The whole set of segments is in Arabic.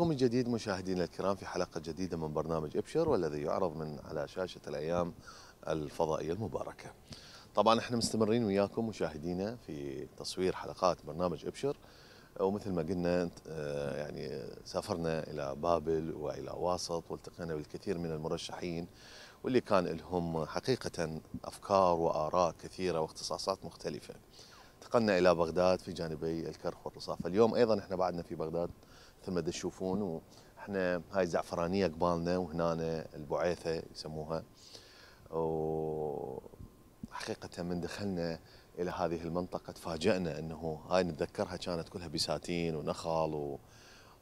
بكم من جديد مشاهدينا الكرام في حلقة جديدة من برنامج إبشر والذي يعرض من على شاشة الأيام الفضائية المباركة طبعا احنا مستمرين وياكم مشاهدينا في تصوير حلقات برنامج إبشر ومثل ما قلنا آه، يعني سافرنا إلى بابل وإلى واسط والتقينا بالكثير من المرشحين واللي كان لهم حقيقة أفكار وآراء كثيرة واختصاصات مختلفة انتقلنا إلى بغداد في جانبي الكرخ والرصافه، اليوم أيضا احنا بعدنا في بغداد مثل ما تشوفون احنا هاي الزعفرانيه قبالنا وهنا البعيثه يسموها وحقيقه من دخلنا الى هذه المنطقه تفاجئنا انه هاي نتذكرها كانت كلها بساتين ونخل و...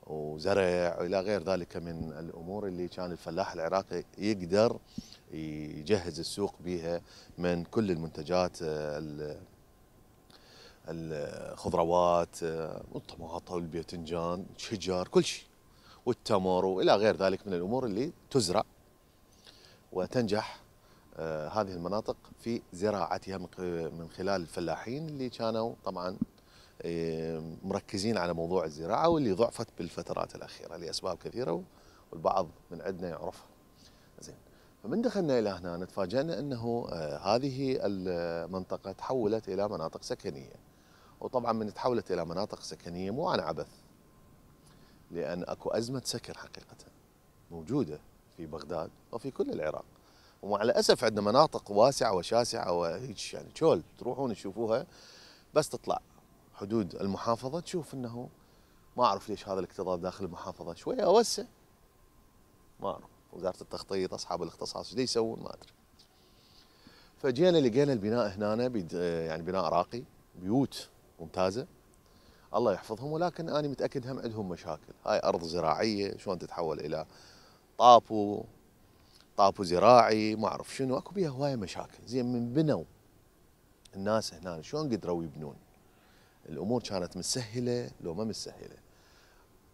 وزرع والى غير ذلك من الامور اللي كان الفلاح العراقي يقدر يجهز السوق بها من كل المنتجات الخضروات آه، الطماطم الباذنجان شجر كل شيء والتمر والى غير ذلك من الامور اللي تزرع وتنجح آه، هذه المناطق في زراعتها من خلال الفلاحين اللي كانوا طبعا آه، مركزين على موضوع الزراعه واللي ضعفت بالفترات الاخيره لاسباب كثيره والبعض من عندنا يعرفها. زين فمن دخلنا الى هنا تفاجئنا انه هذه المنطقه تحولت الى مناطق سكنيه. وطبعا من تحولت الى مناطق سكنيه مو عن عبث لان اكو ازمه سكر حقيقه موجوده في بغداد وفي كل العراق ومع الاسف عندنا مناطق واسعه وشاسعه وهيك يعني تشول تروحون تشوفوها بس تطلع حدود المحافظه تشوف انه ما اعرف ليش هذا الاكتظاظ داخل المحافظه شويه اوسع ما اعرف وزاره التخطيط اصحاب الاختصاص ايش يسوون ما ادري فجينا لقينا البناء هنا يعني بناء راقي بيوت ممتازه الله يحفظهم ولكن انا متاكد هم عندهم مشاكل هاي ارض زراعيه شلون تتحول الى طابو طابو زراعي ما اعرف شنو اكو بيها هوايه مشاكل زين من بنوا الناس هنا شلون قدروا يبنون الامور كانت مسهله لو ما مسهله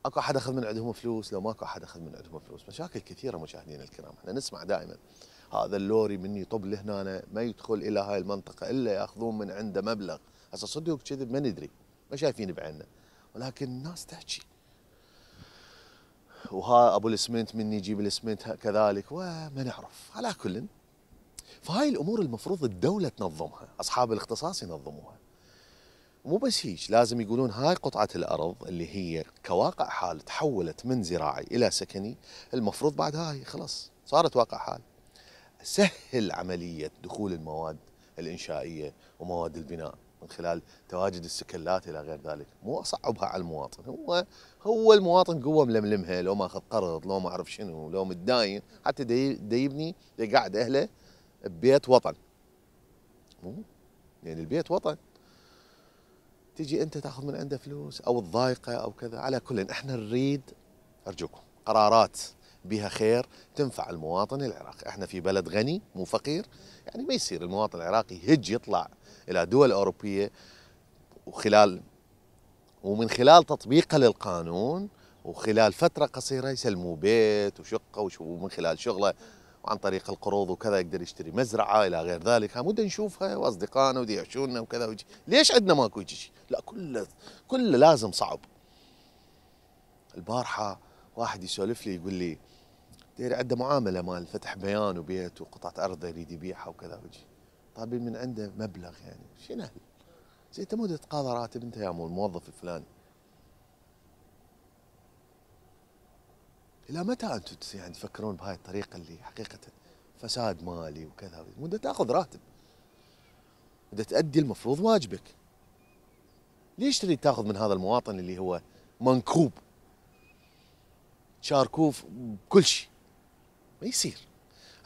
اكو احد اخذ من عندهم فلوس لو ماكو احد اخذ من عندهم فلوس مشاكل كثيره مشاهدينا الكرام احنا نسمع دائما هذا اللوري من يطب لهنا ما يدخل الى هاي المنطقه الا ياخذون من عنده مبلغ هسه صدق كذب ما ندري ما شايفين بعيننا ولكن الناس تحكي وها ابو الاسمنت من يجيب الاسمنت كذلك وما نعرف على كل فهاي الامور المفروض الدوله تنظمها اصحاب الاختصاص ينظموها مو بس هيك لازم يقولون هاي قطعه الارض اللي هي كواقع حال تحولت من زراعي الى سكني المفروض بعد هاي خلاص صارت واقع حال سهل عمليه دخول المواد الانشائيه ومواد البناء من خلال تواجد السكلات الى غير ذلك، مو اصعبها على المواطن، هو هو المواطن قوه ململمها لو ماخذ قرض، لو ما اعرف شنو، لو متداين، حتى ديبني دي يقعد اهله ببيت وطن. مو يعني البيت وطن. تجي انت تاخذ من عنده فلوس او الضايقه او كذا، على كل احنا نريد ارجوكم قرارات بها خير تنفع المواطن العراقي احنا في بلد غني مو فقير يعني ما يصير المواطن العراقي هج يطلع إلى دول أوروبية وخلال ومن خلال تطبيقها للقانون وخلال فترة قصيرة يسلموا بيت وشقة ومن خلال شغله وعن طريق القروض وكذا يقدر يشتري مزرعة إلى غير ذلك هم نشوفها وأصدقائنا ودي يعشونا وكذا وجي. ليش عندنا ماكو شيء لا كله كله لازم صعب البارحة واحد يسولف لي يقول لي دير عنده معاملة مال فتح بيان وبيت وقطعة أرض يريد يبيعها وكذا وجي طالبين من عنده مبلغ يعني شنو زي انت مو تتقاضى راتب انت يا مو الموظف الفلاني الى متى انتم يعني تفكرون بهاي الطريقه اللي حقيقه فساد مالي وكذا مو تاخذ راتب بدها تأدي المفروض واجبك ليش تريد تاخذ من هذا المواطن اللي هو منكوب شاركوه بكل شيء ما يصير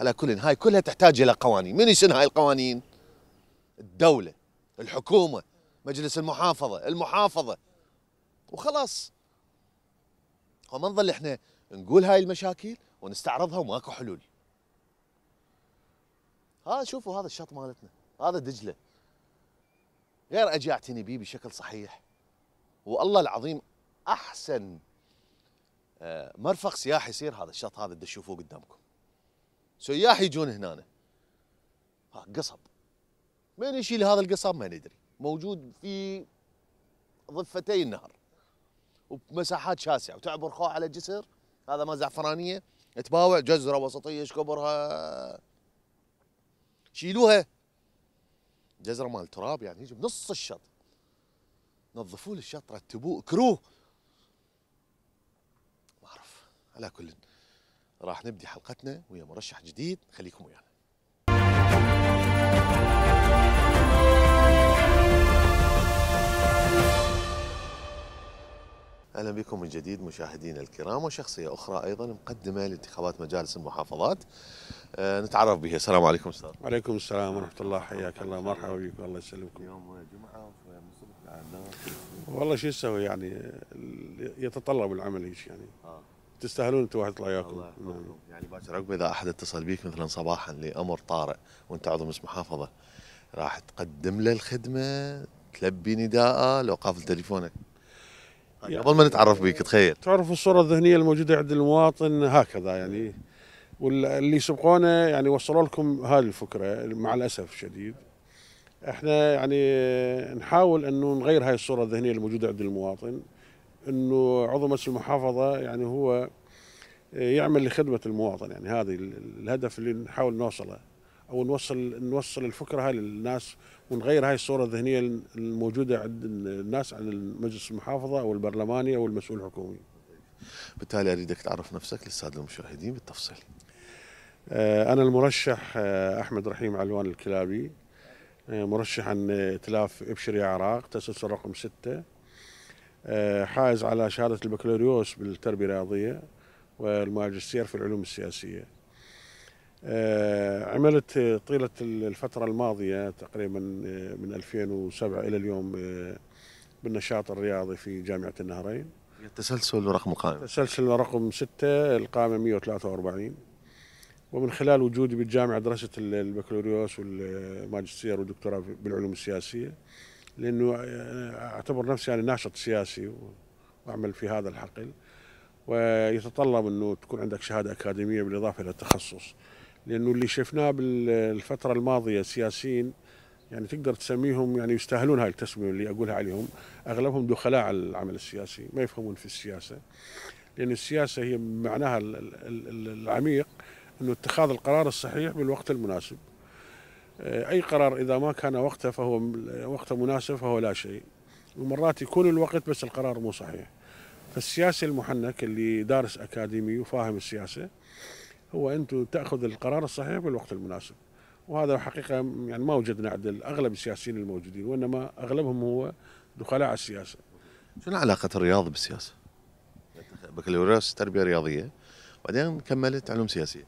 على كل هاي كلها تحتاج الى قوانين من يسن هاي القوانين الدوله الحكومه مجلس المحافظه المحافظه وخلاص وما نظل احنا نقول هاي المشاكل ونستعرضها وماكو حلول ها شوفوا هذا الشط مالتنا هذا دجله غير اجي اعتني بيه بشكل صحيح والله العظيم احسن آه، مرفق سياحي يصير هذا الشط هذا تشوفوه قدامكم سياح يجون هنا ها قصب من يشيل هذا القصب ما ندري موجود في ضفتي النهر وبمساحات شاسعه وتعبر خو على جسر هذا ما زعفرانيه تباوع جزره وسطيه ايش كبرها شيلوها جزره مال تراب يعني هيك بنص الشط نظفوا لي الشط رتبوه كروه ما اعرف على كل راح نبدي حلقتنا ويا مرشح جديد خليكم ويانا اهلا بكم من جديد مشاهدينا الكرام وشخصيه اخرى ايضا مقدمه لانتخابات مجالس المحافظات أه نتعرف بها السلام عليكم استاذ وعليكم السلام ورحمه الله حياك الله مرحبا بكم الله يسلمكم يوم جمعه والله شو يسوي يعني يتطلب العمل ايش يعني آه. تستاهلون انتم واحد يطلع وياكم نعم. يعني باكر عقب اذا احد اتصل بيك مثلا صباحا لامر طارئ وانت عضو مجلس محافظه راح تقدم له الخدمه تلبي نداءه لو قافل تليفونك يعني قبل ما نتعرف بيك تخيل تعرف الصوره الذهنيه الموجوده عند المواطن هكذا يعني واللي سبقونا يعني وصلوا لكم هذه الفكره مع الاسف الشديد احنا يعني نحاول انه نغير هاي الصوره الذهنيه الموجوده عند المواطن انه عضو مجلس المحافظه يعني هو آه، يعمل لخدمه المواطن يعني هذه الهدف اللي نحاول نوصله او نوصل نوصل الفكره هاي للناس ونغير هاي الصوره الذهنيه الموجوده عند الناس عن مجلس المحافظه او البرلماني او المسؤول الحكومي. بالتالي اريدك تعرف نفسك للساده المشاهدين بالتفصيل. آه، انا المرشح آه، احمد رحيم علوان الكلابي مرشح عن ائتلاف ابشر يا عراق تسلسل رقم سته آه، حائز على شهادة البكالوريوس بالتربية الرياضية والماجستير في العلوم السياسية آه، عملت طيلة الفترة الماضية تقريبا آه، من 2007 إلى اليوم بالنشاط الرياضي في جامعة النهرين التسلسل رقم القائمة التسلسل رقم 6 القائمة 143 ومن خلال وجودي بالجامعة درست البكالوريوس والماجستير والدكتوراه بالعلوم السياسية لانه آه، اعتبر نفسي انا ناشط سياسي واعمل في هذا الحقل ويتطلب انه تكون عندك شهاده اكاديميه بالاضافه الى التخصص لانه اللي شفناه بالفتره الماضيه سياسيين يعني تقدر تسميهم يعني يستاهلون هاي التسميه اللي اقولها عليهم اغلبهم دخلاء على العمل السياسي ما يفهمون في السياسه لان السياسه هي معناها العميق انه اتخاذ القرار الصحيح بالوقت المناسب آه، أي قرار إذا ما كان وقته فهو وقته مناسب فهو لا شيء ومرات يكون الوقت بس القرار مو صحيح فالسياسي المحنك اللي دارس أكاديمي وفاهم السياسة هو أنتو تأخذ القرار الصحيح بالوقت المناسب وهذا حقيقة يعني ما وجدنا عند أغلب السياسيين الموجودين وإنما أغلبهم هو دخلاء على السياسة شنو علاقة الرياض بالسياسة؟ بكالوريوس تربية رياضية بعدين كملت علوم سياسية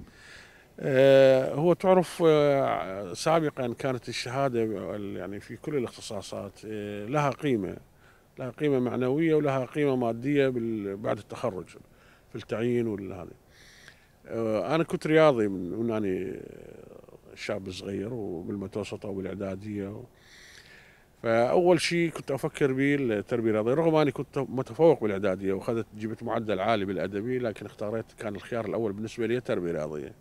آه، هو تعرف آه، سابقا كانت الشهاده يعني في كل الاختصاصات آه، لها قيمه لها قيمه معنويه ولها قيمه ماديه بعد التخرج في التعيين والهذا انا كنت رياضي من اناني شاب صغير وبالمتوسطه وبالاعداديه فاول شيء كنت افكر به التربيه الرياضيه رغم اني كنت متفوق بالاعداديه واخذت جبت معدل عالي بالادبي لكن اختاريت كان الخيار الاول بالنسبه لي التربيه الرياضيه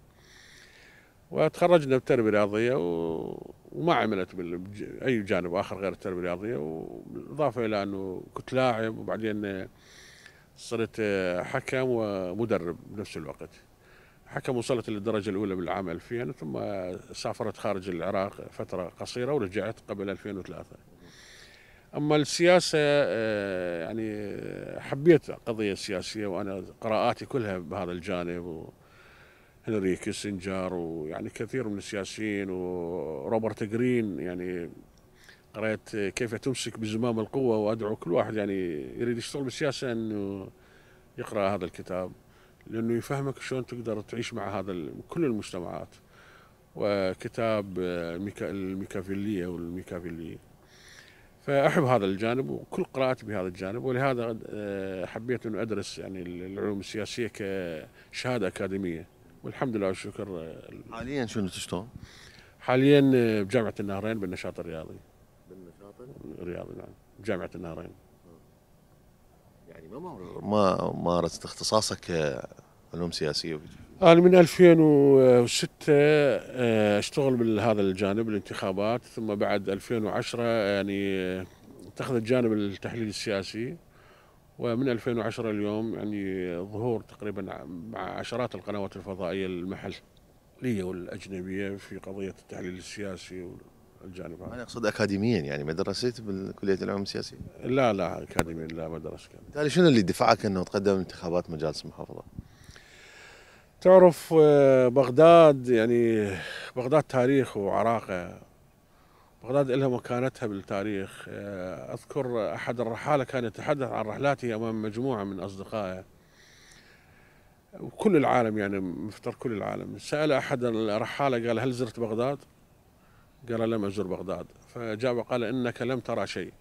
وتخرجنا بالتربيه الرياضيه و... وما عملت باي جانب اخر غير التربيه الرياضيه بالاضافه الى انه كنت لاعب وبعدين صرت حكم ومدرب بنفس الوقت حكم وصلت للدرجة الأولى بالعام 2000 ثم سافرت خارج العراق فترة قصيرة ورجعت قبل 2003 أما السياسة آه، يعني حبيت القضية السياسية وأنا قراءاتي كلها بهذا الجانب و... هنري كيسنجر ويعني كثير من السياسيين وروبرت جرين يعني قرأت كيف تمسك بزمام القوة وأدعو كل واحد يعني يريد يشتغل بالسياسة أنه يقرأ هذا الكتاب لأنه يفهمك شلون تقدر تعيش مع هذا كل المجتمعات وكتاب الميكافيلية والميكافيلية فأحب هذا الجانب وكل قراءتي بهذا الجانب ولهذا آه، حبيت أن أدرس يعني العلوم السياسية كشهادة أكاديمية والحمد لله والشكر آه، حاليا شنو تشتغل؟ حاليا آه، بجامعه النهرين بالنشاط الرياضي بالنشاط الرياضي نعم بجامعه النهرين آه. يعني ما ما مارست اختصاصك علوم سياسيه انا من 2006 اشتغل بهذا الجانب الانتخابات ثم بعد 2010 يعني اتخذ الجانب التحليل السياسي ومن 2010 اليوم يعني ظهور تقريبا مع عشرات القنوات الفضائية المحلية والأجنبية في قضية التحليل السياسي والجانب هذا. أنا أقصد أكاديميا يعني ما درست بالكلية العلوم السياسية؟ لا لا أكاديميا لا ما درست بالتالي شنو اللي دفعك أنه تقدم انتخابات مجالس المحافظة؟ تعرف آه، بغداد يعني بغداد تاريخ وعراقه بغداد لها مكانتها بالتاريخ آه، أذكر أحد الرحالة كان يتحدث عن رحلاته أمام مجموعة من أصدقائه وكل العالم يعني مفتر كل العالم سأل أحد الرحالة قال هل زرت بغداد؟ قال لم أزر بغداد فجاء قال إنك لم ترى شيء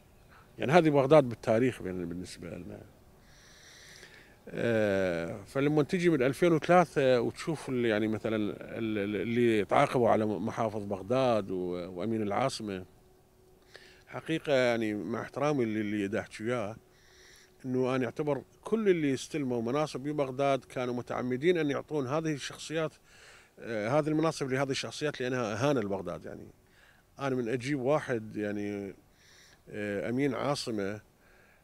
يعني هذه بغداد بالتاريخ يعني بالنسبة لنا آه، فلما تجي من 2003 وتشوف يعني مثلا اللي تعاقبوا على محافظ بغداد وامين العاصمه حقيقه يعني مع احترامي للي دحت وياه انه انا اعتبر كل اللي استلموا مناصب ببغداد كانوا متعمدين ان يعطون هذه الشخصيات آه، هذه المناصب لهذه الشخصيات لانها اهانه لبغداد يعني انا من اجيب واحد يعني آه، امين عاصمه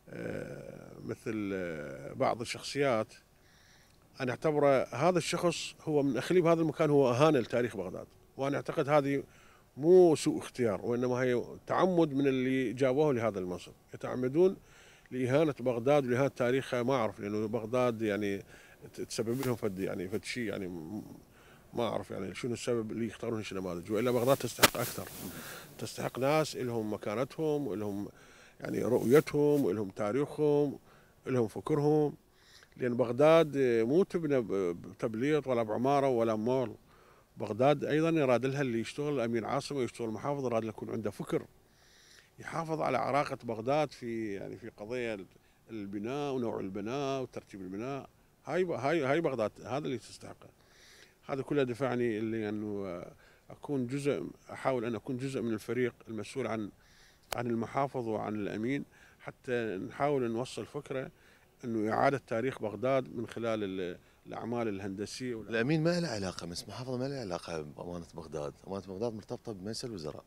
آه، مثل آه، بعض الشخصيات انا اعتبره هذا الشخص هو من اخليه بهذا المكان هو اهانه لتاريخ بغداد وانا اعتقد هذه مو سوء اختيار وانما هي تعمد من اللي جابوه لهذا المنصب يتعمدون لاهانه بغداد ولاهانه تاريخها ما اعرف لانه بغداد يعني تسبب لهم فد يعني فد شيء يعني ما اعرف يعني شنو السبب اللي يختارون هالنماذج نماذج والا بغداد تستحق اكثر تستحق ناس لهم مكانتهم ولهم يعني رؤيتهم ولهم تاريخهم لهم فكرهم لأن بغداد مو تبنى بتبليط ولا بعمارة ولا مول بغداد أيضا يراد لها اللي يشتغل أمين عاصمة يشتغل محافظ يراد يكون عنده فكر يحافظ على عراقة بغداد في يعني في قضية البناء ونوع البناء وترتيب البناء هاي هاي هاي بغداد هذا اللي تستحقه هذا كله دفعني انه يعني أكون جزء أحاول أن أكون جزء من الفريق المسؤول عن عن المحافظ وعن الأمين حتى نحاول نوصل فكرة أنه إعادة تاريخ بغداد من خلال الأعمال الهندسية الأمين ما له علاقة بس محافظة ما له علاقة بأمانة بغداد أمانة بغداد مرتبطة بمجلس الوزراء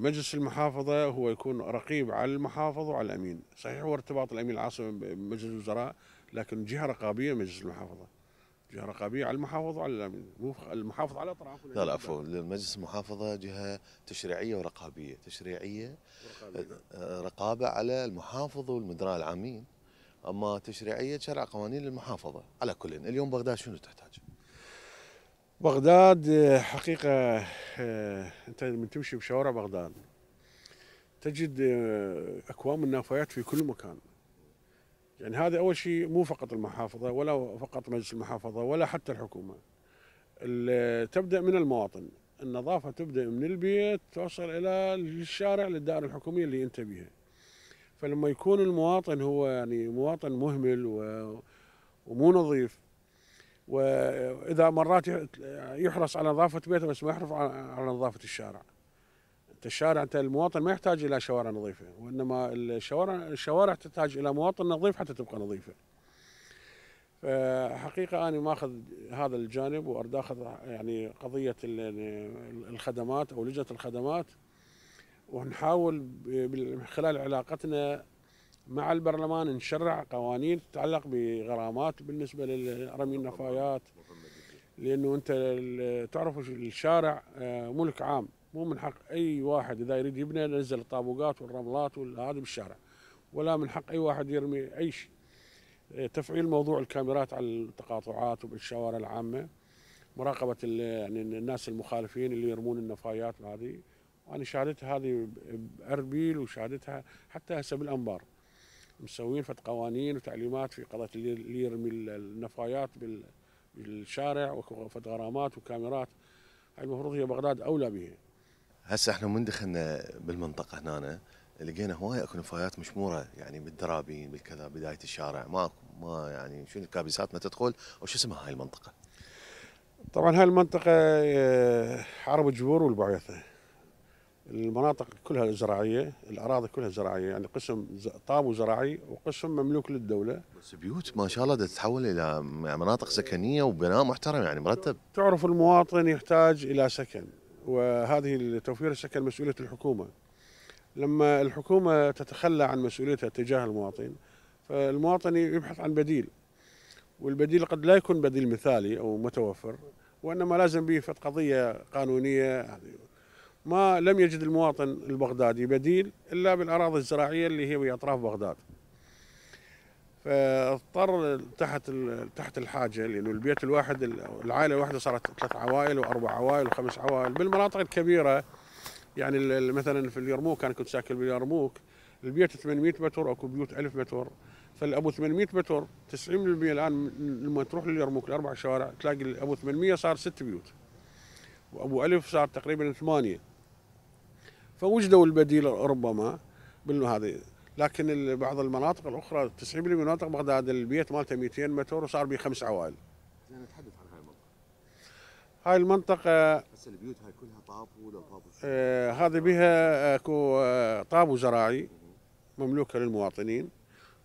مجلس المحافظة هو يكون رقيب على المحافظ وعلى الأمين صحيح هو ارتباط الأمين العاصمة بمجلس الوزراء لكن جهة رقابية مجلس المحافظة جهه رقابيه على المحافظ وعلى مو المحافظ على اطراف لا لا عفوا المجلس المحافظه جهه تشريعيه ورقابيه، تشريعيه آه، رقابه على المحافظ والمدراء العامين اما تشريعيه شرع قوانين للمحافظه على كل اليوم بغداد شنو تحتاج؟ بغداد آه، حقيقه آه، انت من تمشي بشوارع بغداد تجد اكوام النافايات في كل مكان يعني هذا أول شيء مو فقط المحافظة ولا فقط مجلس المحافظة ولا حتى الحكومة تبدأ من المواطن النظافة تبدأ من البيت توصل إلى الشارع للدائرة الحكومية اللي أنت بيها فلما يكون المواطن هو يعني مواطن مهمل و... ومو نظيف واذا مرات يحرص على نظافه بيته بس ما يحرص على نظافه الشارع. الشارع انت المواطن ما يحتاج الى شوارع نظيفه وانما الشوارع الشوارع تحتاج الى مواطن نظيف حتى تبقى نظيفه. فحقيقه انا ماخذ هذا الجانب وارد اخذ يعني قضيه الخدمات او لجنه الخدمات ونحاول من خلال علاقتنا مع البرلمان نشرع قوانين تتعلق بغرامات بالنسبه لرمي النفايات لانه انت تعرف الشارع آه، ملك عام مو من حق اي واحد اذا يريد يبني ينزل الطابوقات والرملات هذا بالشارع ولا من حق اي واحد يرمي اي شيء إيه، تفعيل موضوع الكاميرات على التقاطعات وبالشوارع العامه مراقبه يعني الناس المخالفين اللي يرمون النفايات هذه وانا شاهدتها هذه باربيل وشاهدتها حتى هسه بالانبار مسوين فت قوانين وتعليمات في قضيه اللي يرمي النفايات بالشارع وفت غرامات وكاميرات المفروض هي بغداد اولى بها هسه احنا من دخلنا بالمنطقه هنا لقينا هواي اكو نفايات مشموره يعني بالدرابين بالكذا بدايه الشارع ما ما يعني شنو الكابسات ما تدخل وش اسمها هاي المنطقه؟ طبعا هاي المنطقه حرب آه، الجبور والبعيثه المناطق كلها زراعيه الاراضي كلها زراعيه يعني قسم طابو زراعي وقسم مملوك للدوله بس بيوت ما شاء الله تتحول الى مناطق سكنيه وبناء محترم يعني مرتب تعرف المواطن يحتاج الى سكن وهذه التوفير السكن مسؤولية الحكومة لما الحكومة تتخلى عن مسؤوليتها تجاه المواطن فالمواطن يبحث عن بديل والبديل قد لا يكون بديل مثالي أو متوفر وإنما لازم به في قضية قانونية ما لم يجد المواطن البغدادي بديل إلا بالأراضي الزراعية اللي هي بأطراف بغداد فاضطر تحت تحت الحاجه لانه البيت الواحد العائله الواحده صارت ثلاث عوائل واربع عوائل وخمس عوائل بالمناطق الكبيره يعني مثلا في اليرموك انا كنت ساكن باليرموك البيت 800 متر اكو بيوت 1000 متر فالابو 800 متر 90% الان لما تروح لليرموك الاربع شوارع تلاقي الابو 800 صار ست بيوت وابو 1000 صار تقريبا ثمانيه فوجدوا البديل ربما بانه هذه لكن بعض المناطق الاخرى 90% من مناطق بغداد البيت مالته 200 متر وصار به خمس عوائل. زين نتحدث عن هاي المنطقه. هاي المنطقه هسه البيوت هاي كلها طاب ولا طاب آه هذه بها اكو آه، طاب زراعي مملوكه للمواطنين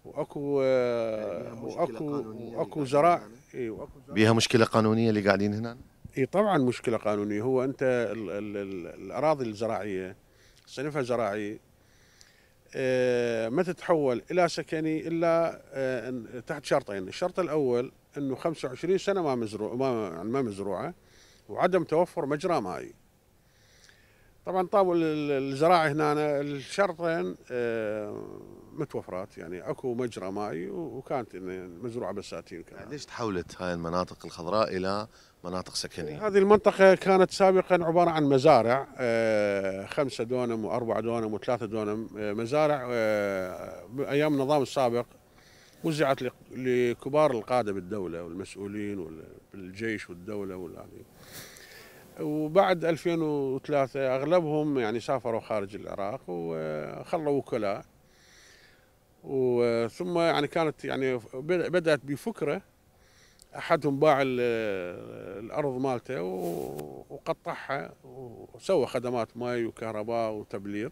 واكو آه يعني واكو اكو زراع اي واكو بها مشكله قانونيه اللي قاعدين هنا؟ اي طبعا مشكله قانونيه هو انت الـ الـ الـ الاراضي الزراعيه صنفها زراعي آه، ما تتحول إلى سكني إلا آه، تحت شرطين الشرط الأول أنه 25 سنة ما مزروع ما, يعني ما مزروعة وعدم توفر مجرى مائي طبعا طابو الزراعة هنا الشرطين آه، متوفرات يعني اكو مجرى مائي وكانت مزروعه بساتين كمان ليش تحولت هاي المناطق الخضراء الى مناطق سكنيه. هذه المنطقه كانت سابقا عباره عن مزارع آه، خمسه دونم واربعه دونم وثلاثه دونم آه، مزارع آه، ايام النظام السابق وزعت لكبار القاده بالدوله والمسؤولين والجيش والدوله والهذه. وبعد 2003 اغلبهم يعني سافروا خارج العراق وخلوا وكلاء وثم يعني كانت يعني بدات بفكره احدهم باع الارض مالته وقطعها وسوى خدمات مي وكهرباء وتبليط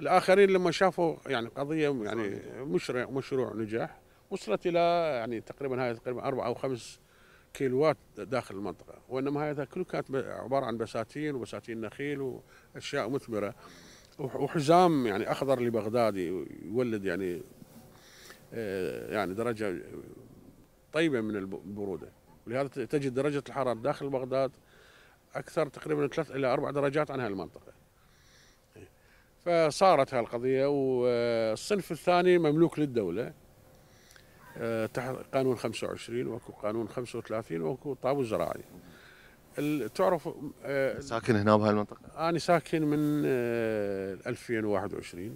الاخرين لما شافوا يعني قضيه يعني مشروع مشروع نجاح وصلت الى يعني تقريبا هاي تقريبا اربع او خمس كيلوات داخل المنطقه وانما هذا كله كانت عباره عن بساتين وبساتين نخيل واشياء مثمره وحزام يعني اخضر لبغدادي يولد يعني آه، يعني درجه طيبه من البروده ولهذا تجد درجه الحراره داخل بغداد اكثر تقريبا ثلاث الى اربع درجات عن هالمنطقه فصارت هالقضيه والصنف الثاني مملوك للدوله آه، تحت قانون 25 واكو قانون 35 واكو طابو زراعي تعرف آه، ساكن هنا بهالمنطقه؟ انا ساكن من 2021 آه،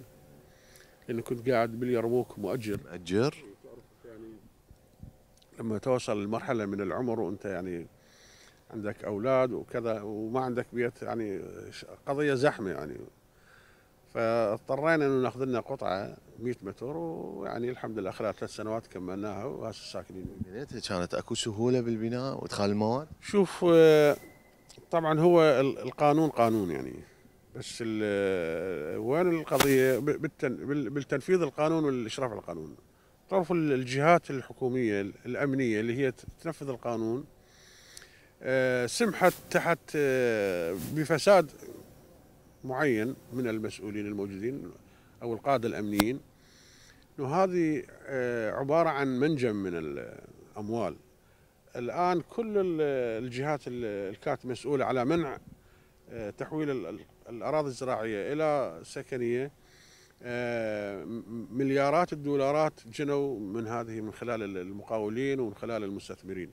لاني كنت قاعد باليرموك مؤجر مؤجر لما توصل لمرحلة من العمر وأنت يعني عندك أولاد وكذا وما عندك بيت يعني قضية زحمة يعني فاضطرينا انه ناخذ لنا قطعه 100 متر ويعني الحمد لله خلال ثلاث سنوات كملناها وهسه ساكنين بنيتها يعني كانت اكو سهوله بالبناء وادخال المواد؟ شوف طبعا هو القانون قانون يعني بس وين القضيه بالتنفيذ القانون والاشراف على القانون طرف الجهات الحكومية الأمنية اللي هي تنفذ القانون آه، سمحت تحت آه، بفساد معين من المسؤولين الموجودين أو القادة الأمنيين أنه هذه آه، عبارة عن منجم من الأموال الآن كل الجهات اللي كانت مسؤولة على منع تحويل الأراضي الزراعية إلى سكنية آه، مليارات الدولارات جنوا من هذه من خلال المقاولين ومن خلال المستثمرين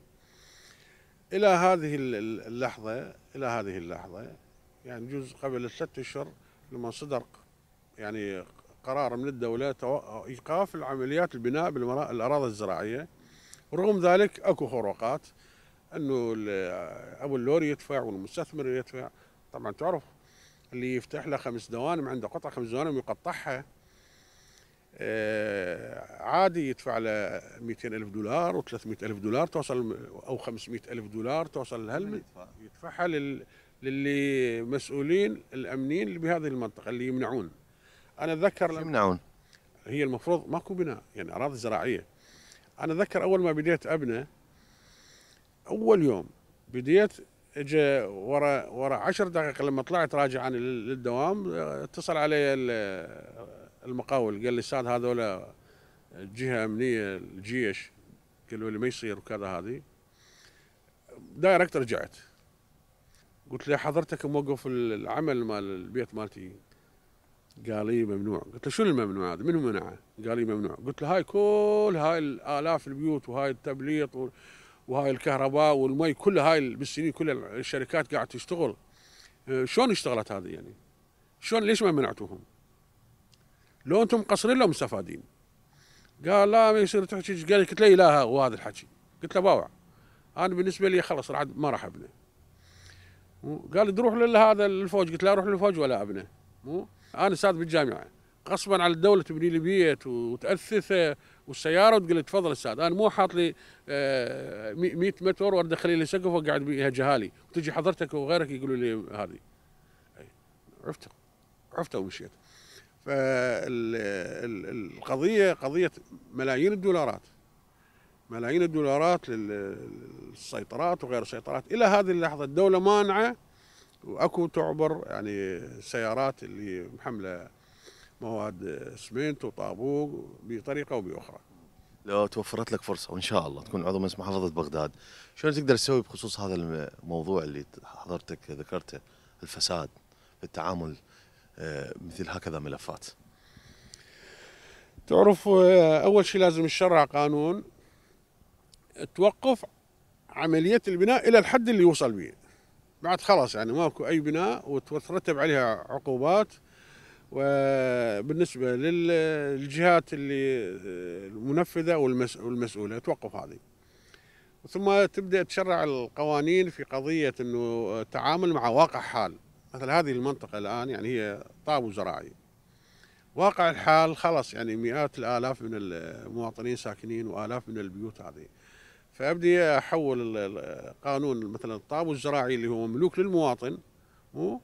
الى هذه اللحظه الى هذه اللحظه يعني جزء قبل ست اشهر لما صدر يعني قرار من الدوله ايقاف العمليات البناء بالاراضي الزراعيه رغم ذلك اكو خروقات انه ابو اللوري يدفع والمستثمر يدفع طبعا تعرف اللي يفتح له خمس دوانم عنده قطعه خمس دوانم يقطعها آه، عادي يدفع له 200 ألف دولار و 300 ألف دولار توصل أو 500 ألف دولار توصل لها يدفعها لل للي مسؤولين الأمنيين اللي بهذه المنطقة اللي يمنعون أنا أتذكر يمنعون هي المفروض ماكو بناء يعني أراضي زراعية أنا أتذكر أول ما بديت أبنى أول يوم بديت اجى ورا ورا 10 دقائق لما طلعت راجعا للدوام اتصل علي المقاول قال لي استاذ هذول جهه امنيه الجيش قالوا لي ما يصير وكذا هذه دايركت رجعت قلت له حضرتك موقف العمل مال البيت مالتي قال لي ممنوع قلت له شنو الممنوع هذا منو منعه قال لي ممنوع قلت له هاي كل هاي الالاف البيوت وهاي التبليط وهاي الكهرباء والمي كل هاي بالسنين كل الشركات قاعد تشتغل آه، شلون اشتغلت هذه يعني؟ شلون ليش ما منعتوهم؟ لو انتم مقصرين لو مستفادين قال لا ما يصير تحكي قال قلت له لا وهذا الحكي قلت له باوع انا بالنسبه لي خلص ما راح ابنه قال تروح لهذا الفوج قلت له اروح للفوج ولا ابنه مو انا استاذ بالجامعه غصبا على الدوله تبني لي بيت وتاسسه والسياره وتقول لي تفضل استاذ انا مو حاط لي 100 آه، متر وادخل لي سقف واقعد بيها جهالي وتجي حضرتك وغيرك يقولوا لي هذه عرفت عرفت ومشيت فالقضيه قضيه ملايين الدولارات ملايين الدولارات للسيطرات وغير السيطرات الى هذه اللحظه الدوله مانعه واكو تعبر يعني السيارات اللي محمله مواد اسمنت آه، وطابوق بطريقه وباخرى. لو توفرت لك فرصه وان شاء الله تكون عضو مجلس محافظه بغداد، شلون تقدر تسوي بخصوص هذا الموضوع اللي حضرتك ذكرته الفساد في التعامل آه، مثل هكذا ملفات؟ تعرف آه، اول شيء لازم الشرع قانون توقف عمليه البناء الى الحد اللي يوصل به. بعد خلاص يعني ماكو اي بناء وتترتب عليها عقوبات وبالنسبه للجهات اللي آه، المنفذه والمسؤوله توقف هذه ثم تبدا تشرع القوانين في قضيه انه التعامل مع واقع حال مثل هذه المنطقه الان يعني هي طابو زراعي واقع الحال خلاص يعني مئات الالاف من المواطنين ساكنين والاف من البيوت هذه فابدي احول القانون مثلا الطابو الزراعي اللي هو ملوك للمواطن مو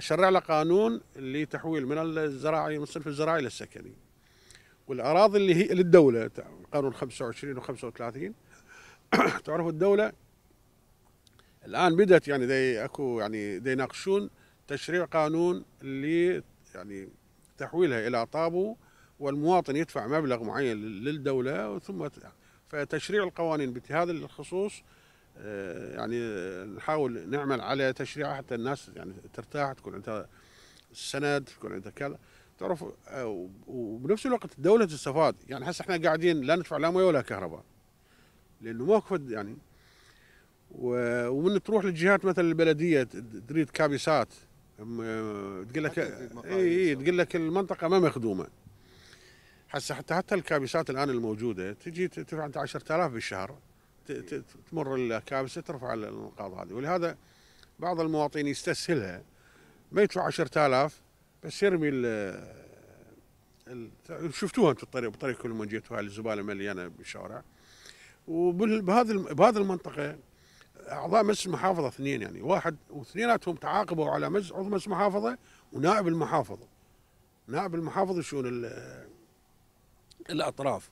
شرع له قانون لتحويل من الزراعي من الصنف الزراعي للسكني والاراضي اللي هي للدوله قانون 25 و35 تعرف الدوله الان بدات يعني دي اكو يعني دي يناقشون تشريع قانون اللي يعني تحويلها الى طابو والمواطن يدفع مبلغ معين للدوله ثم فتشريع القوانين بهذا الخصوص آه، يعني نحاول نعمل على تشريع حتى الناس يعني ترتاح تكون عندها سند تكون عندها كذا تعرف آه، وبنفس الوقت الدوله تستفاد يعني هسه احنا قاعدين لا ندفع لا مويه ولا كهرباء لانه موقف يعني ومن تروح للجهات مثلا البلديه تريد كابسات آه، تقول لك اي اي إيه، تقول لك المنطقه ما مخدومه هسه حتى حتى الكابسات الان الموجوده تجي تدفع انت 10000 بالشهر تمر الكابسه ترفع النقاط هذه ولهذا بعض المواطنين يستسهلها ما يدفع 10000 بس يرمي ال شفتوها انتم الطريق كل ما جيتوا هاي الزباله مليانه بالشوارع وبهذه بهذا المنطقه اعضاء مجلس المحافظه اثنين يعني واحد واثنيناتهم تعاقبوا على مجلس عضو مجلس المحافظه ونائب المحافظه نائب المحافظه شؤون الاطراف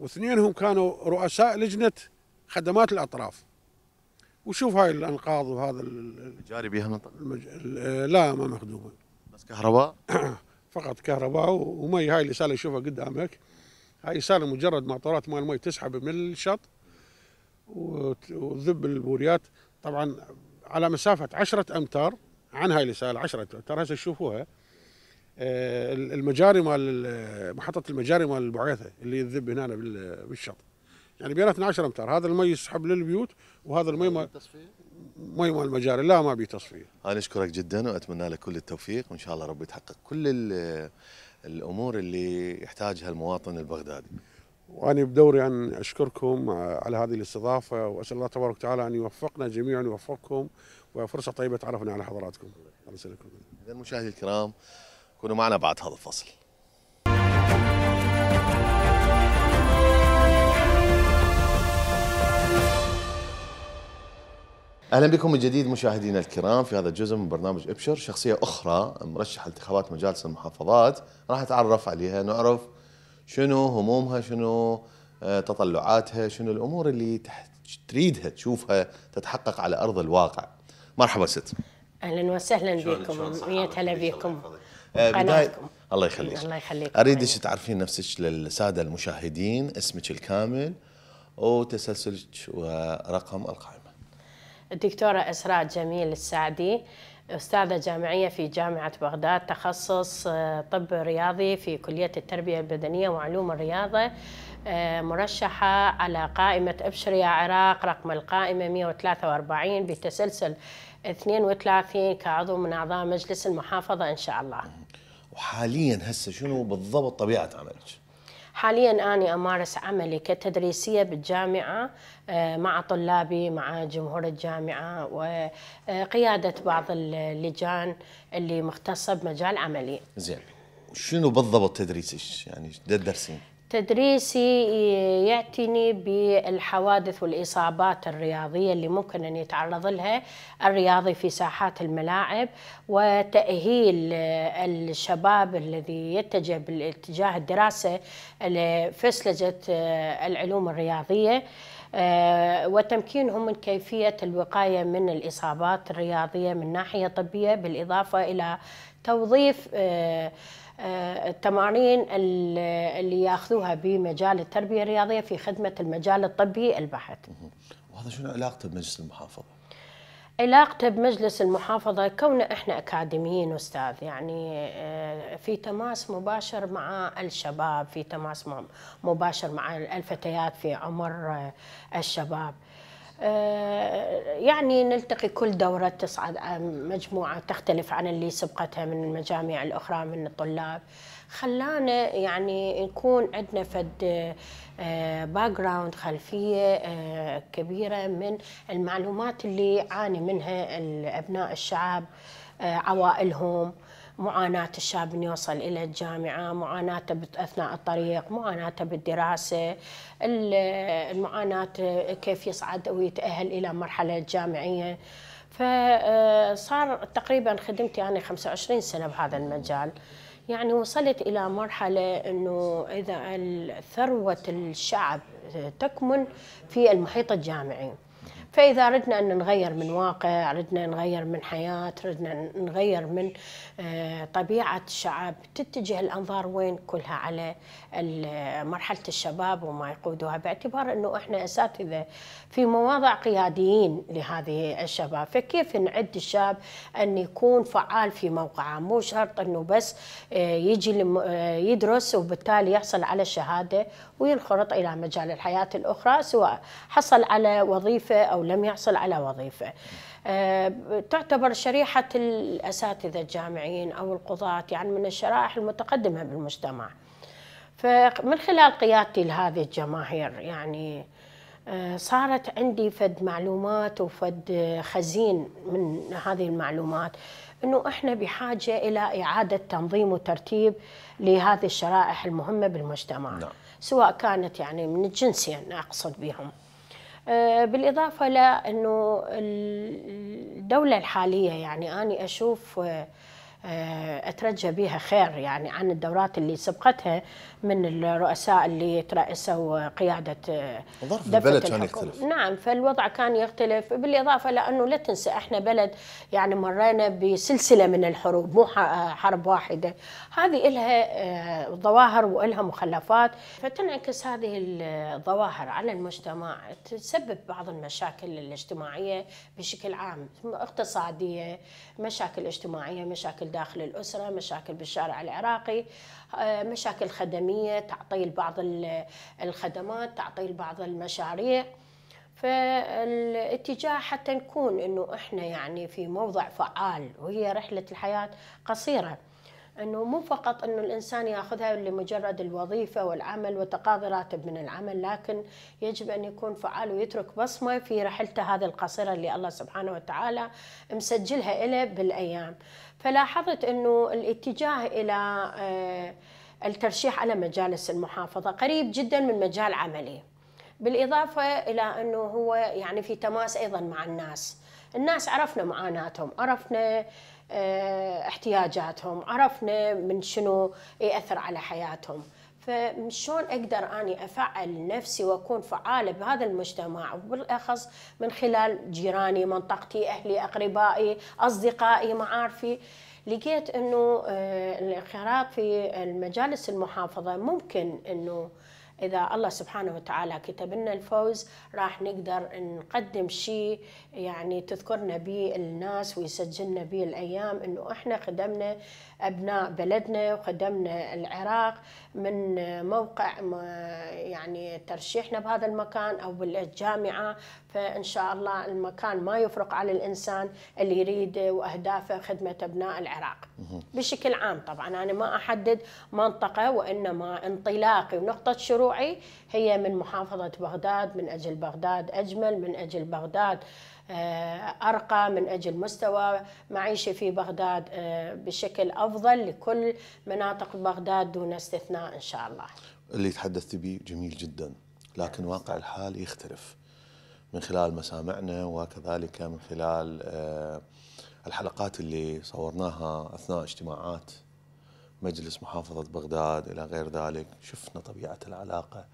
واثنينهم كانوا رؤساء لجنه خدمات الاطراف وشوف هاي الانقاض وهذا التجاري بها مطر المج... لا ما مخدومه بس كهرباء فقط كهرباء ومي هاي الاساله شوفها قدامك هاي اساله مجرد ماطورات مال المي تسحب من الشط وتذب البوريات طبعا على مسافه 10 امتار عن هاي الاساله 10 امتار هسه شوفوها آه، المجاري مال محطه المجاري مال البعيثه اللي تذب هنا بالشط يعني بيناتنا 10 امتار هذا المي يسحب للبيوت وهذا المي ما مي مال المجاري لا ما بيه تصفيه انا اشكرك جدا واتمنى لك كل التوفيق وان شاء الله ربي يتحقق كل الامور اللي يحتاجها المواطن البغدادي وأنا بدوري أن أشكركم آه، على هذه الاستضافة وأسأل الله تبارك وتعالى أن يوفقنا جميعا ويوفقكم وفرصة طيبة تعرفنا على حضراتكم الله يسلمكم إذا المشاهدين الكرام كونوا معنا بعد هذا الفصل اهلا بكم من جديد مشاهدينا الكرام في هذا الجزء من برنامج ابشر شخصيه اخرى مرشحه انتخابات مجالس المحافظات راح اتعرف عليها نعرف شنو همومها شنو آه، تطلعاتها شنو الامور اللي تريدها تشوفها تتحقق على ارض الواقع مرحبا ست اهلا وسهلا بكم يا هلا بكم آه، بدايه الله يخليك الله يخليك اريدك تعرفين نفسك للساده المشاهدين اسمك الكامل وتسلسلك ورقم القائمه الدكتورة إسراء جميل السعدي أستاذة جامعية في جامعة بغداد تخصص آه، طب رياضي في كلية التربية البدنية وعلوم الرياضة آه، مرشحة على قائمة أبشر يا عراق رقم القائمة 143 بتسلسل 32 كعضو من أعضاء مجلس المحافظة إن شاء الله وحاليا هسه شنو بالضبط طبيعة عملك؟ حاليا أنا أمارس عملي كتدريسية بالجامعة آه، مع طلابي مع جمهور الجامعة وقيادة بعض اللجان اللي مختصة بمجال عملي زين شنو بالضبط تدريسك يعني ده درسين؟ تدريسي يعتني بالحوادث والإصابات الرياضية اللي ممكن أن يتعرض لها الرياضي في ساحات الملاعب وتأهيل الشباب الذي يتجه بالاتجاه الدراسة لفسلجة العلوم الرياضية آه، وتمكينهم من كيفية الوقاية من الإصابات الرياضية من ناحية طبية بالإضافة إلى توظيف آه، التمارين اللي ياخذوها بمجال التربيه الرياضيه في خدمه المجال الطبي البحت. وهذا شنو علاقته بمجلس المحافظه؟ علاقته بمجلس المحافظه كون احنا اكاديميين استاذ يعني آه، في تماس مباشر مع الشباب، في تماس مباشر مع الفتيات في عمر آه، الشباب. آه، يعني نلتقي كل دورة تصعد آه، مجموعة تختلف عن اللي سبقتها من المجاميع الأخرى من الطلاب خلانا يعني يكون عندنا فد باك آه، جراوند خلفية كبيرة من المعلومات اللي عاني منها أبناء الشعب عوائلهم معاناة الشاب أن يوصل إلى الجامعة معاناته أثناء الطريق معاناته بالدراسة المعاناة كيف يصعد ويتأهل إلى مرحلة جامعية فصار آه، تقريبا خدمتي أنا 25 سنة بهذا المجال يعني وصلت إلى مرحلة أنه إذا ثروة الشعب تكمن في المحيط الجامعي فإذا ردنا أن نغير من واقع ردنا نغير من حياة ردنا نغير من آه، طبيعة الشعب تتجه الأنظار وين كلها على مرحلة الشباب وما يقودها باعتبار أنه إحنا أساتذة في مواضع قياديين لهذه الشباب فكيف نعد الشاب أن يكون فعال في موقعه مو شرط أنه بس آه، يجي آه، يدرس وبالتالي يحصل على الشهادة وينخرط إلى مجال الحياة الأخرى سواء حصل على وظيفة أو لم يحصل على وظيفة آه، تعتبر شريحة الأساتذة الجامعيين أو القضاة يعني من الشرائح المتقدمة بالمجتمع فمن خلال قيادتي لهذه الجماهير يعني آه، صارت عندي فد معلومات وفد خزين من هذه المعلومات انه احنا بحاجه الى اعاده تنظيم وترتيب لهذه الشرائح المهمه بالمجتمع. نعم. سواء كانت يعني من الجنسين أقصد بهم آه، بالإضافة لأنه الدولة الحالية يعني أنا أشوف آه، آه، أترجى بها خير يعني عن الدورات اللي سبقتها من الرؤساء اللي ترأسوا قيادة آه، ظرف البلد كان يختلف نعم فالوضع كان يختلف بالإضافة لأنه لا تنسى إحنا بلد يعني مرينا بسلسلة من الحروب مو آه، حرب واحدة هذه إلها ظواهر وإلها مخلفات فتنعكس هذه الظواهر على المجتمع تسبب بعض المشاكل الاجتماعية بشكل عام اقتصادية مشاكل اجتماعية مشاكل داخل الأسرة مشاكل بالشارع العراقي آه، مشاكل خدمية تعطيل بعض الخدمات تعطيل بعض المشاريع فالاتجاه حتى نكون انه احنا يعني في موضع فعال وهي رحله الحياه قصيره انه مو فقط انه الانسان ياخذها لمجرد الوظيفه والعمل وتقاضي راتب من العمل لكن يجب ان يكون فعال ويترك بصمه في رحلته هذه القصيره اللي الله سبحانه وتعالى مسجلها له بالايام فلاحظت انه الاتجاه الى آه، الترشيح على مجالس المحافظه قريب جدا من مجال عملي بالاضافه الى انه هو يعني في تماس ايضا مع الناس الناس عرفنا معاناتهم عرفنا آه، احتياجاتهم عرفنا من شنو ياثر على حياتهم فشلون اقدر اني افعل نفسي واكون فعاله بهذا المجتمع وبالاخص من خلال جيراني منطقتي اهلي اقربائي اصدقائي معارفي لقيت انه آه، الانخراط في المجالس المحافظه ممكن انه اذا الله سبحانه وتعالى كتب لنا الفوز راح نقدر نقدم شيء يعني تذكرنا به الناس ويسجلنا به الايام انه احنا خدمنا أبناء بلدنا وخدمنا العراق من موقع يعني ترشيحنا بهذا المكان أو بالجامعة فإن شاء الله المكان ما يفرق على الإنسان اللي يريد وأهدافه خدمة أبناء العراق بشكل عام طبعا أنا ما أحدد منطقة وإنما انطلاقي ونقطة شروعي هي من محافظة بغداد من أجل بغداد أجمل من أجل بغداد آه، أرقى من أجل مستوى معيشة في بغداد آه، بشكل أفضل لكل مناطق بغداد دون استثناء إن شاء الله اللي تحدثت به جميل جدا لكن واقع الحال يختلف من خلال مسامعنا وكذلك من خلال آه، الحلقات اللي صورناها أثناء اجتماعات مجلس محافظة بغداد إلى غير ذلك شفنا طبيعة العلاقة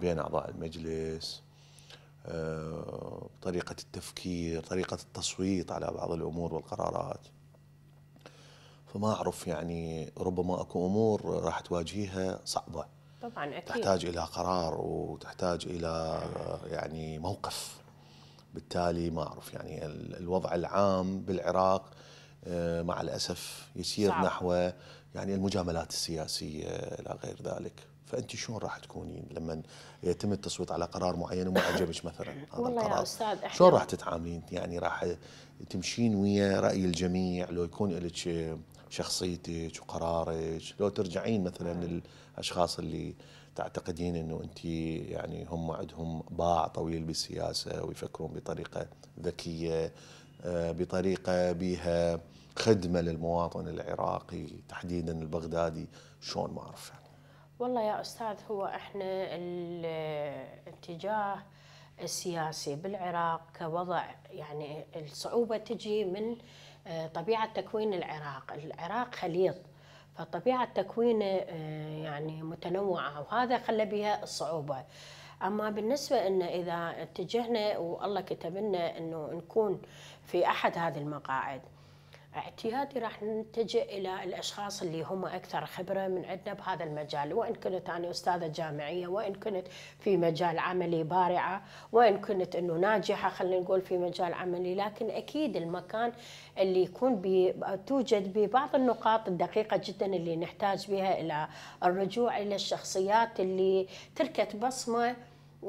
بين أعضاء المجلس آه، طريقة التفكير طريقة التصويت على بعض الأمور والقرارات فما أعرف يعني ربما أكو أمور راح تواجهها صعبة طبعا أكيد تحتاج إلى قرار وتحتاج إلى يعني موقف بالتالي ما أعرف يعني الوضع العام بالعراق آه، مع الأسف يسير صعب. نحو يعني المجاملات السياسية إلى غير ذلك فانت شلون راح تكونين لما يتم التصويت على قرار معين وما عجبك مثلا هذا القرار شلون راح تتعاملين يعني راح تمشين ويا راي الجميع لو يكون لك شخصيتك وقرارك لو ترجعين مثلا نعم. للاشخاص اللي تعتقدين انه انت يعني هم عندهم باع طويل بالسياسه ويفكرون بطريقه ذكيه آه، بطريقه بها خدمه للمواطن العراقي تحديدا البغدادي شلون ما اعرف يعني والله يا أستاذ هو إحنا الاتجاه السياسي بالعراق كوضع يعني الصعوبة تجي من آه، طبيعة تكوين العراق العراق خليط فطبيعة تكوينه آه، يعني متنوعة وهذا خلى بها الصعوبة أما بالنسبة أن إذا اتجهنا والله كتب لنا أنه نكون في أحد هذه المقاعد اعتيادي راح نتجه الى الاشخاص اللي هم اكثر خبره من عندنا بهذا المجال، وان كنت انا استاذه جامعيه، وان كنت في مجال عملي بارعه، وان كنت انه ناجحه خلينا نقول في مجال عملي، لكن اكيد المكان اللي يكون بي توجد به بعض النقاط الدقيقه جدا اللي نحتاج بها الى الرجوع الى الشخصيات اللي تركت بصمه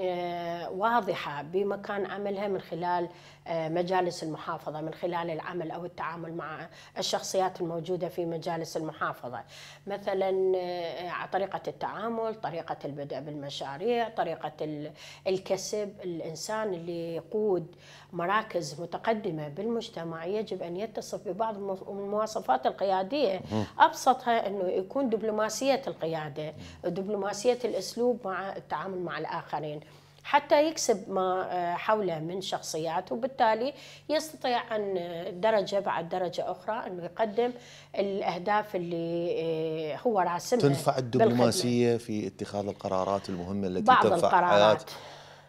آه، واضحه بمكان عملها من خلال آه، مجالس المحافظة من خلال العمل أو التعامل مع الشخصيات الموجودة في مجالس المحافظة مثلا آه، طريقة التعامل طريقة البدء بالمشاريع طريقة الكسب الإنسان اللي يقود مراكز متقدمة بالمجتمع يجب أن يتصف ببعض المواصفات القيادية أبسطها أنه يكون دبلوماسية القيادة دبلوماسية الأسلوب مع التعامل مع الآخرين حتى يكسب ما آه، حوله من شخصيات وبالتالي يستطيع أن آه، درجة بعد درجة أخرى أنه يقدم الأهداف اللي آه، هو راسمها تنفع الدبلوماسية بالخدمة. في اتخاذ القرارات المهمة التي بعض تنفع القرارات. حياة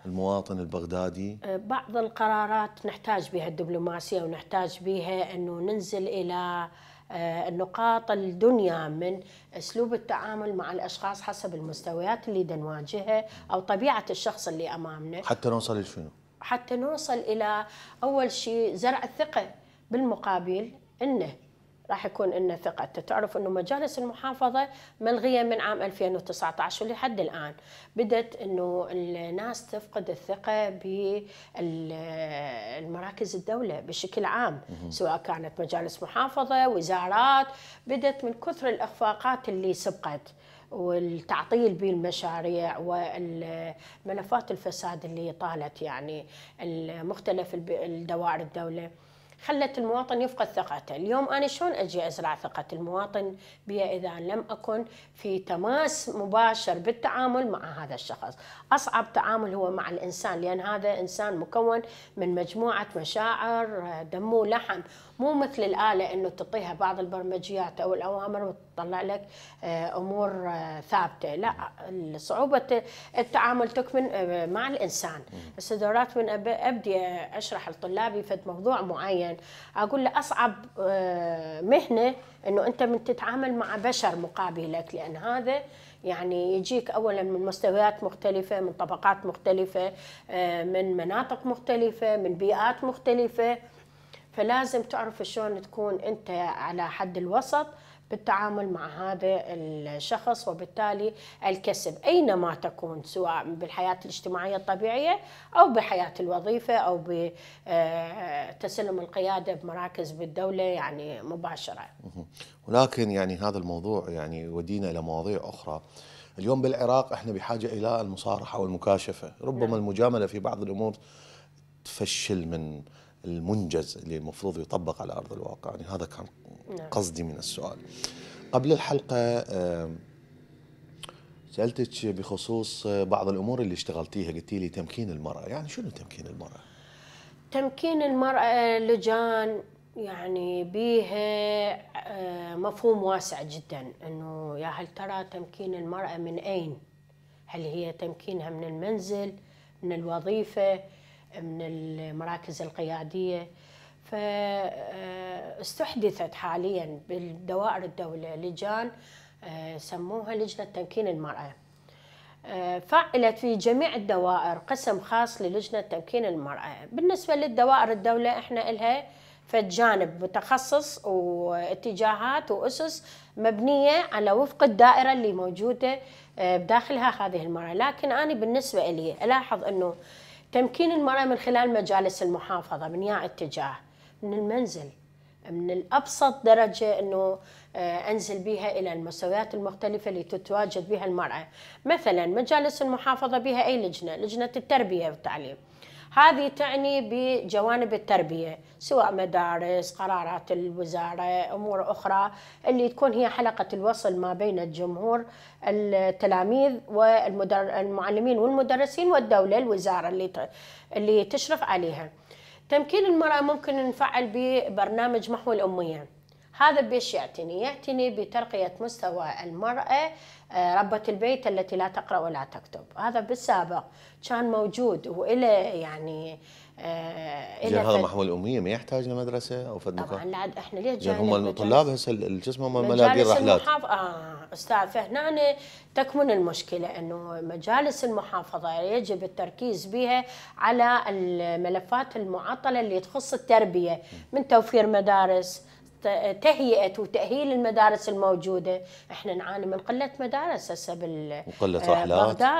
المواطن البغدادي؟ بعض القرارات نحتاج بها الدبلوماسية ونحتاج بها أنه ننزل إلى آه، نقاط الدنيا من اسلوب التعامل مع الاشخاص حسب المستويات اللي نواجهها او طبيعه الشخص اللي امامنا حتى نوصل لشنو حتى نوصل الى اول شيء زرع الثقه بالمقابل انه راح يكون لنا ثقة تعرف أنه مجالس المحافظة ملغية من عام 2019 ولحد الآن بدأت أنه الناس تفقد الثقة بالمراكز الدولة بشكل عام سواء كانت مجالس محافظة وزارات بدأت من كثر الإخفاقات اللي سبقت والتعطيل بالمشاريع والملفات الفساد اللي طالت يعني مختلف الدوائر الدوله خلت المواطن يفقد ثقته اليوم أنا شلون أجي أزرع ثقة المواطن بي إذا لم أكن في تماس مباشر بالتعامل مع هذا الشخص أصعب تعامل هو مع الإنسان لأن هذا إنسان مكون من مجموعة مشاعر دم ولحم مو مثل الآلة أنه تعطيها بعض البرمجيات أو الأوامر وتطلع لك آه، أمور آه، ثابتة لا صعوبة التعامل تكمن آه، مع الإنسان هسه دورات من أبدي أشرح لطلابي في موضوع معين أقول له أصعب مهنة أنه أنت من تتعامل مع بشر مقابلك لأن هذا يعني يجيك اولا من مستويات مختلفه من طبقات مختلفه من مناطق مختلفه من بيئات مختلفه فلازم تعرف شلون تكون انت على حد الوسط بالتعامل مع هذا الشخص وبالتالي الكسب اينما تكون سواء بالحياه الاجتماعيه الطبيعيه او بحياه الوظيفه او بتسلم آه، القياده بمراكز بالدوله يعني مباشره. ولكن يعني هذا الموضوع يعني يودينا الى مواضيع اخرى. اليوم بالعراق احنا بحاجه الى المصارحه والمكاشفه، ربما نعم. المجامله في بعض الامور تفشل من المنجز اللي المفروض يطبق على أرض الواقع يعني هذا كان نعم. قصدي من السؤال قبل الحلقة سألتك بخصوص بعض الأمور اللي اشتغلتيها قلتي لي تمكين المرأة يعني شنو تمكين المرأة؟ تمكين المرأة لجان يعني بيها آه، مفهوم واسع جدا انه يا هل ترى تمكين المراه من اين؟ هل هي تمكينها من المنزل؟ من الوظيفه؟ من المراكز القياديه فاستحدثت حاليا بالدوائر الدوله لجان آه، سموها لجنه تمكين المراه آه، فعلت في جميع الدوائر قسم خاص للجنه تمكين المراه بالنسبه للدوائر الدوله احنا لها فجانب متخصص واتجاهات واسس مبنيه على وفق الدائره اللي موجوده آه، بداخلها هذه المراه لكن انا بالنسبه لي الاحظ انه تمكين المرأة من خلال مجالس المحافظة من يا اتجاه من المنزل من الأبسط درجة أنه آه، أنزل بها إلى المستويات المختلفة اللي تتواجد بها المرأة مثلا مجالس المحافظة بها أي لجنة لجنة التربية والتعليم هذه تعني بجوانب التربية سواء مدارس قرارات الوزارة أمور أخرى اللي تكون هي حلقة الوصل ما بين الجمهور التلاميذ والمعلمين والمدرسين والدولة الوزارة اللي اللي تشرف عليها تمكين المرأة ممكن نفعل ببرنامج محو الأمية هذا بيش يعتني؟ يعتني بترقية مستوى المرأة آه، ربة البيت التي لا تقرأ ولا تكتب هذا بالسابق كان موجود وإلى يعني آه، إلى هذا فد... الاميه ما يحتاج لمدرسه او فد طبعا لا احنا ليش جايين هم الطلاب هسه شو اسمه ملاقي الرحلات المحاف... اه استاذ فهنا تكمن المشكله انه مجالس المحافظه يجب التركيز بها على الملفات المعطله اللي تخص التربيه من توفير مدارس تهيئه وتاهيل المدارس الموجوده احنا نعاني من قله مدارس هسه بال وقله آه، رحلات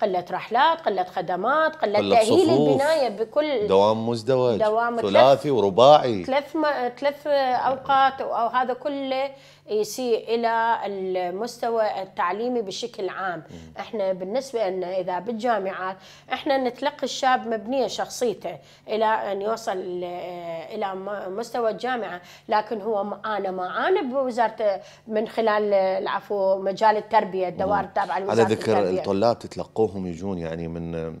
قله رحلات قله خدمات قله, قلة تاهيل البنايه بكل دوام مزدوج دوام ثلاثي ورباعي ثلاث ثلاث اوقات وهذا كله يسيء الى المستوى التعليمي بشكل عام احنا بالنسبه لنا اذا بالجامعات احنا نتلقي الشاب مبنيه شخصيته الى ان يوصل الى مستوى الجامعه لكن هو انا ما انا بوزاره من خلال العفو مجال التربيه الدوائر التابعه لوزاره التربيه على ذكر الطلاب تتلقوهم يجون يعني من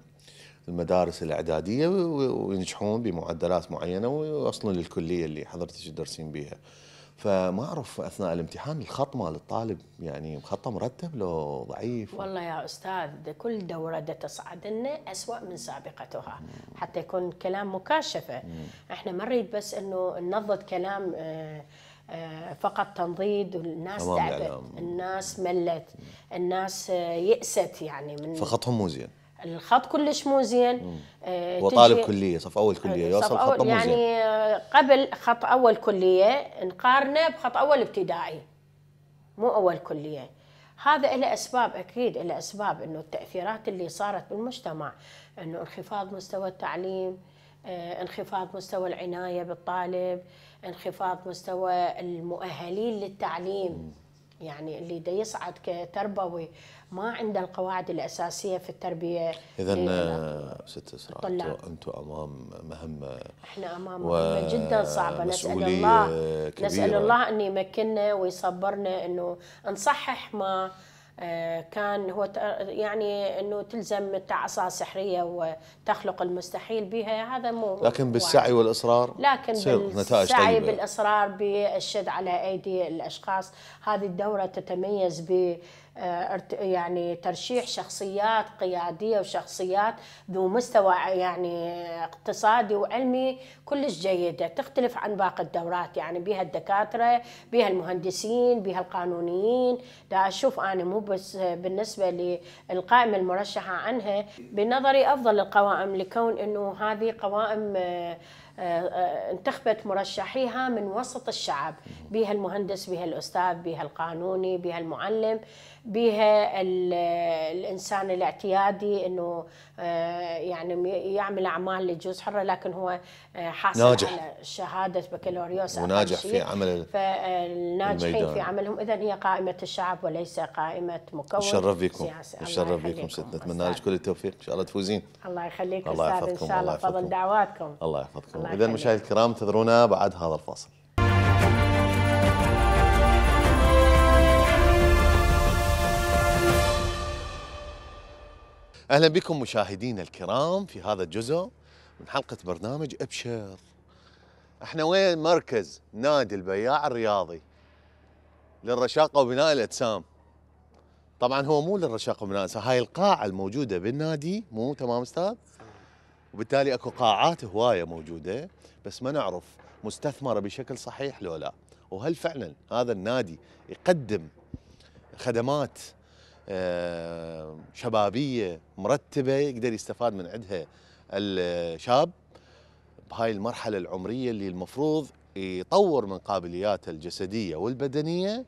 المدارس الاعداديه وينجحون بمعدلات معينه ويوصلون للكليه اللي حضرتك تدرسين بها. فما اعرف اثناء الامتحان الخط مال الطالب يعني خطه مرتب لو ضعيف والله يا استاذ ده كل دوره ده تصعد لنا اسوء من سابقتها حتى يكون كلام مكاشفه مم. احنا ما نريد بس انه ننضد كلام آه، آه، فقط تنضيد والناس تعبت الناس ملت الناس آه، يئست يعني من فخطهم مو زين الخط كلش مو زين آه هو طالب كليه صف اول كليه آه، يوصل خط مو زين يعني آه، قبل خط اول كليه نقارنه بخط اول ابتدائي مو اول كليه هذا له اسباب اكيد له اسباب انه التاثيرات اللي صارت بالمجتمع انه انخفاض مستوى التعليم آه انخفاض مستوى العنايه بالطالب انخفاض مستوى المؤهلين للتعليم يعني اللي دا يصعد كتربوي ما عنده القواعد الاساسيه في التربيه اذا آه، ست اسراء انتم امام مهمه آه، احنا امام و... مهمه جدا صعبه نسال الله كبيرة. نسال الله ان يمكننا ويصبرنا انه نصحح ما آه، كان هو يعني انه تلزم عصا سحريه وتخلق المستحيل بها هذا مو لكن بالسعي والاصرار لكن بالسعي بالاصرار بالشد على ايدي الاشخاص هذه الدوره تتميز ب آه، يعني ترشيح شخصيات قيادية وشخصيات ذو مستوى يعني اقتصادي وعلمي كلش جيدة تختلف عن باقي الدورات يعني بها الدكاترة بها المهندسين بها القانونيين دا أشوف أنا مو بس بالنسبة للقائمة المرشحة عنها بنظري أفضل القوائم لكون أنه هذه قوائم آه، آه، انتخبت مرشحيها من وسط الشعب بها المهندس بها الأستاذ بها القانوني بها المعلم بها الانسان الاعتيادي انه آه، يعني يعمل اعمال لجوز حره لكن هو آه، حاصل ناجح. على شهاده بكالوريوس وناجح في عمل فالناجحين آه، في عملهم اذا هي قائمه الشعب وليس قائمه مكون نتشرف بكم نتشرف بكم ست نتمنى لك كل التوفيق ان شاء الله تفوزين الله يخليك الله استاذ ان شاء الله, الله فضل دعواتكم الله يحفظكم اذا مشاهدي الكرام انتظرونا بعد هذا الفاصل اهلا بكم مشاهدينا الكرام في هذا الجزء من حلقه برنامج ابشر. احنا وين مركز نادي البياع الرياضي للرشاقه وبناء الاجسام. طبعا هو مو للرشاقه وبناء الاجسام، هاي القاعه الموجوده بالنادي مو تمام استاذ؟ وبالتالي اكو قاعات هوايه موجوده بس ما نعرف مستثمره بشكل صحيح لو لا وهل فعلا هذا النادي يقدم خدمات آه، شبابيه مرتبه يقدر يستفاد من عندها الشاب بهاي المرحله العمريه اللي المفروض يطور من قابلياته الجسديه والبدنيه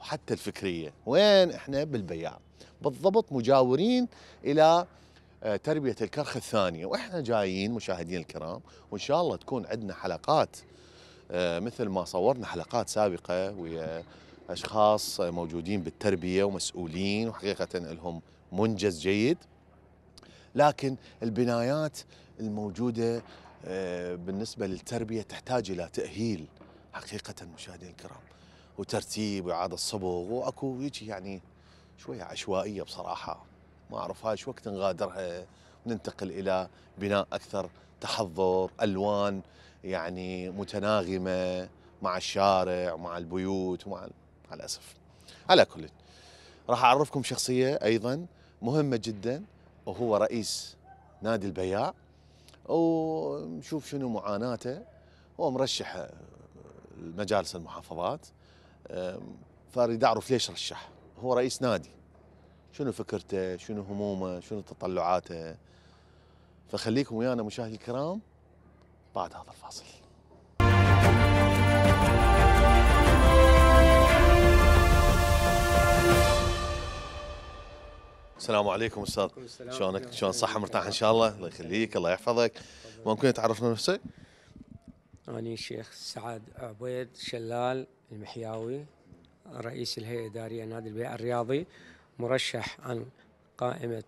وحتى الفكريه، وين احنا بالبياع؟ بالضبط مجاورين الى آه، تربيه الكرخ الثانيه، واحنا جايين مشاهدينا الكرام وان شاء الله تكون عندنا حلقات آه، مثل ما صورنا حلقات سابقه ويا اشخاص موجودين بالتربيه ومسؤولين وحقيقه لهم منجز جيد لكن البنايات الموجوده آه، بالنسبه للتربيه تحتاج الى تاهيل حقيقه مشاهدينا الكرام وترتيب واعاده صبغ واكو يجي يعني شويه عشوائيه بصراحه ما اعرف شو وقت نغادرها وننتقل الى بناء اكثر تحضر الوان يعني متناغمه مع الشارع ومع البيوت ومع مع الاسف على كل راح اعرفكم شخصيه ايضا مهمه جدا وهو رئيس نادي البياع ونشوف شنو معاناته هو مرشح مجالس المحافظات فاريد اعرف ليش رشح هو رئيس نادي شنو فكرته شنو همومه شنو تطلعاته فخليكم ويانا مشاهدي الكرام بعد هذا الفاصل السلام عليكم استاذ شلونك شلون صحه مرتاح ان شاء الله الله يخليك الله يحفظك ممكن تعرفنا نفسك أنا الشيخ سعد عبيد شلال المحياوي رئيس الهيئة الإدارية نادي البيع الرياضي مرشح عن قائمة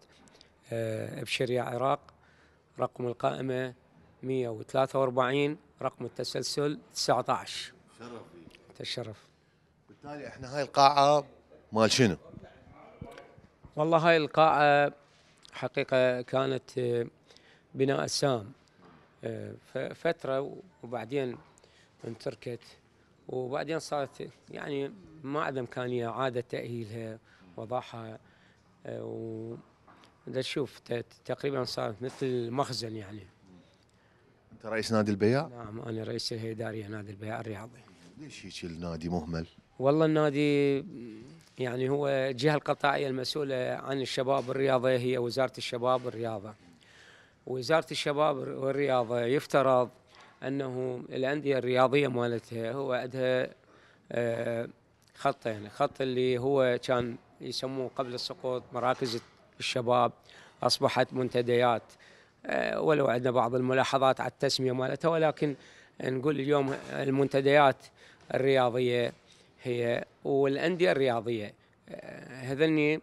ابشر آه، يا عراق رقم القائمة 143 رقم التسلسل 19 شرف تشرف بالتالي احنا هاي القاعة مال شنو؟ والله هاي القاعة حقيقة كانت آه، بناء السام آه، فترة وبعدين انتركت وبعدين صارت يعني ما عاد إمكانية إعادة تأهيلها وضعها آه، تشوف تقريبا صارت مثل مخزن يعني انت رئيس نادي البياع؟ نعم انا رئيس الهيئه الاداريه نادي البياع الرياضي. ليش هيك النادي مهمل؟ والله النادي يعني هو الجهه القطاعيه المسؤوله عن الشباب والرياضه هي وزاره الشباب والرياضه. وزاره الشباب والرياضه يفترض انه الانديه الرياضيه مالتها هو عندها آه، خطين، يعني خط اللي هو كان يسموه قبل السقوط مراكز الشباب اصبحت منتديات آه، ولو عندنا بعض الملاحظات على التسميه مالتها ولكن نقول اليوم المنتديات الرياضيه هي والانديه الرياضيه آه، هذني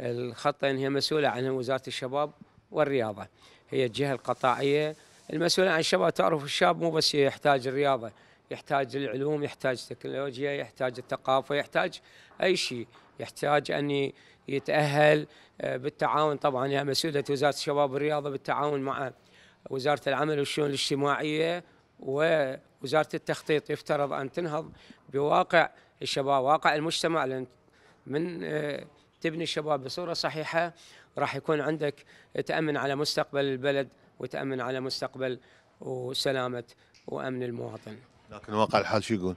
الخطين هي مسؤوله عنها وزاره الشباب والرياضه هي الجهه القطاعيه المسؤوله عن الشباب تعرف الشاب مو بس يحتاج الرياضه يحتاج العلوم يحتاج التكنولوجيا يحتاج الثقافه يحتاج اي شيء يحتاج ان يتاهل آه، بالتعاون طبعا هي مسؤوله وزاره الشباب والرياضه بالتعاون مع وزاره العمل والشؤون الاجتماعيه ووزاره التخطيط يفترض ان تنهض بواقع الشباب واقع المجتمع لأن من آه، تبني الشباب بصورة صحيحة راح يكون عندك تأمن على مستقبل البلد وتأمن على مستقبل وسلامة وأمن المواطن لكن واقع الحال شو يقول؟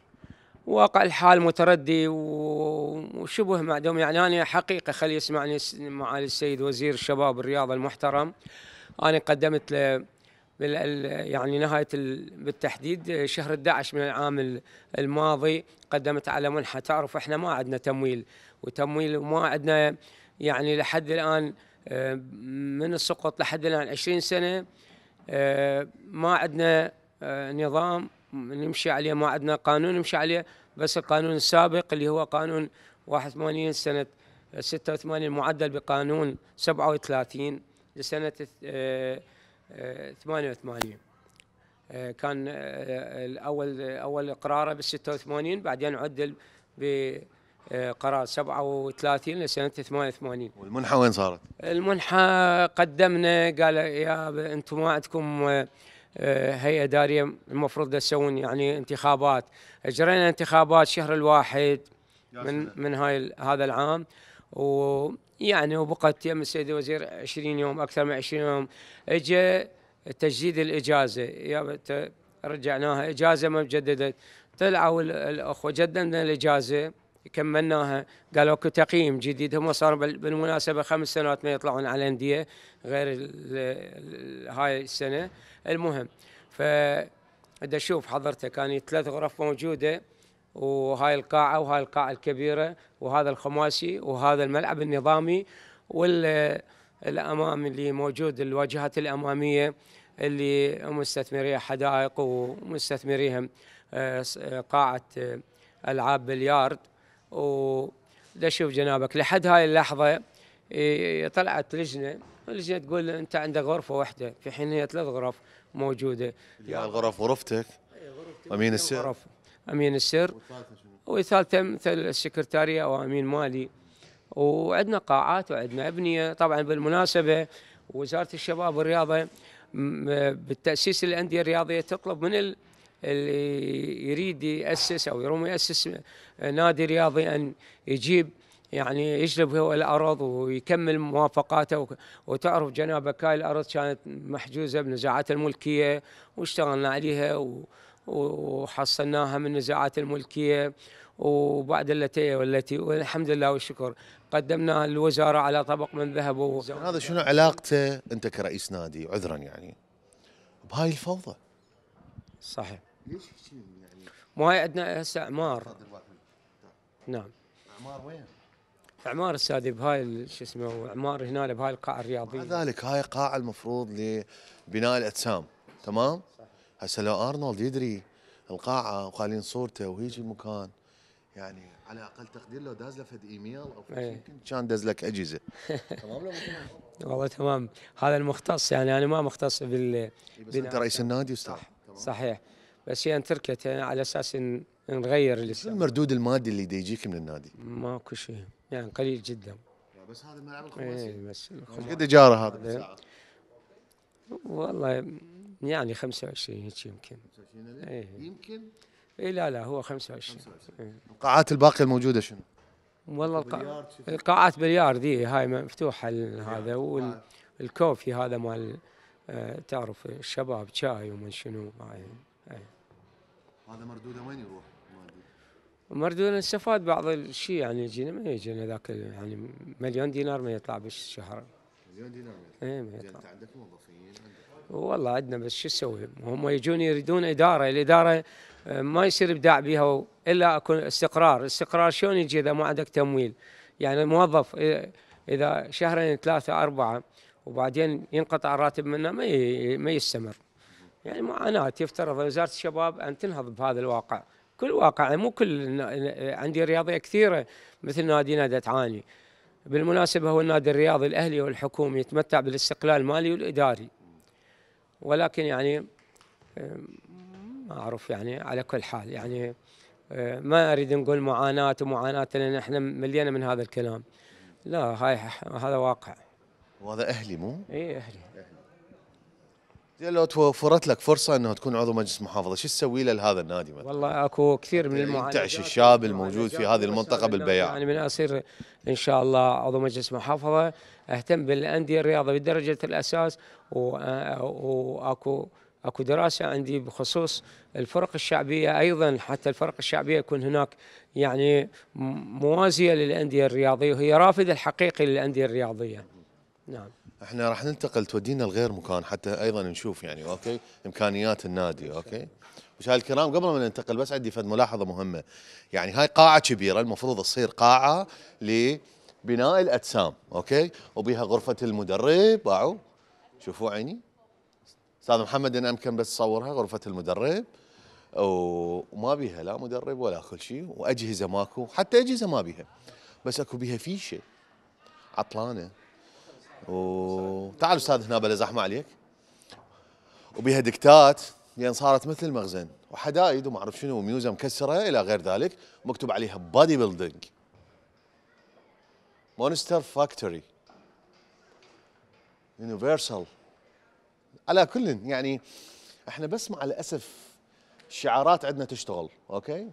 واقع الحال متردي وشبه معدوم يعني أنا حقيقة خلي يسمعني معالي السيد وزير الشباب الرياضة المحترم أنا قدمت له يعني نهاية بالتحديد شهر 11 من العام الماضي قدمت على منحة تعرف احنا ما عندنا تمويل وتمويل ما عندنا يعني لحد الآن آه، من السقوط لحد الآن 20 سنة آه، ما عندنا آه، نظام نمشي عليه ما عندنا قانون نمشي عليه بس القانون السابق اللي هو قانون 81 سنة 86 معدل بقانون 37 لسنة 88 آه، كان آه، الاول اول قراره بال 86 بعدين عدل بقرار آه، 37 لسنه 88 والمنحه وين صارت؟ المنحه قدمنا قال يا انتم ما عندكم هيئه اداريه المفروض تسوون يعني انتخابات اجرينا انتخابات شهر الواحد من من هاي هذا العام و يعني وبقت يم السيد الوزير 20 يوم اكثر من 20 يوم اجى تجديد الاجازه يا رجعناها اجازه ما مجدده طلعوا الاخوه جددنا الاجازه كملناها قالوا اكو تقييم جديد هم صاروا بالمناسبه خمس سنوات ما يطلعون على الانديه غير هاي السنه المهم ف اشوف حضرتك كان يعني ثلاث غرف موجوده وهاي القاعة وهاي القاعة الكبيرة وهذا الخماسي وهذا الملعب النظامي والأمام اللي موجود الواجهات الأمامية اللي مستثمريها حدائق ومستثمريها آه، آه، قاعة آه، ألعاب بليارد ودشوف جنابك لحد هاي اللحظة طلعت لجنة اللجنة تقول أنت عندك غرفة واحدة في حين هي ثلاث غرف موجودة يا الغرف غرفتك إيه، أمين السعر؟ امين السر وثالثه مثل السكرتاريه او امين مالي وعندنا قاعات وعندنا ابنيه طبعا بالمناسبه وزاره الشباب والرياضه بالتاسيس الانديه الرياضيه تطلب من اللي يريد ياسس او يروم ياسس نادي رياضي ان يجيب يعني يجلب هو الارض ويكمل موافقاته وتعرف جنابك هاي الارض كانت محجوزه بنزاعات الملكيه واشتغلنا عليها و وحصلناها من نزاعات الملكيه وبعد التي والتي والحمد لله والشكر قدمناها للوزاره على طبق من ذهب و... هذا شنو علاقته انت كرئيس نادي عذرا يعني بهاي الفوضى صحيح ليش يعني ما هي عندنا هسه اعمار نعم اعمار وين؟ اعمار السادي بهاي شو اسمه اعمار هنا بهاي القاعه الرياضيه مع ذلك هاي قاعه المفروض لبناء الاجسام تمام؟ هسه لو ارنولد يدري القاعه وقالين صورته وهيجي مكان يعني على اقل تقدير لو داز له فد ايميل او إيه. يمكن كان داز لك اجهزه تمام لو والله تمام هذا المختص يعني انا ما مختص بال إيه، بس انت رئيس النادي استاذ صح. صحيح بس هي انتركت يعني على اساس إن نغير اللي شو المردود المادي اللي يجيك من النادي؟ ماكو شيء يعني قليل جدا بس هذا الملعب إيه، الخماسي ايه بس قد ايجاره هذا والله يعني 25 هيك يمكن 25 إيه. يمكن اي لا لا هو 25, 25. القاعات الباقيه الموجوده شنو؟ والله القا... القاعات بليارد ذي إيه، هاي مفتوحه هذا والكوفي هذا مال آه، تعرف الشباب شاي ومن شنو هاي إيه. هذا مردوده وين يروح؟ مردوده استفاد بعض الشيء يعني يجينا ما يجينا ذاك يعني مليون دينار ما يطلع بالشهر مليون دينار ما يطلع اي ما يطلع انت يعني عندك موظفين عندك والله عندنا بس شو نسوي هم يجون يريدون اداره الاداره آه، ما يصير ابداع بها الا اكون استقرار استقرار شلون يجي اذا ما عندك تمويل يعني الموظف إيه، اذا شهرين ثلاثه اربعه وبعدين ينقطع الراتب منه ما ما يستمر يعني معاناه يفترض وزاره الشباب ان تنهض بهذا الواقع كل واقع يعني مو كل عندي رياضيه كثيره مثل نادينا تعاني بالمناسبه هو النادي الرياضي الاهلي والحكومي يتمتع بالاستقلال المالي والاداري ولكن يعني ما اعرف يعني على كل حال يعني ما اريد نقول معاناه ومعاناه لان احنا ملينا من هذا الكلام لا هاي هذا واقع وهذا اهلي مو؟ اي اهلي لو توفرت لك فرصه انه تكون عضو مجلس محافظه شو تسوي له لهذا النادي مثلا؟ والله اكو كثير من المعاناه تعش الشاب الموجود في هذه المنطقه بالبياع يعني من اصير ان شاء الله عضو مجلس محافظه اهتم بالانديه الرياضه بدرجه الاساس واكو اكو دراسه عندي بخصوص الفرق الشعبيه ايضا حتى الفرق الشعبيه يكون هناك يعني موازيه للانديه الرياضيه وهي رافد الحقيقي للانديه الرياضيه. نعم. احنا راح ننتقل تودينا لغير مكان حتى ايضا نشوف يعني اوكي امكانيات النادي اوكي مشاهدي الكرام قبل ما ننتقل بس عندي فد ملاحظه مهمه يعني هاي قاعه كبيره المفروض تصير قاعه لبناء الاجسام اوكي وبها غرفه المدرب باعوا شوفوا عيني استاذ محمد انا امكن بس تصورها غرفه المدرب وما بيها لا مدرب ولا كل شيء واجهزه ماكو حتى اجهزه ما بيها بس اكو بيها فيشه عطلانه وتعال استاذ هنا بلا زحمه عليك وبها دكتات لان صارت مثل المخزن وحدايد وما اعرف شنو وميوزه مكسره الى غير ذلك مكتوب عليها بادي بيلدينج مونستر فاكتوري يونيفرسال على كل يعني احنا بس مع الاسف الشعارات عندنا تشتغل اوكي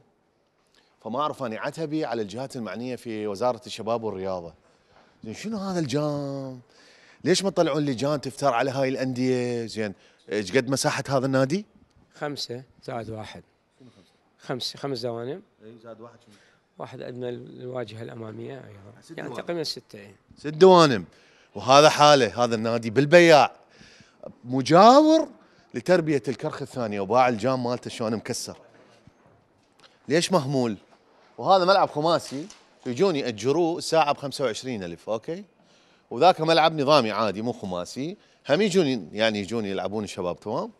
فما اعرف اني عتبي على الجهات المعنيه في وزاره الشباب والرياضه شنو هذا الجام ليش ما تطلعون لجان تفتر على هاي الانديه زين ايش قد مساحه هذا النادي؟ خمسه زائد واحد خمس خمس دوانم اي زائد واحد شنو؟ واحد ادنى الواجهه الاماميه ايضا أيوة. يعني تقريبا سته اي ست دوانم وهذا حاله هذا النادي بالبياع مجاور لتربيه الكرخ الثانيه وباع الجام مالته شلون مكسر ليش مهمول؟ وهذا ملعب خماسي يجون ياجروه الساعه ب 25000 اوكي وذاك ملعب نظامي عادي مو خماسي هم يجون يعني يجون يلعبون الشباب توام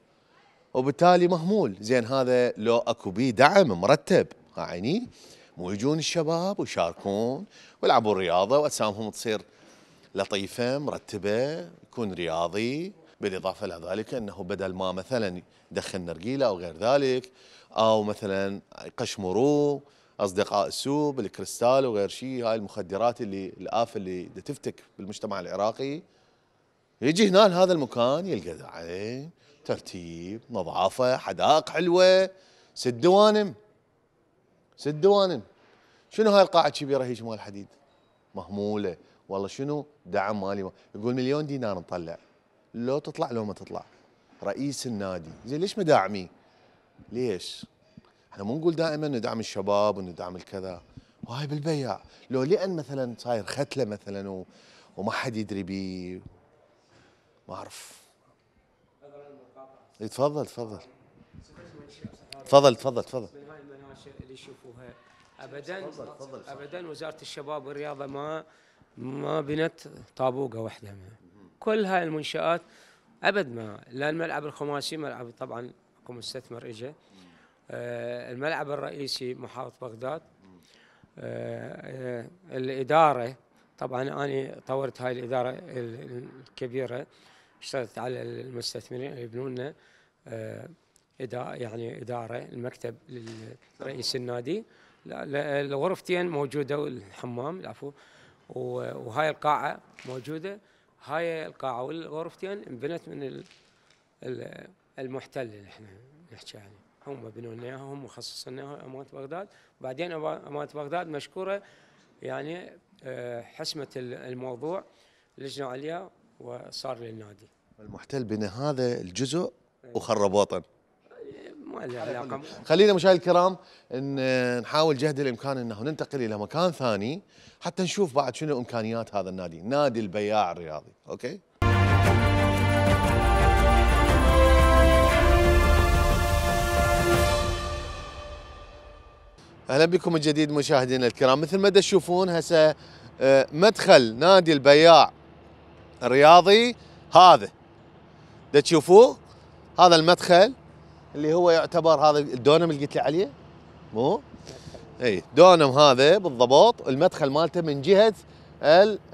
وبالتالي مهمول زين هذا لو اكو بيه دعم مرتب يعني مو يجون الشباب ويشاركون ويلعبون الرياضه واجسامهم تصير لطيفه مرتبه يكون رياضي بالاضافه الى ذلك انه بدل ما مثلا يدخن نرجيله او غير ذلك او مثلا يقشمروه اصدقاء السوء الكريستال وغير شيء هاي المخدرات اللي الافه اللي تفتك بالمجتمع العراقي يجي هنا لهذا المكان يلقى عليه ترتيب نظافه حدائق حلوه ست دوانم ست دوانم شنو هاي القاعه الكبيره هيك مال حديد مهموله والله شنو دعم مالي ما. يقول مليون دينار نطلع لو تطلع لو ما تطلع رئيس النادي زين ليش مداعمي ليش احنا مو نقول دائما ندعم الشباب وندعم الكذا وهاي بالبيع لو لان مثلا صاير ختله مثلا و... وما حد يدري بي ما اعرف تفضل تفضل تفضل تفضل تفضل من هاي المناشر اللي يشوفوها ابدا ابدا وزاره الشباب والرياضه ما ما بنت طابوقه واحده منها كل هاي المنشات ابد ما لا الملعب الخماسي ملعب طبعا مستثمر اجى آه، الملعب الرئيسي محافظة بغداد آه، آه، الإدارة طبعا أنا طورت هاي الإدارة الكبيرة اشتغلت على المستثمرين اللي يبنون يعني إدارة المكتب لرئيس النادي الغرفتين موجودة والحمام العفو وهاي القاعة موجودة هاي القاعة والغرفتين انبنت من المحتل اللي احنا نحكي عنه هم بنوناهم هم وخصصناها اموات بغداد وبعدين اموات بغداد مشكوره يعني آه، حسمت الموضوع لجنه عليا وصار للنادي المحتل بنى هذا الجزء إيه. وخرب وطن ما له علاقه خلينا مشاهدي الكرام ان آه، نحاول جهد الامكان انه ننتقل الى مكان ثاني حتى نشوف بعد شنو امكانيات هذا النادي نادي البياع الرياضي اوكي اهلا بكم من جديد مشاهدينا الكرام مثل ما تشوفون هسه آه، مدخل نادي البياع الرياضي هذا تشوفوه هذا المدخل اللي هو يعتبر هذا الدونم اللي قلت لي عليه مو اي دونم هذا بالضبط المدخل مالته من جهه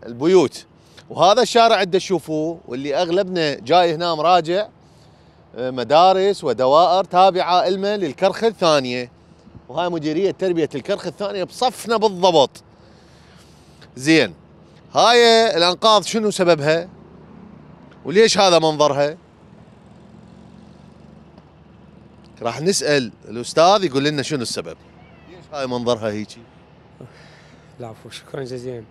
البيوت وهذا الشارع اللي تشوفوه واللي اغلبنا جاي هنا مراجع آه، مدارس ودوائر تابعه لنا للكرخه الثانيه وهاي مديريه تربيه الكرخ الثانيه بصفنا بالضبط زين هاي الانقاض شنو سببها وليش هذا منظرها راح نسال الاستاذ يقول لنا شنو السبب ليش هاي منظرها هيجي العفو شكرا جزيلا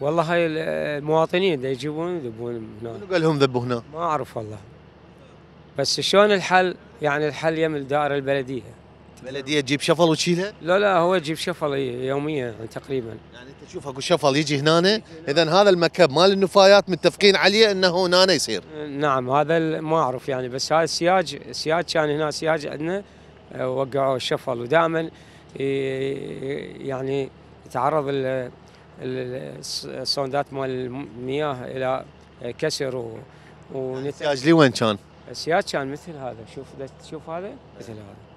والله هاي المواطنين اللي يجيبون يذبون هنا شنو قال لهم ذبوا هنا؟ ما اعرف والله بس شلون الحل؟ يعني الحل يم الدائره البلديه بلديه تجيب شفل وتشيلها؟ لا لا هو يجيب شفل إيه، يوميا تقريبا يعني انت تشوف اكو شفل يجي هنا اذا هذا المكب مال النفايات متفقين عليه انه هنا يصير نعم هذا ما اعرف يعني بس هذا السياج السياج كان هنا سياج عندنا آه، وقعوا الشفل ودائما إيه، يعني يتعرض السوندات مال المياه الى كسر و ونت... السياج لي وين كان؟ السياج كان مثل هذا شوف شوف هذا مثل هذا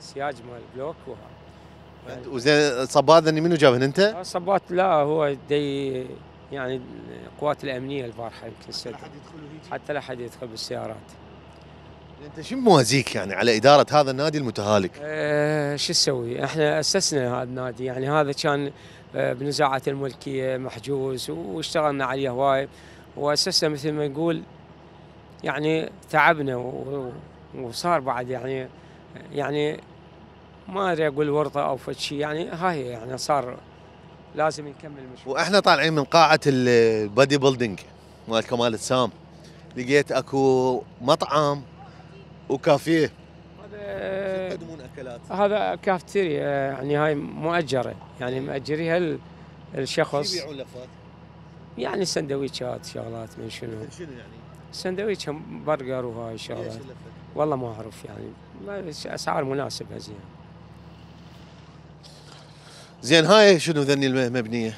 سياج مال البلوك وها وزين صباط ذني منو جابهن انت؟ آه، صباط لا هو دي يعني القوات الامنيه البارحه يمكن حتى لا حد يدخل حتى لا حد يدخل بالسيارات يعني انت شو موازيك يعني على اداره هذا النادي المتهالك؟ أه شو تسوي؟ احنا اسسنا هذا النادي يعني هذا كان بنزاعات آه، الملكيه محجوز واشتغلنا عليه هواي واسسنا مثل ما نقول يعني تعبنا وصار بعد يعني يعني ما ادري اقول ورطه او فد شيء يعني هاي يعني صار لازم نكمل مشوار واحنا طالعين من قاعه البادي بيلدينج مال كمال السام لقيت اكو مطعم وكافيه هذا يقدمون اكلات هذا كافتيريا يعني هاي مؤجره يعني مأجريها الشخص يبيعون لفات يعني سندويتشات شغلات من شنو شنو يعني سندويتش برجر وهاي شغلات والله يعني. ما اعرف يعني اسعار مناسبه زين زين هاي شنو ذني المبنيه؟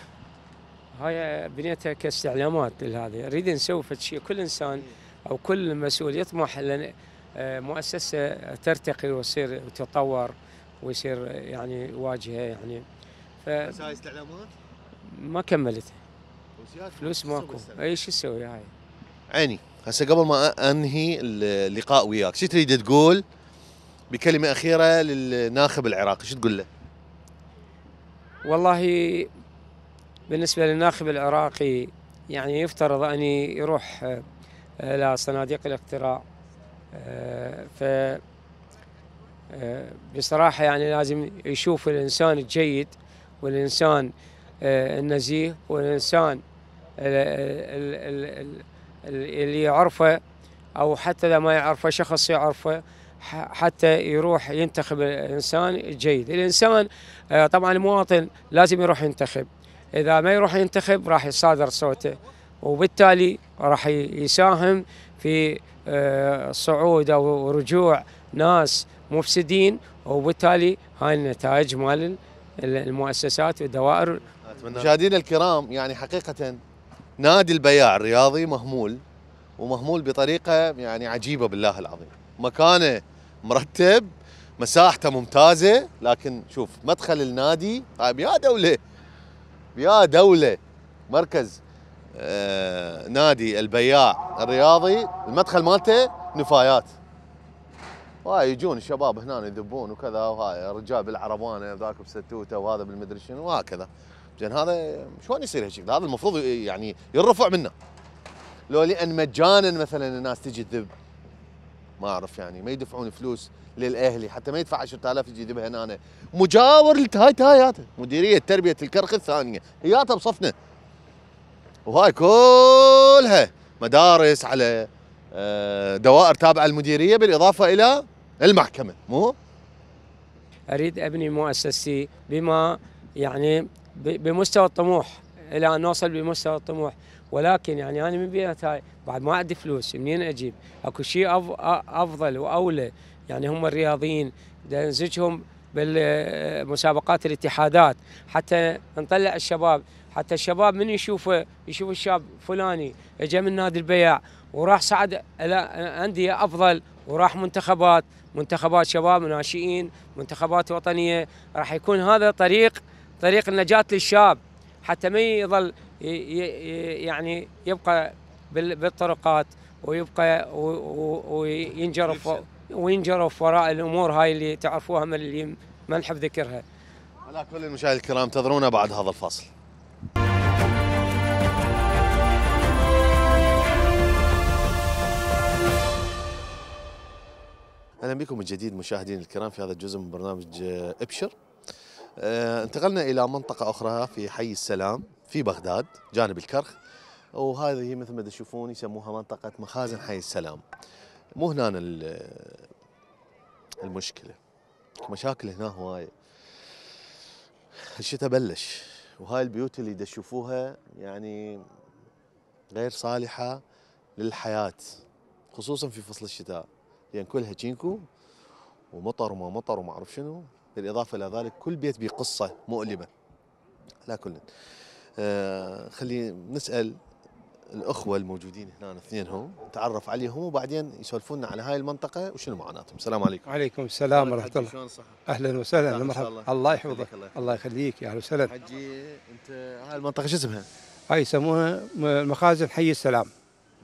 هاي بنيتها كاستعلامات لهذا نريد نسوي شيء كل انسان او كل مسؤول يطمح لان آه، مؤسسه ترتقي وتصير تتطور ويصير يعني واجهه يعني ف هاي استعلامات؟ ما كملتها فلوس ماكو اي شو تسوي هاي؟ عيني هسه قبل ما انهي اللقاء وياك شو تريد تقول بكلمه اخيره للناخب العراقي شو تقول له والله بالنسبه للناخب العراقي يعني يفترض ان يروح آه، الى صناديق الاقتراع آه، ف آه، بصراحه يعني لازم يشوف الانسان الجيد والانسان النزيه والانسان اللي يعرفه او حتى لو ما يعرفه شخص يعرفه حتى يروح ينتخب الانسان الجيد الانسان آه، طبعا المواطن لازم يروح ينتخب اذا ما يروح ينتخب راح يصادر صوته وبالتالي راح يساهم في آه، صعود او رجوع ناس مفسدين وبالتالي هاي النتائج مال المؤسسات والدوائر مشاهدينا الكرام يعني حقيقه نادي البياع الرياضي مهمول ومهمول بطريقه يعني عجيبه بالله العظيم مكانه مرتب مساحته ممتازه لكن شوف مدخل النادي طيب يا دوله يا دوله مركز آه نادي البياع الرياضي المدخل مالته نفايات هاي يجون الشباب هنا يذبون وكذا وهاي رجال بالعربانه ذاك بستوته وهذا بالمدري شنو وهكذا زين هذا شلون يصير هالشيء هذا المفروض يعني ينرفع منه لو لان مجانا مثلا الناس تجي تذب ما اعرف يعني ما يدفعون فلوس للاهلي حتى ما يدفع 10000 يجي يذبها هنا أنا. مجاور هاي تهاياته مديريه تربيه الكرخ الثانيه هياته بصفنا وهاي كلها مدارس على آه، دوائر تابعه للمديريه بالاضافه الى المحكمه مو اريد ابني مؤسستي بما يعني بمستوى الطموح الى ان نوصل بمستوى الطموح ولكن يعني انا من بيئه هاي بعد ما عندي فلوس منين اجيب؟ اكو شيء افضل واولى يعني هم الرياضيين نزجهم بالمسابقات الاتحادات حتى نطلع الشباب حتى الشباب من يشوفه يشوف الشاب فلاني اجى من نادي البياع وراح صعد الى انديه افضل وراح منتخبات منتخبات شباب ناشئين منتخبات وطنيه راح يكون هذا طريق طريق النجاة للشاب حتى ما يظل يعني يبقى بالطرقات ويبقى وينجرف وينجرف وراء الامور هاي اللي تعرفوها من اللي ما نحب ذكرها. على كل المشاهد الكرام انتظرونا بعد هذا الفصل. اهلا بكم من جديد مشاهدينا الكرام في هذا الجزء من برنامج ابشر آه، انتقلنا إلى منطقة أخرى في حي السلام في بغداد جانب الكرخ وهذه مثل ما تشوفون يسموها منطقة مخازن حي السلام مو هنا المشكلة مشاكل هنا هواية الشتاء بلش وهاي البيوت اللي تشوفوها يعني غير صالحة للحياة خصوصا في فصل الشتاء لأن يعني كلها تشينكو ومطر وما مطر وما أعرف شنو بالإضافة إلى ذلك كل بيت به قصة مؤلمة لا كل آه خلي نسأل الأخوة الموجودين هنا اثنينهم هم نتعرف عليهم وبعدين يسولفونا على هاي المنطقة وشنو معناتهم السلام عليكم وعليكم السلام ورحمة الله أهلا وسهلا مرحبا الله يحفظك الله يخليك يا أهلا وسهلا حجي أنت هاي المنطقة شو اسمها؟ هاي يسموها مخازن حي السلام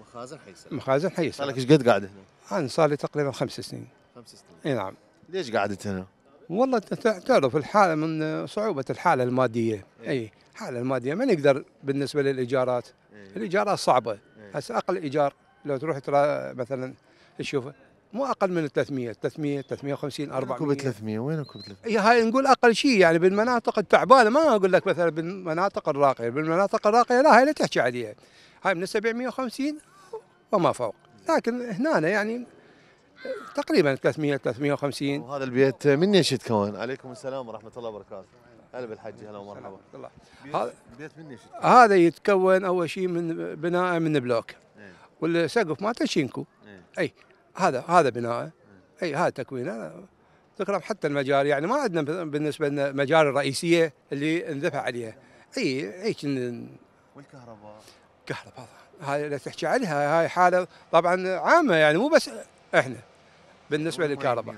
مخازن حي السلام مخازن حي السلام صار لك ايش قد قاعد هنا؟ أنا صار لي تقريبا خمس سنين خمس سنين اي نعم ليش قعدت هنا؟ والله تعرف الحالة من صعوبة الحالة المادية أي الحالة إيه، المادية ما نقدر بالنسبة للإيجارات إيه. الإيجارات صعبة إيه. هسه أقل إيجار لو تروح ترى مثلا تشوفه مو اقل من 300 300 350 400 كوب 300 وين كوب 300 هاي نقول اقل شيء يعني بالمناطق التعبانه ما اقول لك مثلا بالمناطق الراقيه بالمناطق الراقيه لا هاي لا تحكي عليها هاي من 750 وما فوق لكن هنا يعني تقريبا 300 350 وهذا البيت من ايش يتكون؟ عليكم السلام ورحمه الله وبركاته. هلا بالحج هلا ومرحبا. الله. هذا البيت من ايش يتكون؟ هذا يتكون اول شيء من بناء من بلوك. إيه. والسقف مالته شينكو. إيه. اي هذا هذا بناء اي هذا تكوينه تقرب حتى المجاري يعني ما عندنا بالنسبه لنا مجاري الرئيسيه اللي ندفع عليها. اي اي والكهرباء؟ كهرباء هاي اللي تحكي عليها هاي حاله طبعا عامه يعني مو بس احنا. بالنسبه للكهرباء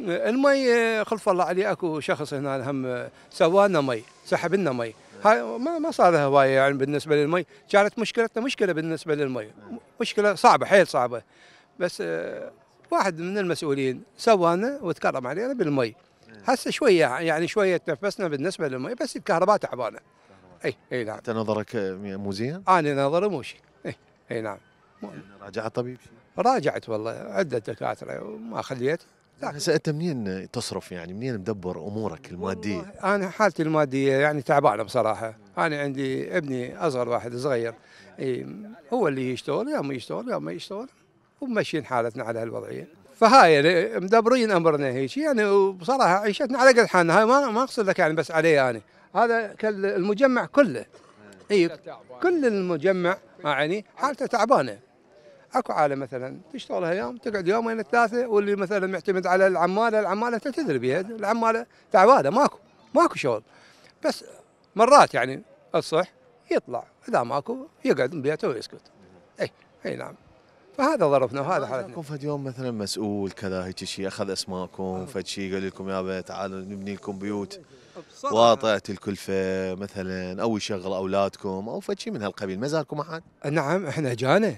المي آه، خلف الله عليه اكو شخص هنا هم آه، سوانا مي سحب لنا مي نعم. هاي ما ما صار لها هوايه يعني بالنسبه للمي كانت مشكلتنا مشكله بالنسبه للمي مشكله صعبه حيل صعبه بس آه، واحد من المسؤولين سوانا وتكرم علينا بالمي نعم. هسه شويه يعني شويه تنفسنا بالنسبه للمي بس الكهرباء تعبانه اي اي إيه، نعم انت نظرك مو زين؟ انا نظري مو شيء اي اي إيه، نعم راجع طبيب شيء راجعت والله عده دكاتره وما خليت هسه انت منين تصرف يعني منين مدبر امورك الماديه؟ انا حالتي الماديه يعني تعبانه بصراحه، انا عندي ابني اصغر واحد صغير إيه هو اللي يشتغل يا ما يشتغل يا ما يشتغل وماشيين حالتنا على هالوضعيه، فهاي يعني مدبرين امرنا هيك يعني وبصراحه عيشتنا على قد حالنا هاي ما ما اقصد لك يعني بس علي انا، هذا المجمع كله آه. اي كل المجمع يعني حالته تعبانه اكو عاله مثلا تشتغلها يوم تقعد يومين ثلاثه واللي مثلا معتمد على العماله العماله تدري بها العماله تعبانه ماكو ماكو شغل بس مرات يعني الصح يطلع اذا ماكو يقعد ببيته ويسكت اي اي نعم فهذا ظرفنا وهذا حالتنا فد يوم مثلا مسؤول كذا هيك شيء اخذ اسماءكم فد شيء قال لكم يابا تعالوا نبني لكم بيوت واطعت الكلفه مثلا او يشغل اولادكم او فد شيء من هالقبيل ما زالكم احد؟ نعم احنا اجانا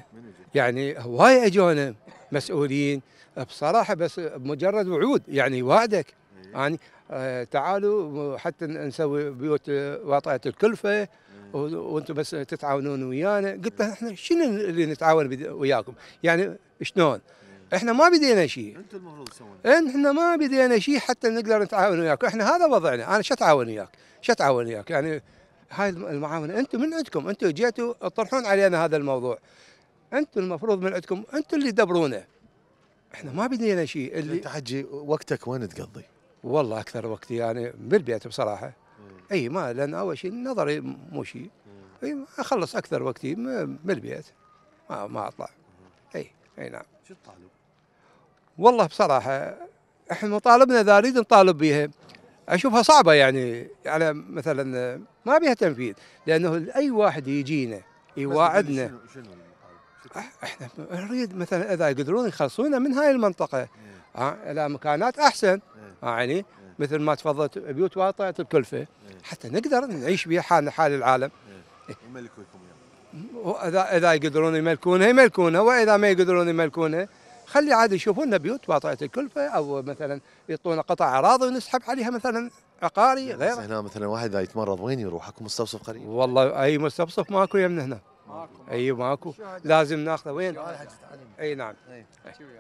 يعني هواي اجونا مسؤولين بصراحه بس مجرد وعود يعني وعدك إيه. يعني آه، تعالوا حتى نسوي بيوت واطئه الكلفه وانتم بس تتعاونون ويانا قلت له احنا شنو اللي نتعاون وياكم يعني شلون احنا ما بدينا شيء انتم المفروض احنا ما بدينا شيء حتى نقدر نتعاون وياك احنا هذا وضعنا انا شو اتعاون وياك شو اتعاون وياك يعني هاي المعاونه انتم من عندكم انتم جيتوا تطرحون علينا هذا الموضوع انتم المفروض من عندكم انتم اللي تدبرونه احنا ما بدينا شيء اللي انت حجي وقتك وين تقضي والله اكثر وقتي يعني بالبيت بصراحه اي ما لان اول شيء نظري مو شيء اي اخلص اكثر وقتي من البيت ما, ما اطلع اي اي نعم شو تطالب؟ والله بصراحه احنا مطالبنا اذا اريد نطالب بها اشوفها صعبه يعني على مثلا ما بيها تنفيذ لانه اي واحد يجينا يعني يواعدنا شنو شنو احنا نريد مثلا اذا يقدرون يخلصونا من هاي المنطقه آه، الى مكانات احسن آه، يعني مثل ما تفضلت بيوت واطية الكلفه إيه. حتى نقدر نعيش بها حالنا حال العالم إيه. إيه. اذا اذا يقدرون يملكونها يملكونها واذا ما يقدرون يملكونها خلي عاد يشوفون بيوت واطية الكلفه او مثلا يعطونا قطع اراضي ونسحب عليها مثلا عقاري غير هنا مثلا واحد اذا يتمرض وين يروح؟ اكو مستوصف قريب؟ والله اي مستوصف ماكو يمنا هنا اي ماكو أيوة، لازم ناخذه وين؟ اي نعم إيه.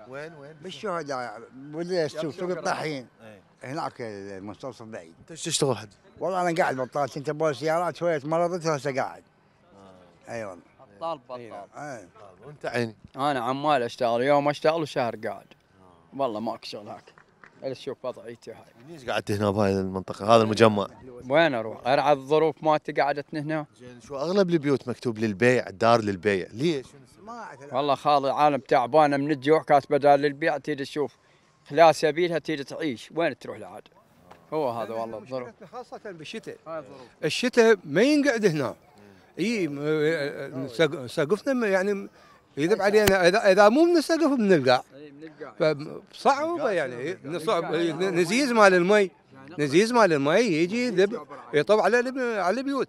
وين وين؟ بالشهداء بالسوق الطحين إيه. هناك المستوصف بعيد انت ايش تشتغل حد؟ والله انا قاعد بطال كنت ابوي سيارات شويه مرضت هسه قاعد آه. اي والله بطال بطال نعم. إيه. طيب، وانت عيني انا عمال اشتغل يوم اشتغل وشهر قاعد آه. والله ماكو شغل هاك شوف وضعيتي هاي ليش قعدت هنا بهاي المنطقه هذا المجمع وين اروح غير على الظروف مالتي تقعدتني هنا زين شو اغلب البيوت مكتوب للبيع دار للبيع ليش ما اعرف والله خالي عالم تعبانه من الجوع كاتبه دار للبيع تيجي تشوف خلاص سبيلها تيجي تعيش وين تروح لعاد هو هذا والله الظروف خاصه بالشتاء الشتاء ما ينقعد هنا اي سقفنا يعني يذب علينا اذا اذا مو من السقف من القاع إيه، فصعبه يعني صعب إيه، نزيز مال المي نعم. نزيز مال المي يجي يذب يطب إيه، على على البيوت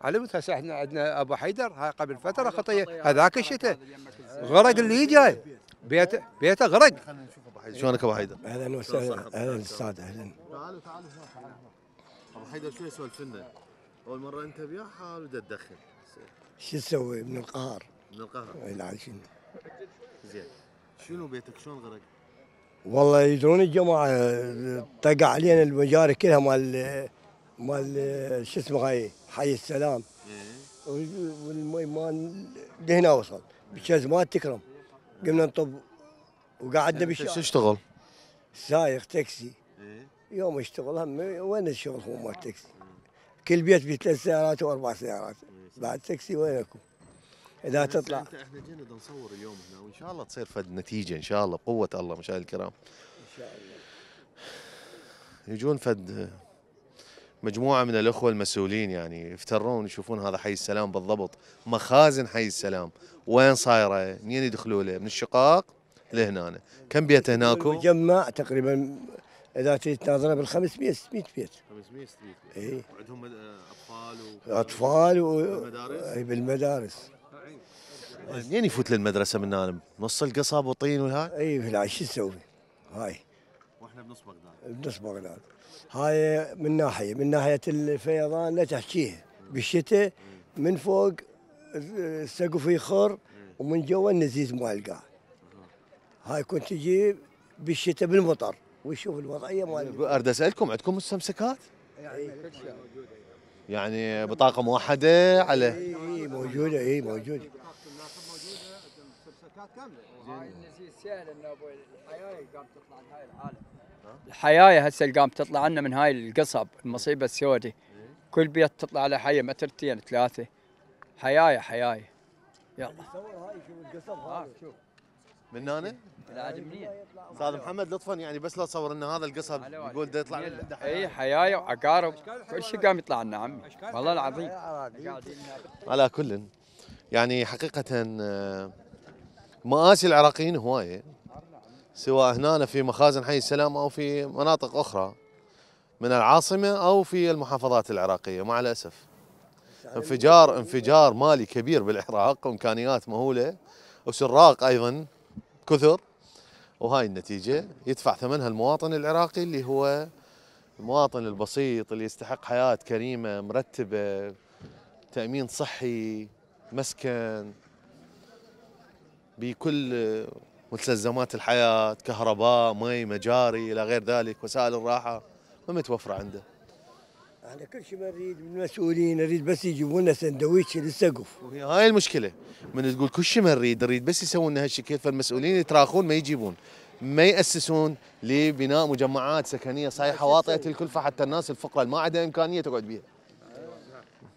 على البيوت هسه احنا عندنا ابو حيدر هاي قبل فتره خطيه هذاك الشتاء غرق اللي جاي بيته بيته غرق شلونك ابو حيدر؟ اهلا وسهلا اهلا استاذ اهلا تعال تعال ابو حيدر شوي يسولف لنا اول مره انت حال حاول تدخل شو تسوي من القهر من القاهرة إيه، عايشين زين شنو بيتك شلون غرق؟ والله يدرون الجماعة طق علينا المجاري كلها مال مال شو اسمه هاي حي السلام إيه. والمي ما لهنا وصل بشاز ما تكرم قمنا نطب وقعدنا يعني بالشارع شو تشتغل؟ سايق تاكسي إيه. يوم اشتغل هم وين الشغل هو مال تاكسي؟ كل بيت بثلاث سيارات واربع سيارات بعد تاكسي وين اكو؟ اذا تطلع احنا جينا نصور اليوم هنا وان شاء الله تصير فد نتيجه ان شاء الله بقوه الله مشاهدي الكرام ان شاء الله يجون فد مجموعه من الاخوه المسؤولين يعني يفترون يشوفون هذا حي السلام بالضبط مخازن حي السلام وين صايره؟ منين يدخلوا له؟ من الشقاق لهنا كم بيت هناكو؟ مجمع تقريبا اذا تناظرها بال 500 600 بيت 500 600 بيت اي وعندهم اطفال و... اطفال و... بالمدارس؟ بالمدارس منين يعني يفوت للمدرسه من هنا نص القصب وطين وهاي؟ اي لا شو تسوي؟ هاي واحنا بنص بغداد بنص بغداد هاي من ناحيه من ناحيه الفيضان لا تحكيها بالشتاء من فوق السقف يخر ومن جوا النزيز ما القاه هاي كنت تجي بالشتاء بالمطر ويشوف الوضعيه مال ارد اسالكم عندكم مستمسكات؟ يعني, يعني بطاقه موحده على اي موجوده اي موجوده حركات كامله انه الحياه قام تطلع من هاي هسه اللي قام تطلع عنا من هاي القصب المصيبه السودي كل بيت تطلع على حيه مترتين ثلاثه حياه حياه يلا تصور هاي شوف القصب شوف من هنا؟ استاذ محمد لطفا يعني بس لو تصور ان هذا القصب يقول ده يطلع اي حياه وعقارب كل شيء قام يطلع لنا عمي والله العظيم على كل يعني حقيقه آه، مآسي العراقيين هواية سواء هنا في مخازن حي السلام أو في مناطق أخرى من العاصمة أو في المحافظات العراقية مع الأسف انفجار انفجار مالي كبير بالعراق وإمكانيات مهولة وسراق أيضا كثر وهاي النتيجة يدفع ثمنها المواطن العراقي اللي هو المواطن البسيط اللي يستحق حياة كريمة مرتبة تأمين صحي مسكن بكل متلزمات الحياة كهرباء مي مجاري إلى غير ذلك وسائل الراحة ما متوفرة عنده احنا كل شيء ما نريد من المسؤولين نريد بس يجيبوا لنا سندويتش للسقف هاي المشكله من تقول كل شيء ما نريد نريد بس يسوون لنا هالشكل فالمسؤولين يتراخون ما يجيبون ما ياسسون لبناء مجمعات سكنيه صحيحه واطئه الكلفه حتى الناس الفقراء اللي ما عندها امكانيه تقعد بيها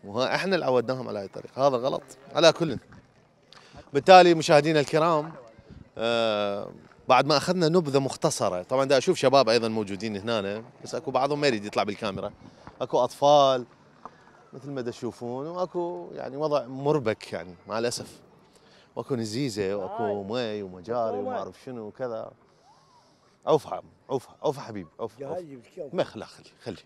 وها احنا اللي عودناهم على هاي الطريقه هذا غلط على كل بالتالي مشاهدينا الكرام آه، بعد ما اخذنا نبذه مختصره طبعا دا اشوف شباب ايضا موجودين هنا بس اكو بعضهم ما يريد يطلع بالكاميرا اكو اطفال مثل ما تشوفون واكو يعني وضع مربك يعني مع الاسف واكو نزيزه واكو آه. مي ومجاري وما اعرف شنو وكذا اوفى اوفى اوفى حبيبي اوفى عوف. ما خلا خلي خلي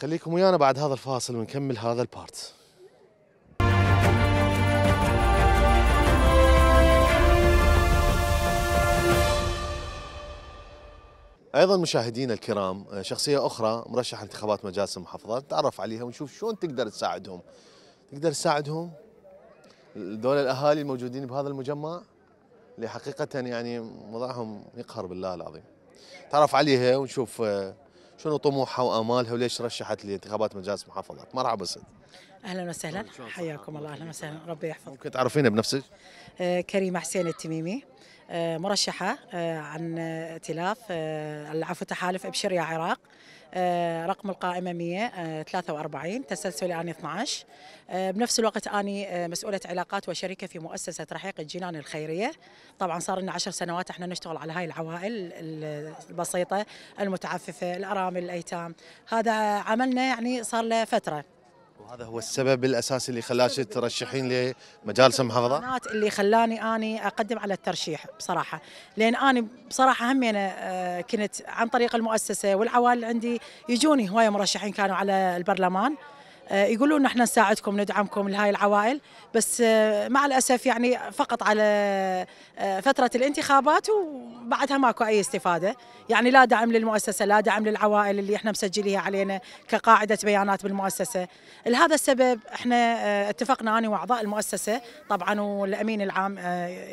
خليكم ويانا بعد هذا الفاصل ونكمل هذا البارت ايضا مشاهدينا الكرام آه، شخصيه اخرى مرشحه انتخابات مجالس المحافظه نتعرف عليها ونشوف شلون تقدر تساعدهم تقدر تساعدهم دول الاهالي الموجودين بهذا المجمع اللي حقيقه يعني وضعهم يقهر بالله العظيم تعرف عليها ونشوف آه، شنو طموحها وامالها وليش رشحت لانتخابات مجالس المحافظات مرحبا ست اهلا وسهلا حياكم الله اهلا وسهلا ربي يحفظك ممكن تعرفينا بنفسك آه، كريمه حسين التميمي آه، مرشحة آه، عن ائتلاف آه، العفو تحالف ابشر يا عراق رقم القائمة 143 تسلسل أني 12 بنفس الوقت أني مسؤولة علاقات وشركة في مؤسسة رحيق الجنان الخيرية طبعا صار لنا 10 سنوات احنا نشتغل على هاي العوائل البسيطة المتعففة الأرامل الأيتام هذا عملنا يعني صار له فترة هذا هو السبب الاساسي اللي خلاك ترشحين لمجالس المحافظه؟ اللي خلاني اني اقدم على الترشيح بصراحه، لان انا بصراحه هم أنا آه، كنت عن طريق المؤسسه والعوائل عندي يجوني هوايه مرشحين كانوا على البرلمان آه، يقولون احنا نساعدكم ندعمكم لهاي العوائل بس آه، مع الاسف يعني فقط على آه، فتره الانتخابات وبعدها ماكو اي استفاده يعني لا دعم للمؤسسه لا دعم للعوائل اللي احنا مسجليها علينا كقاعده بيانات بالمؤسسه لهذا السبب احنا اتفقنا انا واعضاء المؤسسه طبعا والامين العام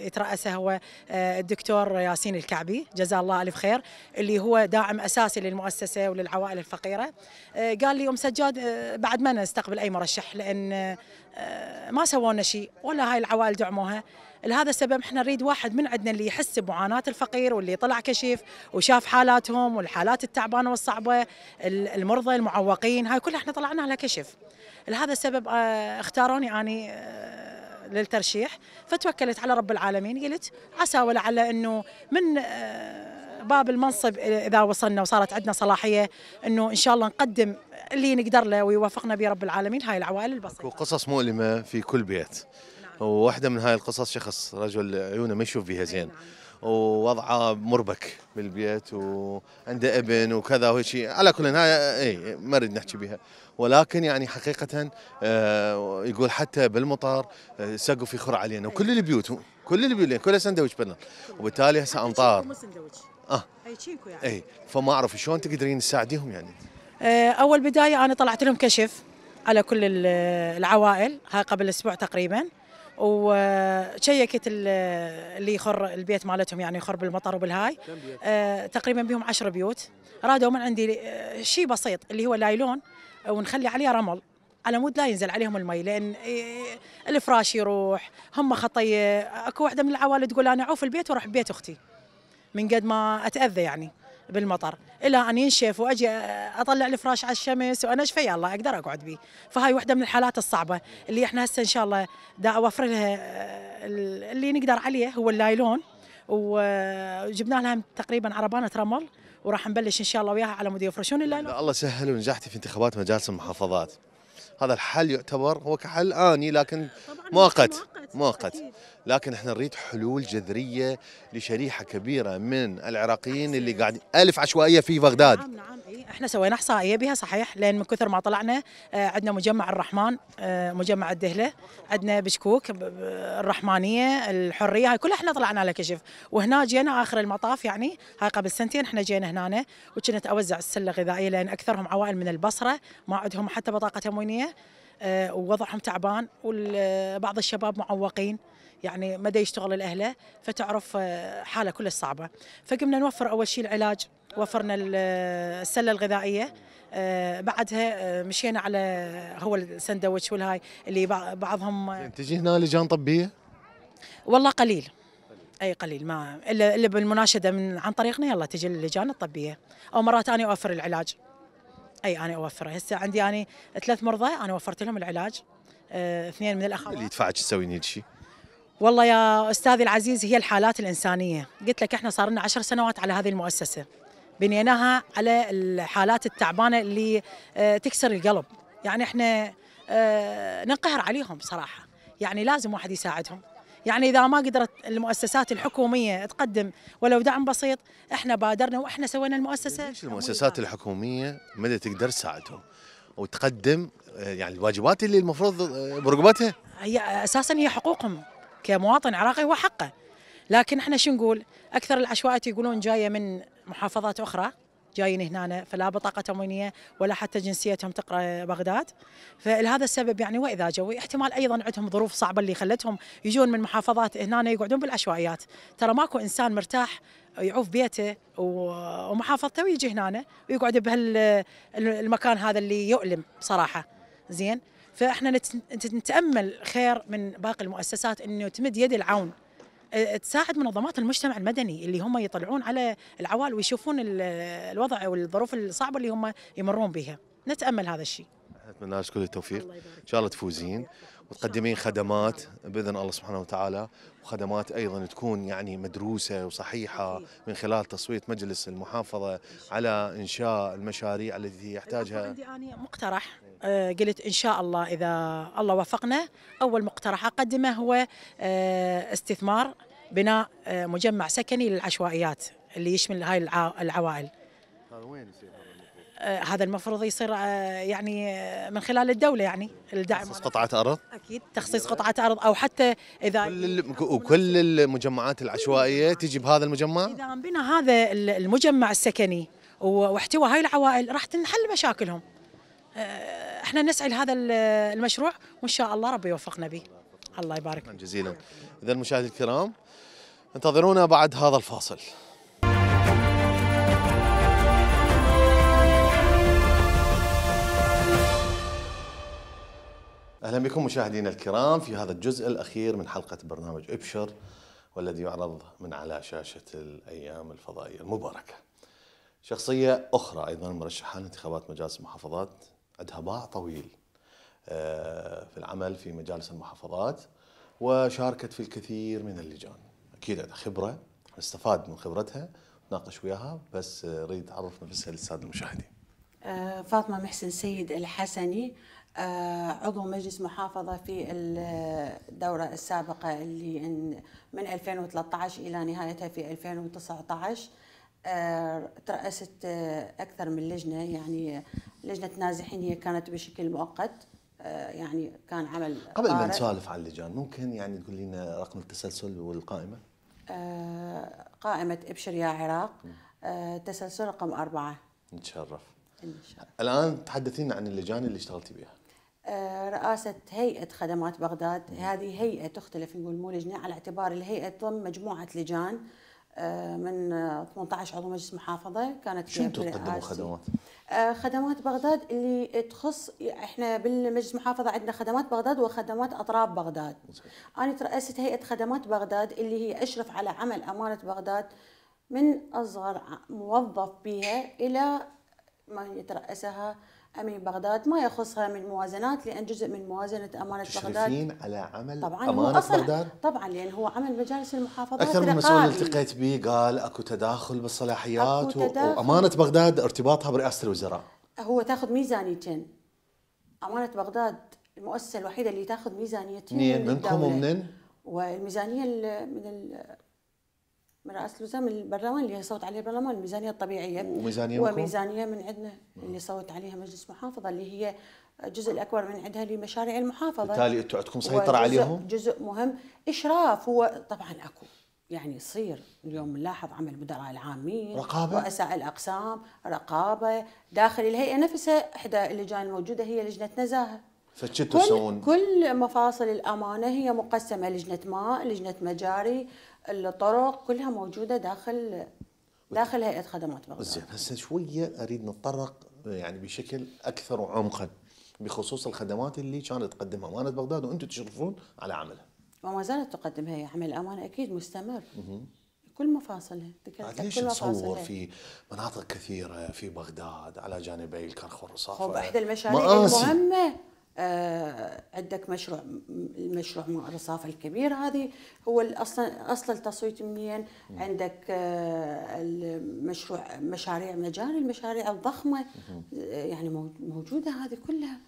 يتراسه هو الدكتور ياسين الكعبي جزاه الله الف خير اللي هو داعم اساسي للمؤسسه وللعوائل الفقيره قال لي ام سجاد بعد ما نستقبل اي مرشح لان آه، ما سوونا شيء ولا هاي العوائل دعموها لهذا السبب احنا نريد واحد من عندنا اللي يحس بمعاناه الفقير واللي طلع كشيف وشاف حالاتهم والحالات التعبانه والصعبه المرضى المعوقين هاي كلها احنا طلعنا لها كشف لهذا السبب آه، اختاروني اني آه، للترشيح فتوكلت على رب العالمين قلت عسى ولعل انه من باب المنصب اذا وصلنا وصارت عندنا صلاحيه انه ان شاء الله نقدم اللي نقدر له ويوفقنا به رب العالمين هاي العوائل البسيطه وقصص مؤلمه في كل بيت نعم. وواحده من هاي القصص شخص رجل عيونه ما يشوف بها زين نعم. ووضعه مربك بالبيت وعنده ابن وكذا وشيء على كل هاي اي ما نريد نحكي نعم. بها ولكن يعني حقيقه آه يقول حتى بالمطار آه، سقوا في خرع علينا وكل البيوت كل البيوت كلها سندويش بنر وبالتالي هسه امطار اه يعني. اي فما اعرف شلون تقدرين تساعديهم يعني آه، اول بدايه انا طلعت لهم كشف على كل العوائل هاي قبل اسبوع تقريبا وشيكت اللي يخر البيت مالتهم يعني يخر بالمطر وبالهاي آه، تقريبا بهم 10 بيوت رادوا من عندي آه، شيء بسيط اللي هو لايلون ونخلي عليه رمل على مود لا ينزل عليهم المي لان الفراش يروح هم خطيه اكو واحده من العوائل تقول انا اعوف البيت واروح ببيت اختي من قد ما اتاذى يعني بالمطر الى ان ينشف واجي اطلع الفراش على الشمس وانشفه يلا اقدر اقعد به فهاي وحده من الحالات الصعبه اللي احنا هسه ان شاء الله دا اوفر لها آه، اللي نقدر عليه هو اللايلون وجبنا لها تقريبا عربانه رمل وراح نبلش ان شاء الله وياها على مود يفرشون اللايلون الله سهل ونجحتي في انتخابات مجالس المحافظات هذا الحل يعتبر هو كحل اني لكن مؤقت مؤقت لكن احنا نريد حلول جذريه لشريحه كبيره من العراقيين اللي قاعد الف عشوائيه في بغداد نعم نعم إيه، احنا سوينا احصائيه بها صحيح لان من كثر ما طلعنا آه، عندنا مجمع الرحمن آه، مجمع الدهله عندنا بشكوك الرحمانيه الحريه هاي كلها احنا طلعنا على كشف وهنا جينا اخر المطاف يعني هاي قبل سنتين احنا جينا هنا وكنت اوزع السله الغذائيه لان اكثرهم عوائل من البصره ما عندهم حتى بطاقه تموينيه آه، ووضعهم تعبان وبعض الشباب معوقين يعني مدى يشتغل الاهله فتعرف آه، حاله كل صعبه فقمنا نوفر اول شيء العلاج وفرنا آه، السله الغذائيه آه، بعدها مشينا على هو السندوتش والهاي اللي بعضهم يعني تجي هنا لجان طبيه والله قليل اي قليل ما الا الا بالمناشده من عن طريقنا يلا تجي اللجان الطبيه او مرات انا اوفر العلاج اي انا اوفره هسه عندي انا ثلاث مرضى انا وفرت لهم العلاج اثنين من الاخوات اللي يدفعك تسوين هيك شيء والله يا أستاذي العزيز هي الحالات الإنسانية قلت لك إحنا صار لنا عشر سنوات على هذه المؤسسة بنيناها على الحالات التعبانة اللي آه، تكسر القلب يعني إحنا آه، ننقهر عليهم صراحة يعني لازم واحد يساعدهم يعني إذا ما قدرت المؤسسات الحكومية تقدم ولو دعم بسيط إحنا بادرنا وإحنا سوينا المؤسسة ليش المؤسسات الحكومية ما تقدر تساعدهم وتقدم آه، يعني الواجبات اللي المفروض برقبتها هي أساسا هي حقوقهم كمواطن عراقي هو حقه لكن احنا شو نقول اكثر العشوائيات يقولون جايه من محافظات اخرى جايين هنا فلا بطاقه تموينيه ولا حتى جنسيتهم تقرا بغداد فلهذا السبب يعني واذا جو احتمال ايضا عندهم ظروف صعبه اللي خلتهم يجون من محافظات هنا يقعدون بالعشوائيات ترى ماكو انسان مرتاح يعوف بيته ومحافظته ويجي هنا ويقعد بهالمكان هذا اللي يؤلم بصراحه زين فاحنا نتامل خير من باقي المؤسسات انه تمد يد العون تساعد منظمات المجتمع المدني اللي هم يطلعون على العوائل ويشوفون الوضع والظروف الصعبه اللي هم يمرون بها نتامل هذا الشيء اتمنى لك كل التوفيق ان شاء الله تفوزين وتقدمين خدمات باذن الله سبحانه وتعالى وخدمات ايضا تكون يعني مدروسه وصحيحه من خلال تصويت مجلس المحافظه على انشاء المشاريع التي يحتاجها عندي انا مقترح آه، قلت ان شاء الله اذا الله وفقنا اول مقترح اقدمه هو آه، استثمار بناء آه، مجمع سكني للعشوائيات اللي يشمل هاي العوائل هذا وين يصير؟ آه، هذا المفروض يصير آه، يعني آه، من خلال الدوله يعني الدعم تخصيص قطعه ارض اكيد تخصيص قطعه ارض او حتى اذا كل وكل المجمعات العشوائيه تجي بهذا المجمع اذا بنى هذا المجمع السكني واحتوى هاي العوائل راح تنحل مشاكلهم احنا نسعى لهذا المشروع وان شاء الله ربي يوفقنا به الله يبارك جزيلا اذا المشاهدين الكرام انتظرونا بعد هذا الفاصل اهلا بكم مشاهدينا الكرام في هذا الجزء الاخير من حلقه برنامج ابشر والذي يعرض من على شاشه الايام الفضائيه المباركه. شخصيه اخرى ايضا مرشحه لانتخابات مجالس المحافظات عندها باع طويل آه، في العمل في مجالس المحافظات وشاركت في الكثير من اللجان. اكيد عندها خبره نستفاد من خبرتها ناقش وياها بس آه، اريد اعرف نفسها للساده المشاهدين. آه، فاطمه محسن سيد الحسني آه، عضو مجلس محافظة في الدورة السابقة اللي من 2013 إلى نهايتها في 2019 آه، ترأست أكثر من لجنة يعني لجنة نازحين هي كانت بشكل مؤقت آه، يعني كان عمل قبل ما نسولف عن اللجان ممكن يعني تقول لنا رقم التسلسل والقائمة قائمة إبشر يا عراق تسلسل رقم أربعة نتشرف الان تحدثينا عن اللجان اللي اشتغلتي بها رئاسة هيئة خدمات بغداد هذه هيئة تختلف نقول مو لجنة على اعتبار الهيئة تضم مجموعة لجان آه، من 18 عضو مجلس محافظة كانت شنو انتم تقدموا خدمات؟ آه، خدمات بغداد اللي تخص احنا بالمجلس محافظة عندنا خدمات بغداد وخدمات أطراف بغداد. أنا ترأست هيئة خدمات بغداد اللي هي أشرف على عمل أمانة بغداد من أصغر موظف بها إلى من يترأسها أمين بغداد ما يخصها من موازنات لأن جزء من موازنة أمانة بغداد على عمل طبعا أمانة أصلاً بغداد؟ طبعا لأن هو عمل مجالس المحافظات أكثر من مسؤول التقيت به قال أكو تداخل بالصلاحيات أكو تداخل و... وأمانة بغداد ارتباطها برئاسة الوزراء هو تاخذ ميزانيتين أمانة بغداد المؤسسة الوحيدة اللي تاخذ ميزانيتين من منكم ومنن؟ والميزانية من رأس من البرلمان اللي صوت عليه البرلمان الميزانية الطبيعية وميزانية وميزانية من عندنا آه. اللي صوت عليها مجلس محافظة اللي هي الجزء الأكبر من عندها لمشاريع المحافظة بالتالي أنتم عندكم سيطرة عليهم جزء مهم إشراف هو طبعا أكو يعني يصير اليوم نلاحظ عمل المدراء العامين رقابة رؤساء الأقسام رقابة داخل الهيئة نفسها إحدى اللجان الموجودة هي لجنة نزاهة فشتوا تسوون؟ كل مفاصل الامانه هي مقسمه لجنه ماء، لجنه مجاري، الطرق كلها موجوده داخل داخل هيئه خدمات بغداد زين هسه شويه اريد نتطرق يعني بشكل اكثر عمقا بخصوص الخدمات اللي كانت تقدمها امانه بغداد وانتم تشرفون على عملها. وما زالت تقدم هي عمل امانه اكيد مستمر. مه. كل مفاصلها ذكرت ليش نصور في مناطق كثيره في بغداد على جانبي الكرخ والرصافه؟ احدى المشاريع المهمه آه، عندك مشروع المشروع مع الرصافه الكبير هذه هو اصلا اصل التصويت منين عندك آه، المشروع مشاريع مجاري المشاريع الضخمه يعني موجوده هذه كلها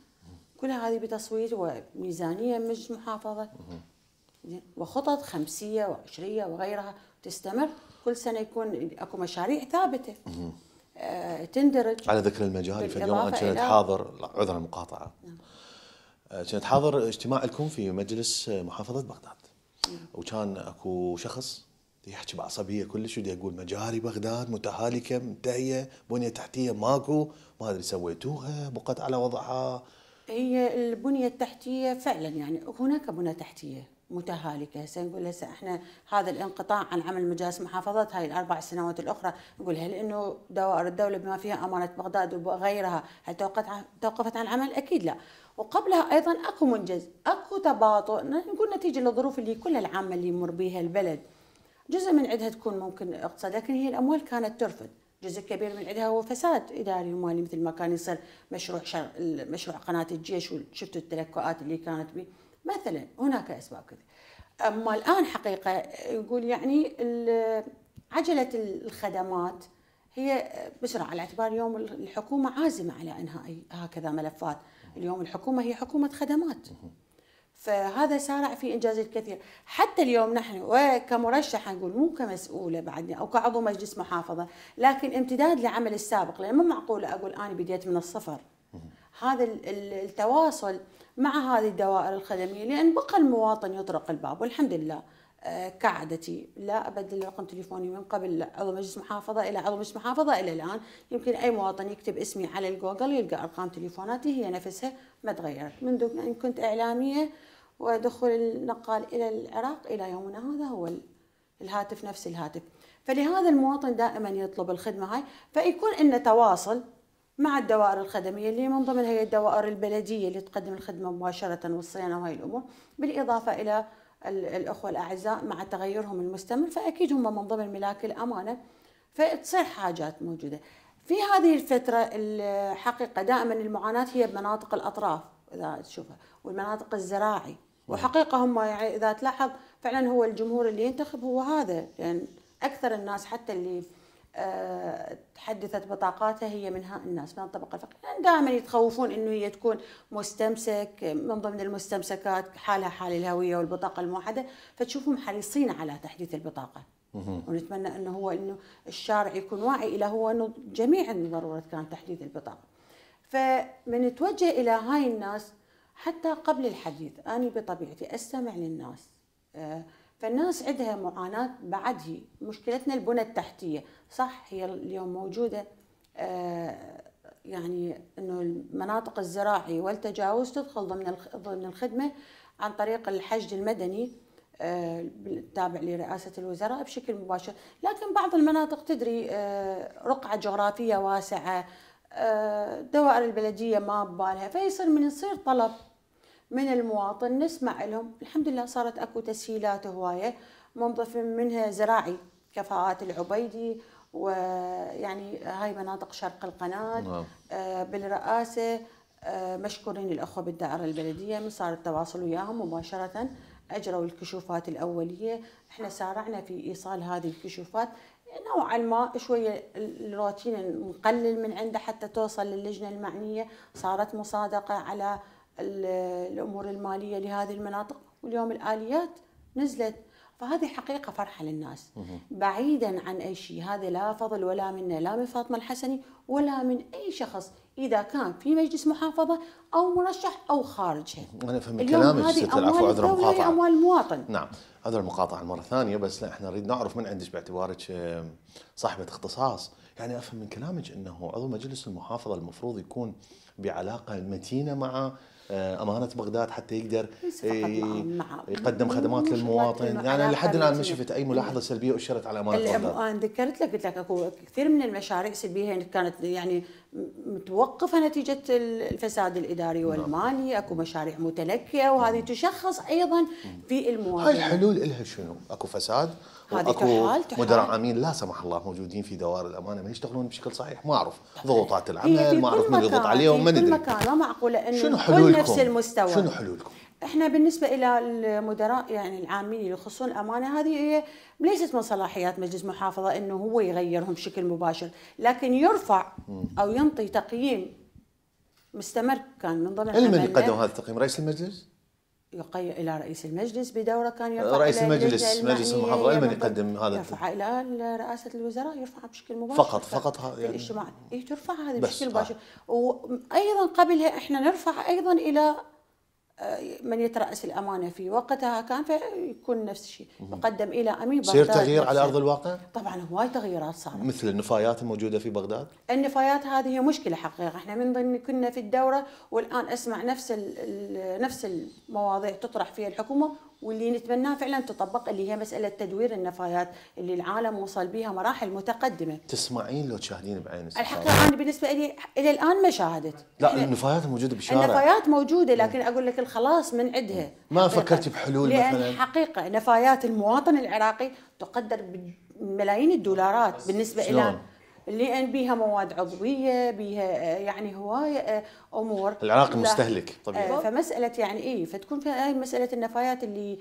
كلها هذه بتصويت وميزانيه مجلس محافظه وخطط خمسيه وعشريه وغيرها تستمر كل سنه يكون اكو مشاريع ثابته آه، تندرج على ذكر المجاري في انا كنت حاضر عذر المقاطعه نعم. آه، كنت حاضر اجتماع لكم في مجلس آه، محافظه بغداد وكان اكو شخص يحكي بعصبيه كلش ودي اقول مجاري بغداد متهالكه منتهيه بنيه تحتيه ماكو ما ادري سويتوها بقت على وضعها هي البنيه التحتيه فعلا يعني هناك بنيه تحتيه متهالكه هسه نقول هسه احنا هذا الانقطاع عن عمل مجالس محافظات هاي الاربع سنوات الاخرى نقول هل انه دوائر الدوله بما فيها امانه بغداد وغيرها هل توقفت عن العمل؟ اكيد لا وقبلها ايضا اكو منجز اكو تباطؤ نقول نتيجه للظروف اللي كلها العامه اللي يمر بها البلد جزء من عندها تكون ممكن اقتصاد لكن هي الاموال كانت ترفد جزء كبير من عندها هو فساد اداري ومالي مثل ما كان يصير مشروع شر مشروع قناه الجيش وشفتوا التلكؤات اللي كانت به مثلا هناك اسباب كثيره اما الان حقيقه يقول يعني عجله الخدمات هي بسرعه على اعتبار اليوم الحكومه عازمه على انهاء هكذا ملفات اليوم الحكومه هي حكومه خدمات فهذا سارع في انجاز الكثير حتى اليوم نحن وكمرشح نقول مو كمسؤوله بعدني او كعضو مجلس محافظه لكن امتداد لعمل السابق لان مو معقوله اقول انا بديت من الصفر هذا التواصل مع هذه الدوائر الخدميه لان بقى المواطن يطرق الباب والحمد لله آه، كعادتي لا ابدل رقم تليفوني من قبل عضو مجلس محافظه الى عضو مجلس محافظه الى الان يمكن اي مواطن يكتب اسمي على الجوجل يلقى ارقام تليفوناتي هي نفسها ما تغيرت منذ ان كنت اعلاميه ودخول النقال الى العراق الى يومنا هذا هو الهاتف نفس الهاتف فلهذا المواطن دائما يطلب الخدمه هاي فيكون ان تواصل مع الدوائر الخدمية اللي من ضمنها هي الدوائر البلدية اللي تقدم الخدمة مباشرة والصيانة وهي الأمور بالإضافة إلى الأخوة الأعزاء مع تغيرهم المستمر فأكيد هم من ضمن ملاك الأمانة فتصير حاجات موجودة في هذه الفترة الحقيقة دائما المعاناة هي بمناطق الأطراف إذا تشوفها والمناطق الزراعي نعم. وحقيقة هم يعني إذا تلاحظ فعلا هو الجمهور اللي ينتخب هو هذا لأن يعني أكثر الناس حتى اللي تحدثت بطاقاتها هي من ها الناس من الطبقة الفقيرة يعني دائما يتخوفون أنه هي تكون مستمسك من ضمن المستمسكات حالها حال الهوية والبطاقة الموحدة فتشوفهم حريصين على تحديث البطاقة ونتمنى أنه هو أنه الشارع يكون واعي إلى هو أنه جميع ضرورة كان تحديث البطاقة فمن توجه إلى هاي الناس حتى قبل الحديث أنا بطبيعتي أستمع للناس آه، فالناس عندها معاناة بعد هي مشكلتنا البنى التحتية صح هي اليوم موجودة آه، يعني انه المناطق الزراعي والتجاوز تدخل ضمن ضمن الخدمة عن طريق الحشد المدني آه، التابع لرئاسة الوزراء بشكل مباشر لكن بعض المناطق تدري آه، رقعة جغرافية واسعة دوائر البلدية ما ببالها فيصير من يصير طلب من المواطن نسمع لهم الحمد لله صارت اكو تسهيلات هوايه منضف منها زراعي كفاءات العبيدي ويعني هاي مناطق شرق القناه نعم. آه بالرئاسه آه مشكورين الاخوه بالدائره البلديه من صار التواصل وياهم مباشره اجروا الكشوفات الاوليه احنا سارعنا في ايصال هذه الكشوفات نوعا ما شويه الروتين نقلل من عنده حتى توصل للجنه المعنيه صارت مصادقه على الامور الماليه لهذه المناطق واليوم الاليات نزلت فهذه حقيقة فرحة للناس بعيدا عن أي شيء هذا لا فضل ولا منا لا من فاطمة الحسني ولا من أي شخص إذا كان في مجلس محافظة أو مرشح أو خارجه أنا فهمت كلامك ست العفو عذر المقاطعة أموال المواطن نعم هذا المقاطعة المرة الثانية بس لا احنا نريد نعرف من عندك باعتبارك صاحبة اختصاص يعني أفهم من كلامك أنه عضو مجلس المحافظة المفروض يكون بعلاقة متينة مع آه، امانه بغداد حتى يقدر نعم، نعم. يقدم خدمات للمواطن يعني لحد الان ما شفت اي ملاحظه سلبيه اشرت على امانه بغداد انا ذكرت لك قلت لك اكو كثير من المشاريع السلبيه كانت يعني متوقفه نتيجه الفساد الاداري نعم. والمالي اكو مشاريع متلكيه وهذه تشخص ايضا في المواطن هاي الحلول لها شنو اكو فساد هذه تحال مدراء عامين لا سمح الله موجودين في دوائر الامانه ما يشتغلون بشكل صحيح ما اعرف ضغوطات العمل إيه، ما اعرف من يضغط عليهم ما ندري مكان معقوله انه شنو حلولكم؟ نفس المستوى شنو حلولكم؟ احنا بالنسبه الى المدراء يعني العامين اللي يخصون الامانه هذه هي ليست من صلاحيات مجلس محافظه انه هو يغيرهم بشكل مباشر، لكن يرفع او ينطي تقييم مستمر كان من ضمن علما اللي قدم هذا التقييم رئيس المجلس؟ يقيم الى رئيس المجلس بدوره كان يرفع رئيس المجلس مجلس المحافظه لمن يقدم هذا يرفع الى رئاسه الوزراء يرفعها بشكل مباشر فقط فقط هذا يعني الاجتماع إيه، ترفع هذا بشكل آه. مباشر وايضا قبلها احنا نرفع ايضا الى من يترأس الأمانة في وقتها كان فيكون نفس الشيء يقدم إلى أمين بغداد سير تغيير على أرض الواقع؟ طبعا هواي تغييرات صارت مثل النفايات الموجودة في بغداد؟ النفايات هذه مشكلة حقيقة احنا من ضمن كنا في الدورة والآن أسمع نفس نفس المواضيع تطرح فيها الحكومة واللي نتمناه فعلا تطبق اللي هي مساله تدوير النفايات اللي العالم وصل بها مراحل متقدمه تسمعين لو تشاهدين بعين الحقيقه انا بالنسبه لي الى الان ما شاهدت لا النفايات موجوده بالشارع النفايات موجوده لكن اقول لك الخلاص من عندها ما فكرتي بحلول لأن مثلا حقيقه نفايات المواطن العراقي تقدر بملايين الدولارات بالنسبه الى لان بيها مواد عضويه بيها آه، يعني هوايه آه، امور العراق مستهلك آه، طبيعي فمساله يعني ايه فتكون في هاي مساله النفايات اللي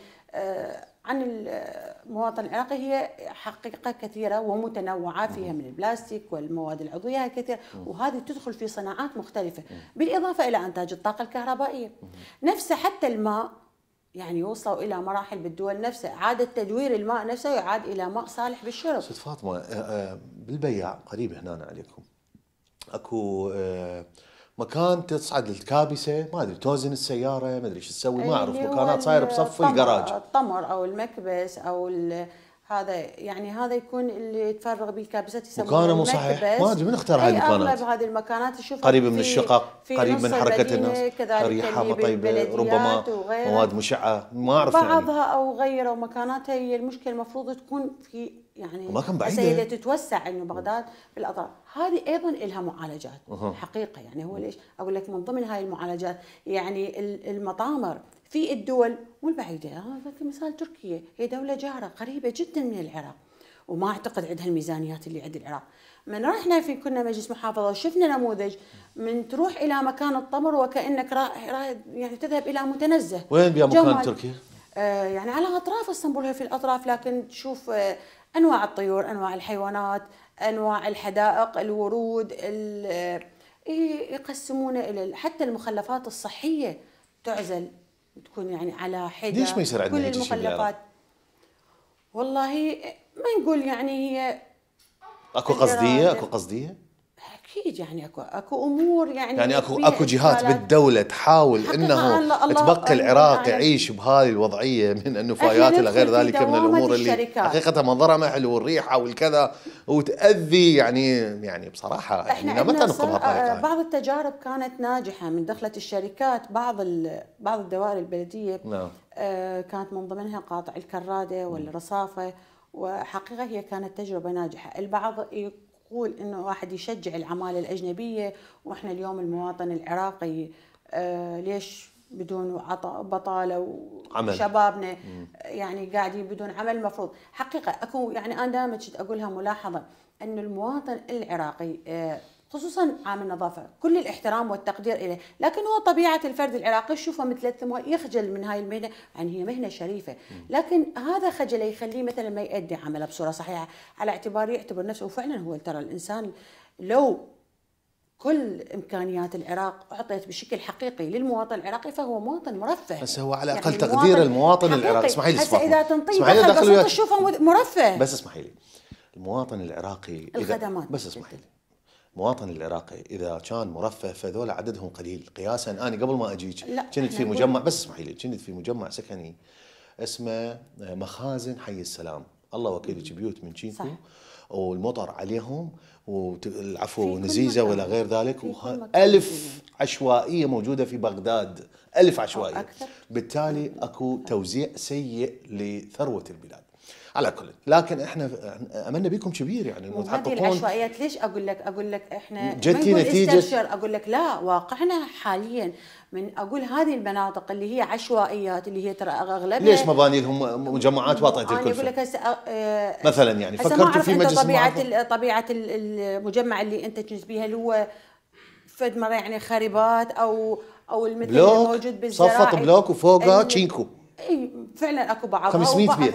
عن المواطن العراقي هي حقيقة كثيرة ومتنوعة فيها من البلاستيك والمواد العضوية كثيرة وهذه تدخل في صناعات مختلفة بالإضافة إلى أنتاج الطاقة الكهربائية نفسه حتى الماء يعني يوصلوا الى مراحل بالدول نفسها، عاد تدوير الماء نفسه يعاد الى ماء صالح بالشرب. ست فاطمه آه، آه، بالبياع قريب هنا عليكم اكو آه، مكان تصعد الكابسه ما ادري توزن السياره ما ادري شو تسوي ما يعني اعرف مكانات صايره بصف الجراج الطمر او المكبس او هذا يعني هذا يكون اللي يتفرغ به الكابسات يسمونه مكانه مو صحيح ما ادري من اختار هذه المكانات اغلب هذه المكانات تشوف قريب من الشقق قريب من حركه الناس ريحه طيبه ربما مواد مشعه ما اعرف يعني. بعضها يعني. او غيره مكاناتها هي المشكله المفروض تكون في يعني ما كان بعيدة هي تتوسع انه بغداد بالاضرار، هذه ايضا لها معالجات أه. حقيقه يعني هو ليش؟ اقول لك من ضمن هاي المعالجات يعني المطامر في الدول والبعيدة آه، هذا مثال تركيا هي دولة جارة قريبة جدا من العراق وما اعتقد عندها الميزانيات اللي عند العراق من رحنا في كنا مجلس محافظه وشفنا نموذج من تروح الى مكان الطمر وكانك رايح را يعني تذهب الى متنزه وين بيا مكان تركيا؟ آه يعني على اطراف اسطنبول هي في الاطراف لكن تشوف آه انواع الطيور، انواع الحيوانات، انواع الحدائق، الورود، آه، إيه، يقسمونه الى حتى المخلفات الصحيه تعزل تكون يعني على حده ليش ما يصير عندنا هيك شيء والله ما نقول يعني هي اكو قصديه اكو قصديه اكيد يعني اكو اكو امور يعني يعني اكو اكو جهات بالدوله تحاول انه تبقي العراق يعيش بهذه الوضعيه من النفايات الى غير ذلك من الامور اللي حقيقه منظرها ما حلو والريحه والكذا وتاذي يعني يعني بصراحه يعني احنا يعني ما تنقل بهالطريقه آه، بعض التجارب كانت ناجحه من دخلت الشركات بعض بعض الدوائر البلديه نعم. آه كانت من ضمنها قاطع الكراده والرصافه وحقيقه هي كانت تجربه ناجحه البعض تقول انه واحد يشجع العماله الاجنبيه واحنا اليوم المواطن العراقي آه ليش بدون عطاء بطاله وشبابنا يعني قاعدين بدون عمل مفروض حقيقه اكو يعني انا دائما اقولها ملاحظه ان المواطن العراقي آه، خصوصا عامل نظافه كل الاحترام والتقدير اليه لكن هو طبيعه الفرد العراقي يشوفه مثل يخجل من هاي المهنه يعني هي مهنه شريفه لكن هذا خجله يخليه مثلا ما يؤدي عمله بصوره صحيحه على اعتبار يعتبر نفسه وفعلا هو ترى الانسان لو كل امكانيات العراق اعطيت بشكل حقيقي للمواطن العراقي فهو مواطن مرفه بس هو على اقل يعني تقدير المواطن العراقي اسمحي لي هسه اذا تنطيه دخل بسيط تشوفه مرفه بس اسمحي لي المواطن العراقي الخدمات بس اسمحي لي المواطن العراقي اذا كان مرفه فذول عددهم قليل قياسا انا قبل ما اجيك كنت في مجمع بس اسمحي لي كنت في مجمع سكني اسمه مخازن حي السلام الله وكيلك بيوت من شينكو صح. والمطر عليهم والعفو ونزيزة ولا غير ذلك ألف عشوائية موجودة في بغداد ألف عشوائية بالتالي أكو توزيع سيء لثروة البلاد على كل لكن احنا املنا بكم كبير يعني المتحققون هذه العشوائيات ليش اقول لك اقول لك احنا جتي نتيجه استبشر اقول لك لا واقعنا حاليا من اقول هذه المناطق اللي هي عشوائيات اللي هي ترى اغلبها ليش مباني لهم مجمعات واطئه الكلفه؟ انا اقول لك هسه أه مثلا يعني فكرتوا في مجلس طبيعه طبيعه المجمع اللي انت تجلس بها اللي هو فد مره يعني خربات او او المثل الموجود بالزراعي صفط بلوك وفوقه تشينكو اي فعلا اكو بعض 500 بيت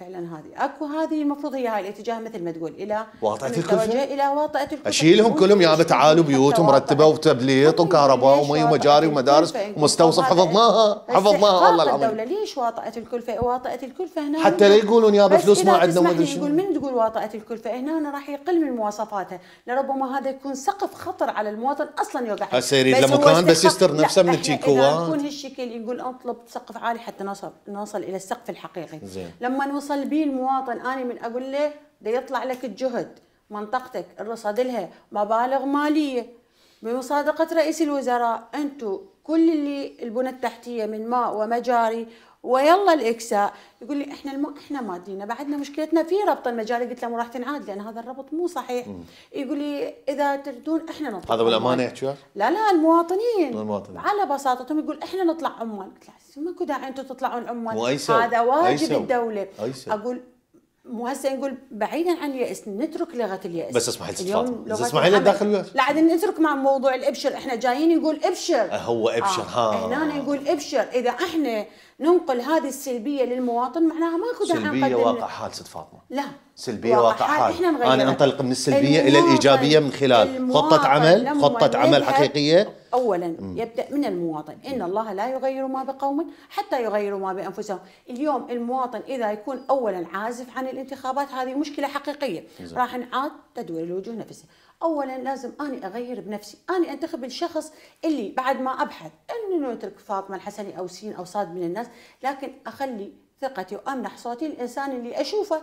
فعلا هذه اكو هذه المفروض هي هاي الاتجاه مثل ما تقول الى واطئه الكلفه الى واطئه الكلفه اشيلهم كلهم يابا تعالوا بيوت ومرتبه وتبليط وكهرباء ومي ومجاري ومدارس ومستوصف حفظناها حفظناها والله العظيم الدوله ليش واطئه الكلفه واطئه الكلفه هنا حتى لا يقولون يابا فلوس ما عندنا ما ادري يقول من تقول واطئه الكلفه هنا راح يقل من مواصفاته لربما هذا يكون سقف خطر على المواطن اصلا يوقع هسه يريد له مكان بس يستر نفسه من الشيكوات يكون هالشكل يقول اطلب سقف عالي حتى نوصل الى السقف الحقيقي زين. لما نوصل به المواطن أنا من أقول له ده يطلع لك الجهد منطقتك الرصد لها مبالغ مالية بمصادقة رئيس الوزراء أنتو كل اللي البنى التحتية من ماء ومجاري ويلا الاكساء يقول لي احنا المو... احنا ما دينا بعدنا مشكلتنا في ربط المجال قلت له مو راح تنعاد لان هذا الربط مو صحيح مم. يقول لي اذا تردون احنا نطلع هذا بالامانه يحكي لا لا المواطنين المواطنين على بساطتهم يقول احنا نطلع عمال قلت له ماكو داعي انتم تطلعون عمال هذا واجب أيسو. الدوله أيسو. اقول مو هسه نقول بعيدا عن اليأس نترك لغه اليأس بس اسمحي لي فاطمه بس اسمحي لي داخل وياك لا عاد نترك مع موضوع الابشر احنا جايين نقول ابشر أه، هو ابشر آه. ها هنا نقول ابشر اذا احنا ننقل هذه السلبيه للمواطن معناها ماكو داعي سلبيه واقع حال ست فاطمه لا سلبيه واقع حال, حال. احنا نغير انا انطلق من السلبيه الى الايجابيه من خلال خطه عمل خطه عمل حقيقيه اولا يبدا من المواطن ان الله لا يغير ما بقوم حتى يغيروا ما بانفسهم اليوم المواطن اذا يكون اولا عازف عن الانتخابات هذه مشكله حقيقيه راح نعاد تدوير الوجوه نفسها اولا لازم اني اغير بنفسي اني انتخب الشخص اللي بعد ما ابحث انه اترك فاطمه الحسني او سين او صاد من الناس لكن اخلي ثقتي وامنح صوتي الانسان اللي اشوفه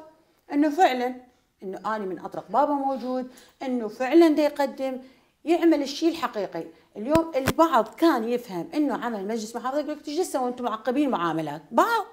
انه فعلا انه اني من اطرق بابه موجود انه فعلا دا يقدم يعمل الشيء الحقيقي اليوم البعض كان يفهم انه عمل مجلس محافظه يقول لك لسه وانتم معقبين معاملات بعض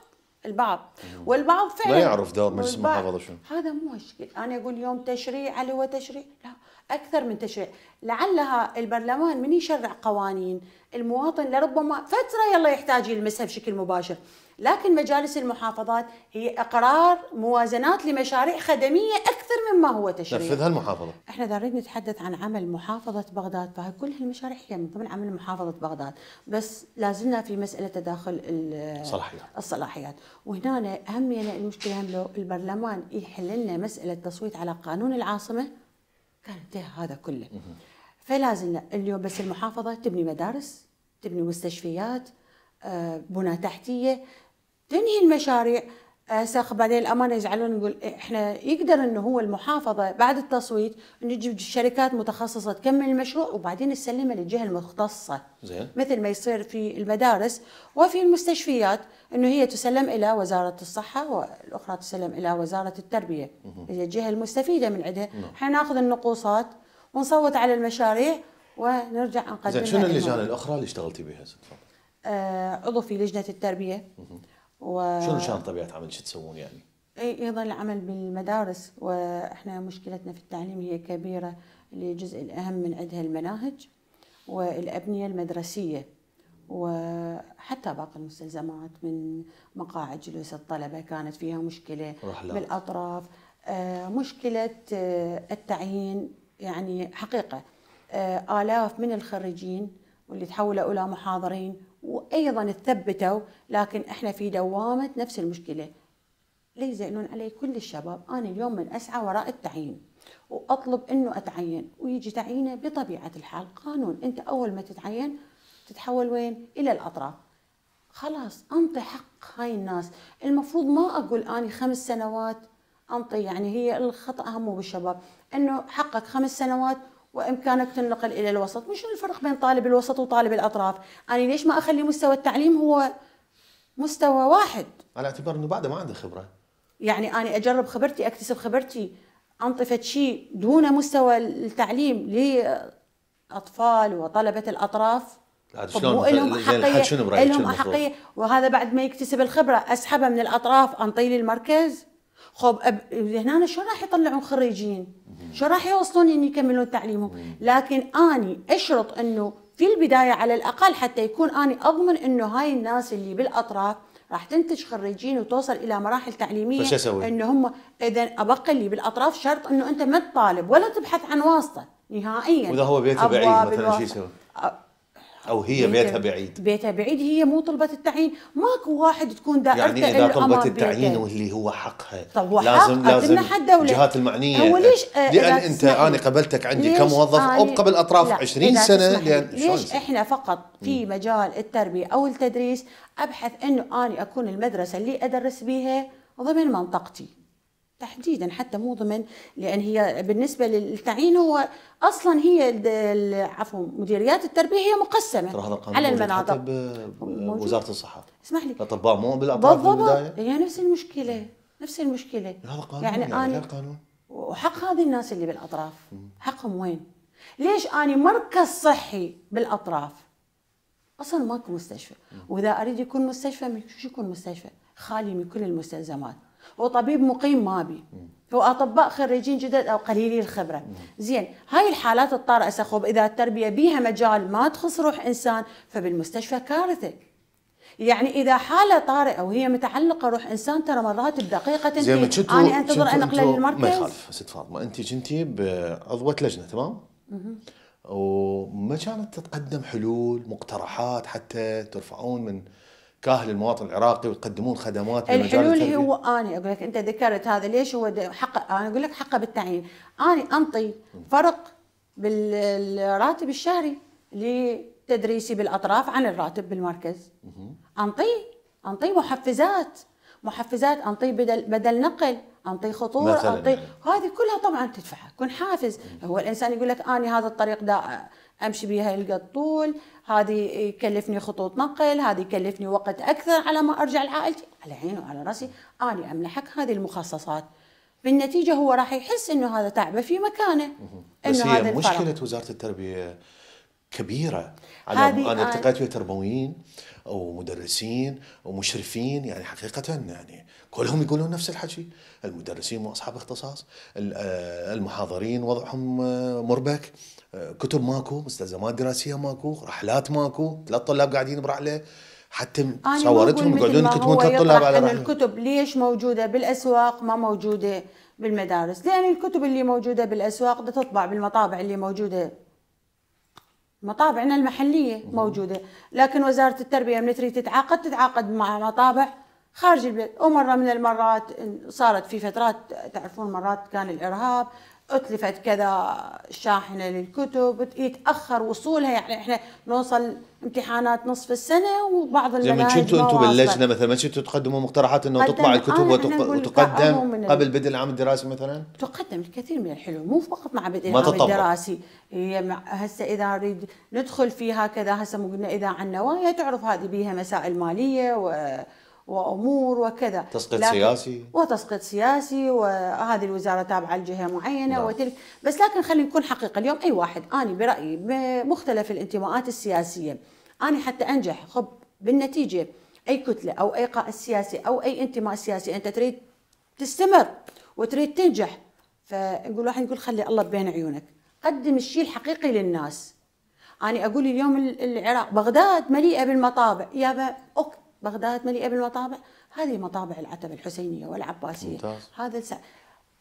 البعض والبعض فعلا لا يعرف دور مجلس المحافظه شنو هذا مو مشكل انا اقول يوم تشريع هل هو تشريع لا اكثر من تشريع لعلها البرلمان من يشرع قوانين المواطن لربما فتره يلا يحتاج يلمسها بشكل مباشر لكن مجالس المحافظات هي اقرار موازنات لمشاريع خدميه اكثر مما هو تشريع نفذها المحافظه احنا نريد نتحدث عن عمل محافظه بغداد فهي كل هالمشاريع هي من ضمن عمل محافظه بغداد بس لازلنا في مساله تداخل الصلاحيات الصلاحيات وهنا اهمينا المشكله هم لو البرلمان يحل لنا مساله تصويت على قانون العاصمه كان انتهى هذا كله فلازلنا اليوم بس المحافظه تبني مدارس تبني مستشفيات آه، بنى تحتيه تنهي المشاريع آه، ساق بعدين الامانه يزعلون يقول إيه، احنا يقدر انه هو المحافظه بعد التصويت نجيب الشركات شركات متخصصه تكمل المشروع وبعدين تسلمه للجهه المختصه زين مثل ما يصير في المدارس وفي المستشفيات انه هي تسلم الى وزاره الصحه والاخرى تسلم الى وزاره التربيه هي الجهه المستفيده من عندها نعم. احنا ناخذ النقوصات ونصوت على المشاريع ونرجع نقدمها زين شنو اللجان الاخرى اللي اشتغلتي بها ست آه، عضو في لجنه التربيه مه. و... شو نشان طبيعه عمل شو تسوون يعني؟ اي ايضا العمل بالمدارس واحنا مشكلتنا في التعليم هي كبيره لجزء الاهم من عندها المناهج والابنيه المدرسيه وحتى باقي المستلزمات من مقاعد جلوس الطلبه كانت فيها مشكله رحلات. بالاطراف آه، مشكله آه، التعيين يعني حقيقه آه، آلاف من الخريجين واللي تحولوا إلى محاضرين وايضا تثبتوا لكن احنا في دوامه نفس المشكله ليه يزعلون علي كل الشباب انا اليوم من اسعى وراء التعيين واطلب انه اتعين ويجي تعيينه بطبيعه الحال قانون انت اول ما تتعين تتحول وين الى الاطراف خلاص انطي حق هاي الناس المفروض ما اقول اني خمس سنوات انطي يعني هي الخطا هم بالشباب انه حقك خمس سنوات وامكانك تنقل الى الوسط مش الفرق بين طالب الوسط وطالب الاطراف انا ليش ما اخلي مستوى التعليم هو مستوى واحد على اعتبار انه بعده ما عنده خبره يعني انا اجرب خبرتي اكتسب خبرتي انطفت شيء دون مستوى التعليم لاطفال وطلبه الاطراف شلون مو لهم احقيه لهم احقيه وهذا بعد ما يكتسب الخبره اسحبه من الاطراف انطي للمركز خب أب... هنا شو راح يطلعون خريجين؟ شو راح يوصلون ان يكملون تعليمهم؟ لكن اني اشرط انه في البدايه على الاقل حتى يكون اني اضمن انه هاي الناس اللي بالاطراف راح تنتج خريجين وتوصل الى مراحل تعليميه فشو اسوي؟ انه هم اذا ابقي اللي بالاطراف شرط انه انت ما تطالب ولا تبحث عن واسطه نهائيا واذا هو بيته بعيد مثلا شو يسوي؟ او هي بيتها بعيد بيتها بعيد هي مو طلبت التعيين ماكو واحد تكون دائره يعني اذا طلبت التعيين واللي هو حقها طب هو لازم لازم الجهات المعنيه هو ليش آه، لان انت انا قبلتك عندي كموظف او قبل اطراف 20 سنه لان يعني ليش احنا فقط في مجال التربيه او التدريس ابحث انه اني اكون المدرسه اللي ادرس بيها ضمن منطقتي تحديدا حتى مو ضمن لان هي بالنسبه للتعيين هو اصلا هي عفوا مديريات التربيه هي مقسمه هذا القانون على المناطق وزاره الصحه اسمح لي الاطباء مو بالاطباء بالضبط هي نفس المشكله نفس المشكله هذا قانون يعني, يعني انا غير قانون وحق هذه الناس اللي بالاطراف حقهم وين؟ ليش اني مركز صحي بالاطراف اصلا ماكو مستشفى واذا اريد يكون مستشفى شو يكون مستشفى؟ خالي من كل المستلزمات وطبيب مقيم ما بي واطباء خريجين جدد او قليلي الخبره زين هاي الحالات الطارئه سخوب اذا التربيه بيها مجال ما تخص روح انسان فبالمستشفى كارثه يعني اذا حاله طارئه وهي متعلقه روح انسان ترى مرات بدقيقه تنتهي انا انتظر ان اقلل المركز ما يخالف ست فاطمه انت كنتي بعضوه لجنه تمام؟ وما كانت تتقدم حلول مقترحات حتى ترفعون من كاهل المواطن العراقي ويقدمون خدمات الحلول هو انا اقول لك انت ذكرت هذا ليش هو حق انا اقول لك حقه بالتعيين انا انطي فرق بالراتب الشهري لتدريسي بالاطراف عن الراتب بالمركز انطيه انطيه محفزات محفزات انطيه بدل بدل نقل انطي خطوره انطي يعني. هذه كلها طبعا تدفعها كن حافز هو الانسان يقول لك اني هذا الطريق ده امشي بها يلقى طول هذه يكلفني خطوط نقل هذه يكلفني وقت اكثر على ما ارجع لعائلتي على عيني وعلى راسي اني امنحك هذه المخصصات بالنتيجه هو راح يحس انه هذا تعبه في مكانه بس هي مشكله الفرق. وزاره التربيه كبيره على انا آه. التقيت فيها تربويين ومدرسين ومشرفين يعني حقيقه يعني كلهم يقولون نفس الحكي المدرسين مو اصحاب اختصاص آه، المحاضرين وضعهم آه، مربك كتب ماكو مستلزمات دراسيه ماكو رحلات ماكو ثلاث طلاب قاعدين برحله حتى صورتهم يقعدون يكتبون ثلاث طلاب على رحله الكتب ليش موجوده بالاسواق ما موجوده بالمدارس لان الكتب اللي موجوده بالاسواق بدها تطبع بالمطابع اللي موجوده مطابعنا المحليه موجوده لكن وزاره التربيه من تريد تتعاقد تتعاقد مع مطابع خارج البلد ومره من المرات صارت في فترات تعرفون مرات كان الارهاب اتلفت كذا شاحنه للكتب يتاخر وصولها يعني احنا نوصل امتحانات نصف السنه وبعض المناهج ما كنتوا انتم باللجنه مثلا ما كنتوا تقدموا مقترحات انه تطلع الكتب آه، وتقدم قبل بدء العام الدراسي مثلا؟ تقدم الكثير من الحلول مو فقط مع بدء العام الدراسي هي هسه اذا نريد ندخل فيها كذا هسه مو قلنا اذا عن نوايا تعرف هذه بيها مسائل ماليه و وامور وكذا تسقيط سياسي وتسقيط سياسي وهذه الوزاره تابعه لجهه معينه نعم. وتلك بس لكن خلينا نكون حقيقه اليوم اي واحد انا برايي بمختلف الانتماءات السياسيه انا حتى انجح خب بالنتيجه اي كتله او اي قائد سياسي او اي انتماء سياسي انت تريد تستمر وتريد تنجح فنقول واحد يقول خلي الله بين عيونك قدم الشيء الحقيقي للناس أنا أقول اليوم العراق بغداد مليئة بالمطابع يابا أوك بغداد مليئه بالمطابع هذه مطابع العتبه الحسينيه والعباسيه ممتاز. هذا الس...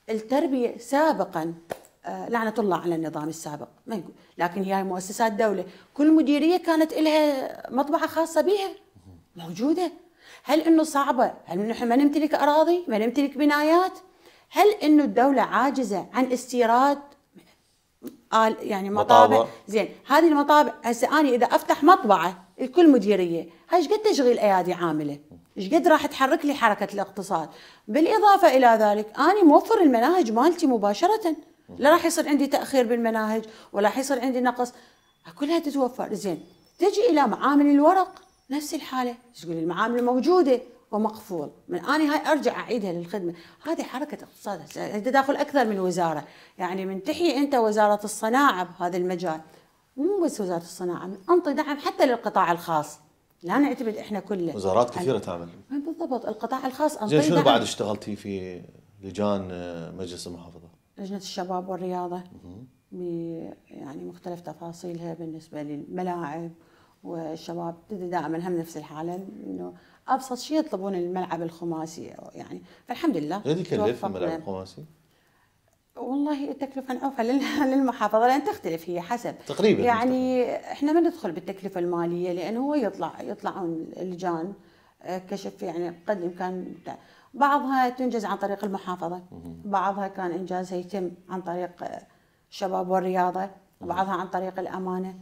التربيه سابقا آه، لعنة الله على النظام السابق ما يقول لكن هي مؤسسات دولة كل مديرية كانت لها مطبعة خاصة بها موجودة هل انه صعبة هل نحن ما نمتلك أراضي ما نمتلك بنايات هل انه الدولة عاجزة عن استيراد يعني مطابع, مطابع. زين هذه المطابع هسه أنا إذا أفتح مطبعة الكل مديريه هاي قد تشغيل ايادي عامله ايش قد راح تحرك لي حركه الاقتصاد بالاضافه الى ذلك انا موفر المناهج مالتي مباشره لا راح يصير عندي تاخير بالمناهج ولا راح يصير عندي نقص كلها تتوفر زين تجي الى معامل الورق نفس الحاله تقول المعامل موجوده ومقفول من اني هاي ارجع اعيدها للخدمه هذه حركه اقتصاد انت داخل اكثر من وزاره يعني من تحيي انت وزاره الصناعه بهذا المجال مو بس وزاره الصناعه انطي دعم حتى للقطاع الخاص لا نعتمد احنا كله وزارات كثيره تعمل بالضبط القطاع الخاص انطي زين شنو بعد اشتغلتي في لجان آه، مجلس المحافظه؟ لجنه الشباب والرياضه يعني مختلف تفاصيلها بالنسبه للملاعب والشباب دائما هم نفس الحاله انه ابسط شيء يطلبون الملعب الخماسي يعني فالحمد لله قد يكلف الملعب الخماسي؟ والله التكلفة نعوفها للمحافظة لأن تختلف هي حسب تقريبا يعني مستقبل. احنا ما ندخل بالتكلفة المالية لأن هو يطلع يطلعون لجان آه، كشف يعني قد الإمكان بعضها تنجز عن طريق المحافظة بعضها كان إنجازها يتم عن طريق الشباب آه، والرياضة بعضها عن طريق الأمانة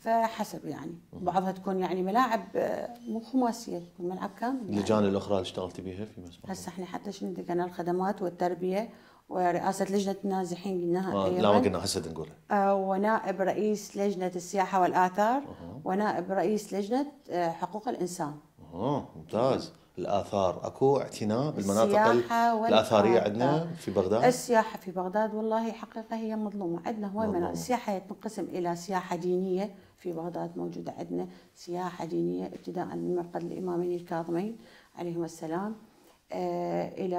فحسب يعني بعضها تكون يعني ملاعب آه، مو خماسية ملعب كامل يعني. اللجان الأخرى اللي اشتغلتي بيها في مسبق هسه احنا حتى شنو الخدمات والتربية ورئاسة لجنة النازحين النهائية آه، لا ما قلنا هسه نقولها آه، ونائب رئيس لجنة السياحة والآثار أوه. ونائب رئيس لجنة آه، حقوق الإنسان اه ممتاز الاثار اكو اعتناء بالمناطق الآثارية عندنا في بغداد السياحه في بغداد والله حقيقه هي مظلومه عندنا هو من السياحه تنقسم الى سياحه دينيه في بغداد موجوده عندنا سياحه دينيه ابتداء من مرقد الامامين الكاظمين عليهم السلام آه، الى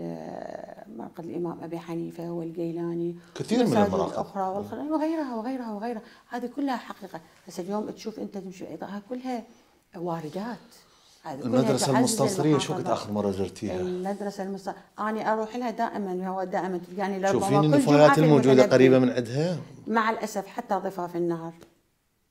آه، معقد الامام ابي حنيفه والجيلاني كثير من المراقب الاخرى وغيرها وغيرها وغيرها هذه كلها حقيقه هسه اليوم تشوف انت تمشي ايضا كلها واردات المدرسة المستنصرية شو كنت آخر مرة زرتيها؟ المدرسة المستنصرية أنا أروح لها دائما هو دائما تلقاني يعني شوفين النفايات الموجودة قريبة من عندها؟ مع الأسف حتى ضفاف النهر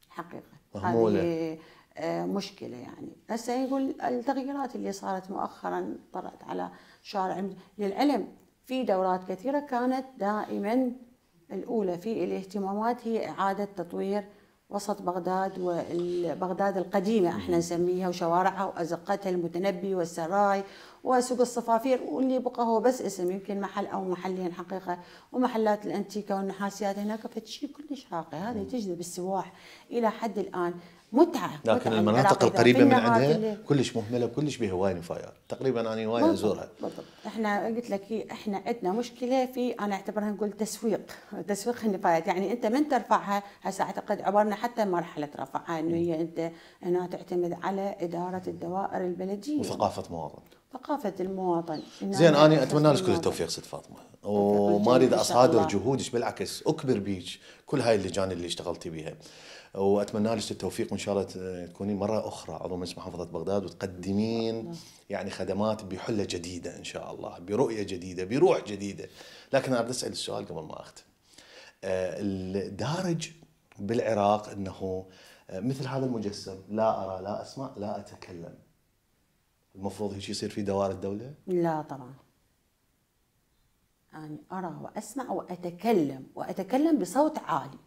حقيقة مهمولة آه، مشكله يعني هسه يقول التغييرات اللي صارت مؤخرا طرأت على شارع للعلم في دورات كثيره كانت دائما الاولى في الاهتمامات هي اعاده تطوير وسط بغداد وبغداد القديمه احنا نسميها وشوارعها وازقتها المتنبي والسراي وسوق الصفافير واللي بقى هو بس اسم يمكن محل او محلين حقيقه ومحلات الانتيكه والنحاسيات هناك فشيء كلش راقي هذا تجذب السواح الى حد الان متعه لكن متعة المناطق القريبه من عندها كلش مهمله وكلش بها هواي نفايات تقريبا انا هواي ازورها بالضبط احنا قلت لك إيه، احنا عندنا مشكله في انا اعتبرها نقول تسويق تسويق النفايات يعني انت من ترفعها هسه اعتقد عبرنا حتى مرحله رفعها انه هي انت انها تعتمد على اداره الدوائر البلديه وثقافه مواطن ثقافة المواطن زين أنا أتمنى لك كل التوفيق ست فاطمة وما أريد أصادر جهودك بالعكس أكبر بيك كل هاي اللجان اللي اشتغلتي بيها واتمنى لك التوفيق وان شاء الله تكونين مره اخرى عضو مجلس محافظه بغداد وتقدمين يعني خدمات بحله جديده ان شاء الله برؤيه جديده بروح جديده لكن انا بدي اسال السؤال قبل ما اختم آه، الدارج بالعراق انه آه، مثل هذا المجسم لا ارى لا اسمع لا اتكلم المفروض هيك يصير في دوائر الدوله لا طبعا يعني ارى واسمع واتكلم واتكلم بصوت عالي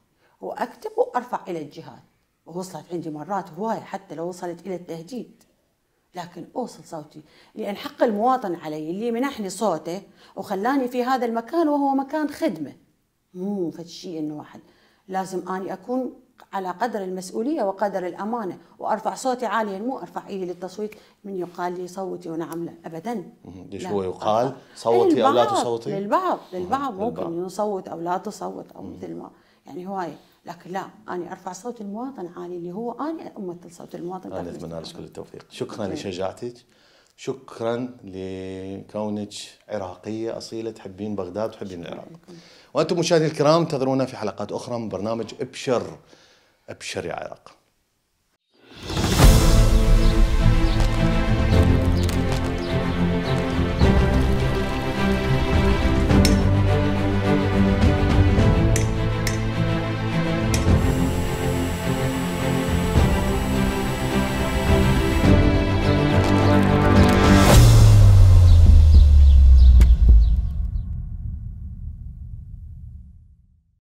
واكتب وارفع الى الجهات ووصلت عندي مرات هوايه حتى لو وصلت الى التهديد لكن اوصل صوتي لان حق المواطن علي اللي منحني صوته وخلاني في هذا المكان وهو مكان خدمه مو فد شيء انه واحد لازم اني اكون على قدر المسؤوليه وقدر الامانه وارفع صوتي عاليا مو ارفع ايدي للتصويت من يقال لي صوتي ونعم لا ابدا ليش هو يقال صوتي او لا تصوتي للبعض للبعض ممكن يصوت او لا تصوت او مثل ما يعني هوايه لكن لا أنا أرفع صوت المواطن عالي اللي هو أنا أمثل صوت المواطن أنا أتمنى لك كل التوفيق شكرا لشجاعتك شكرا لكونك عراقية أصيلة تحبين بغداد وتحبين العراق وأنتم مشاهدي الكرام تنتظرونا في حلقات أخرى من برنامج أبشر أبشر يا عراق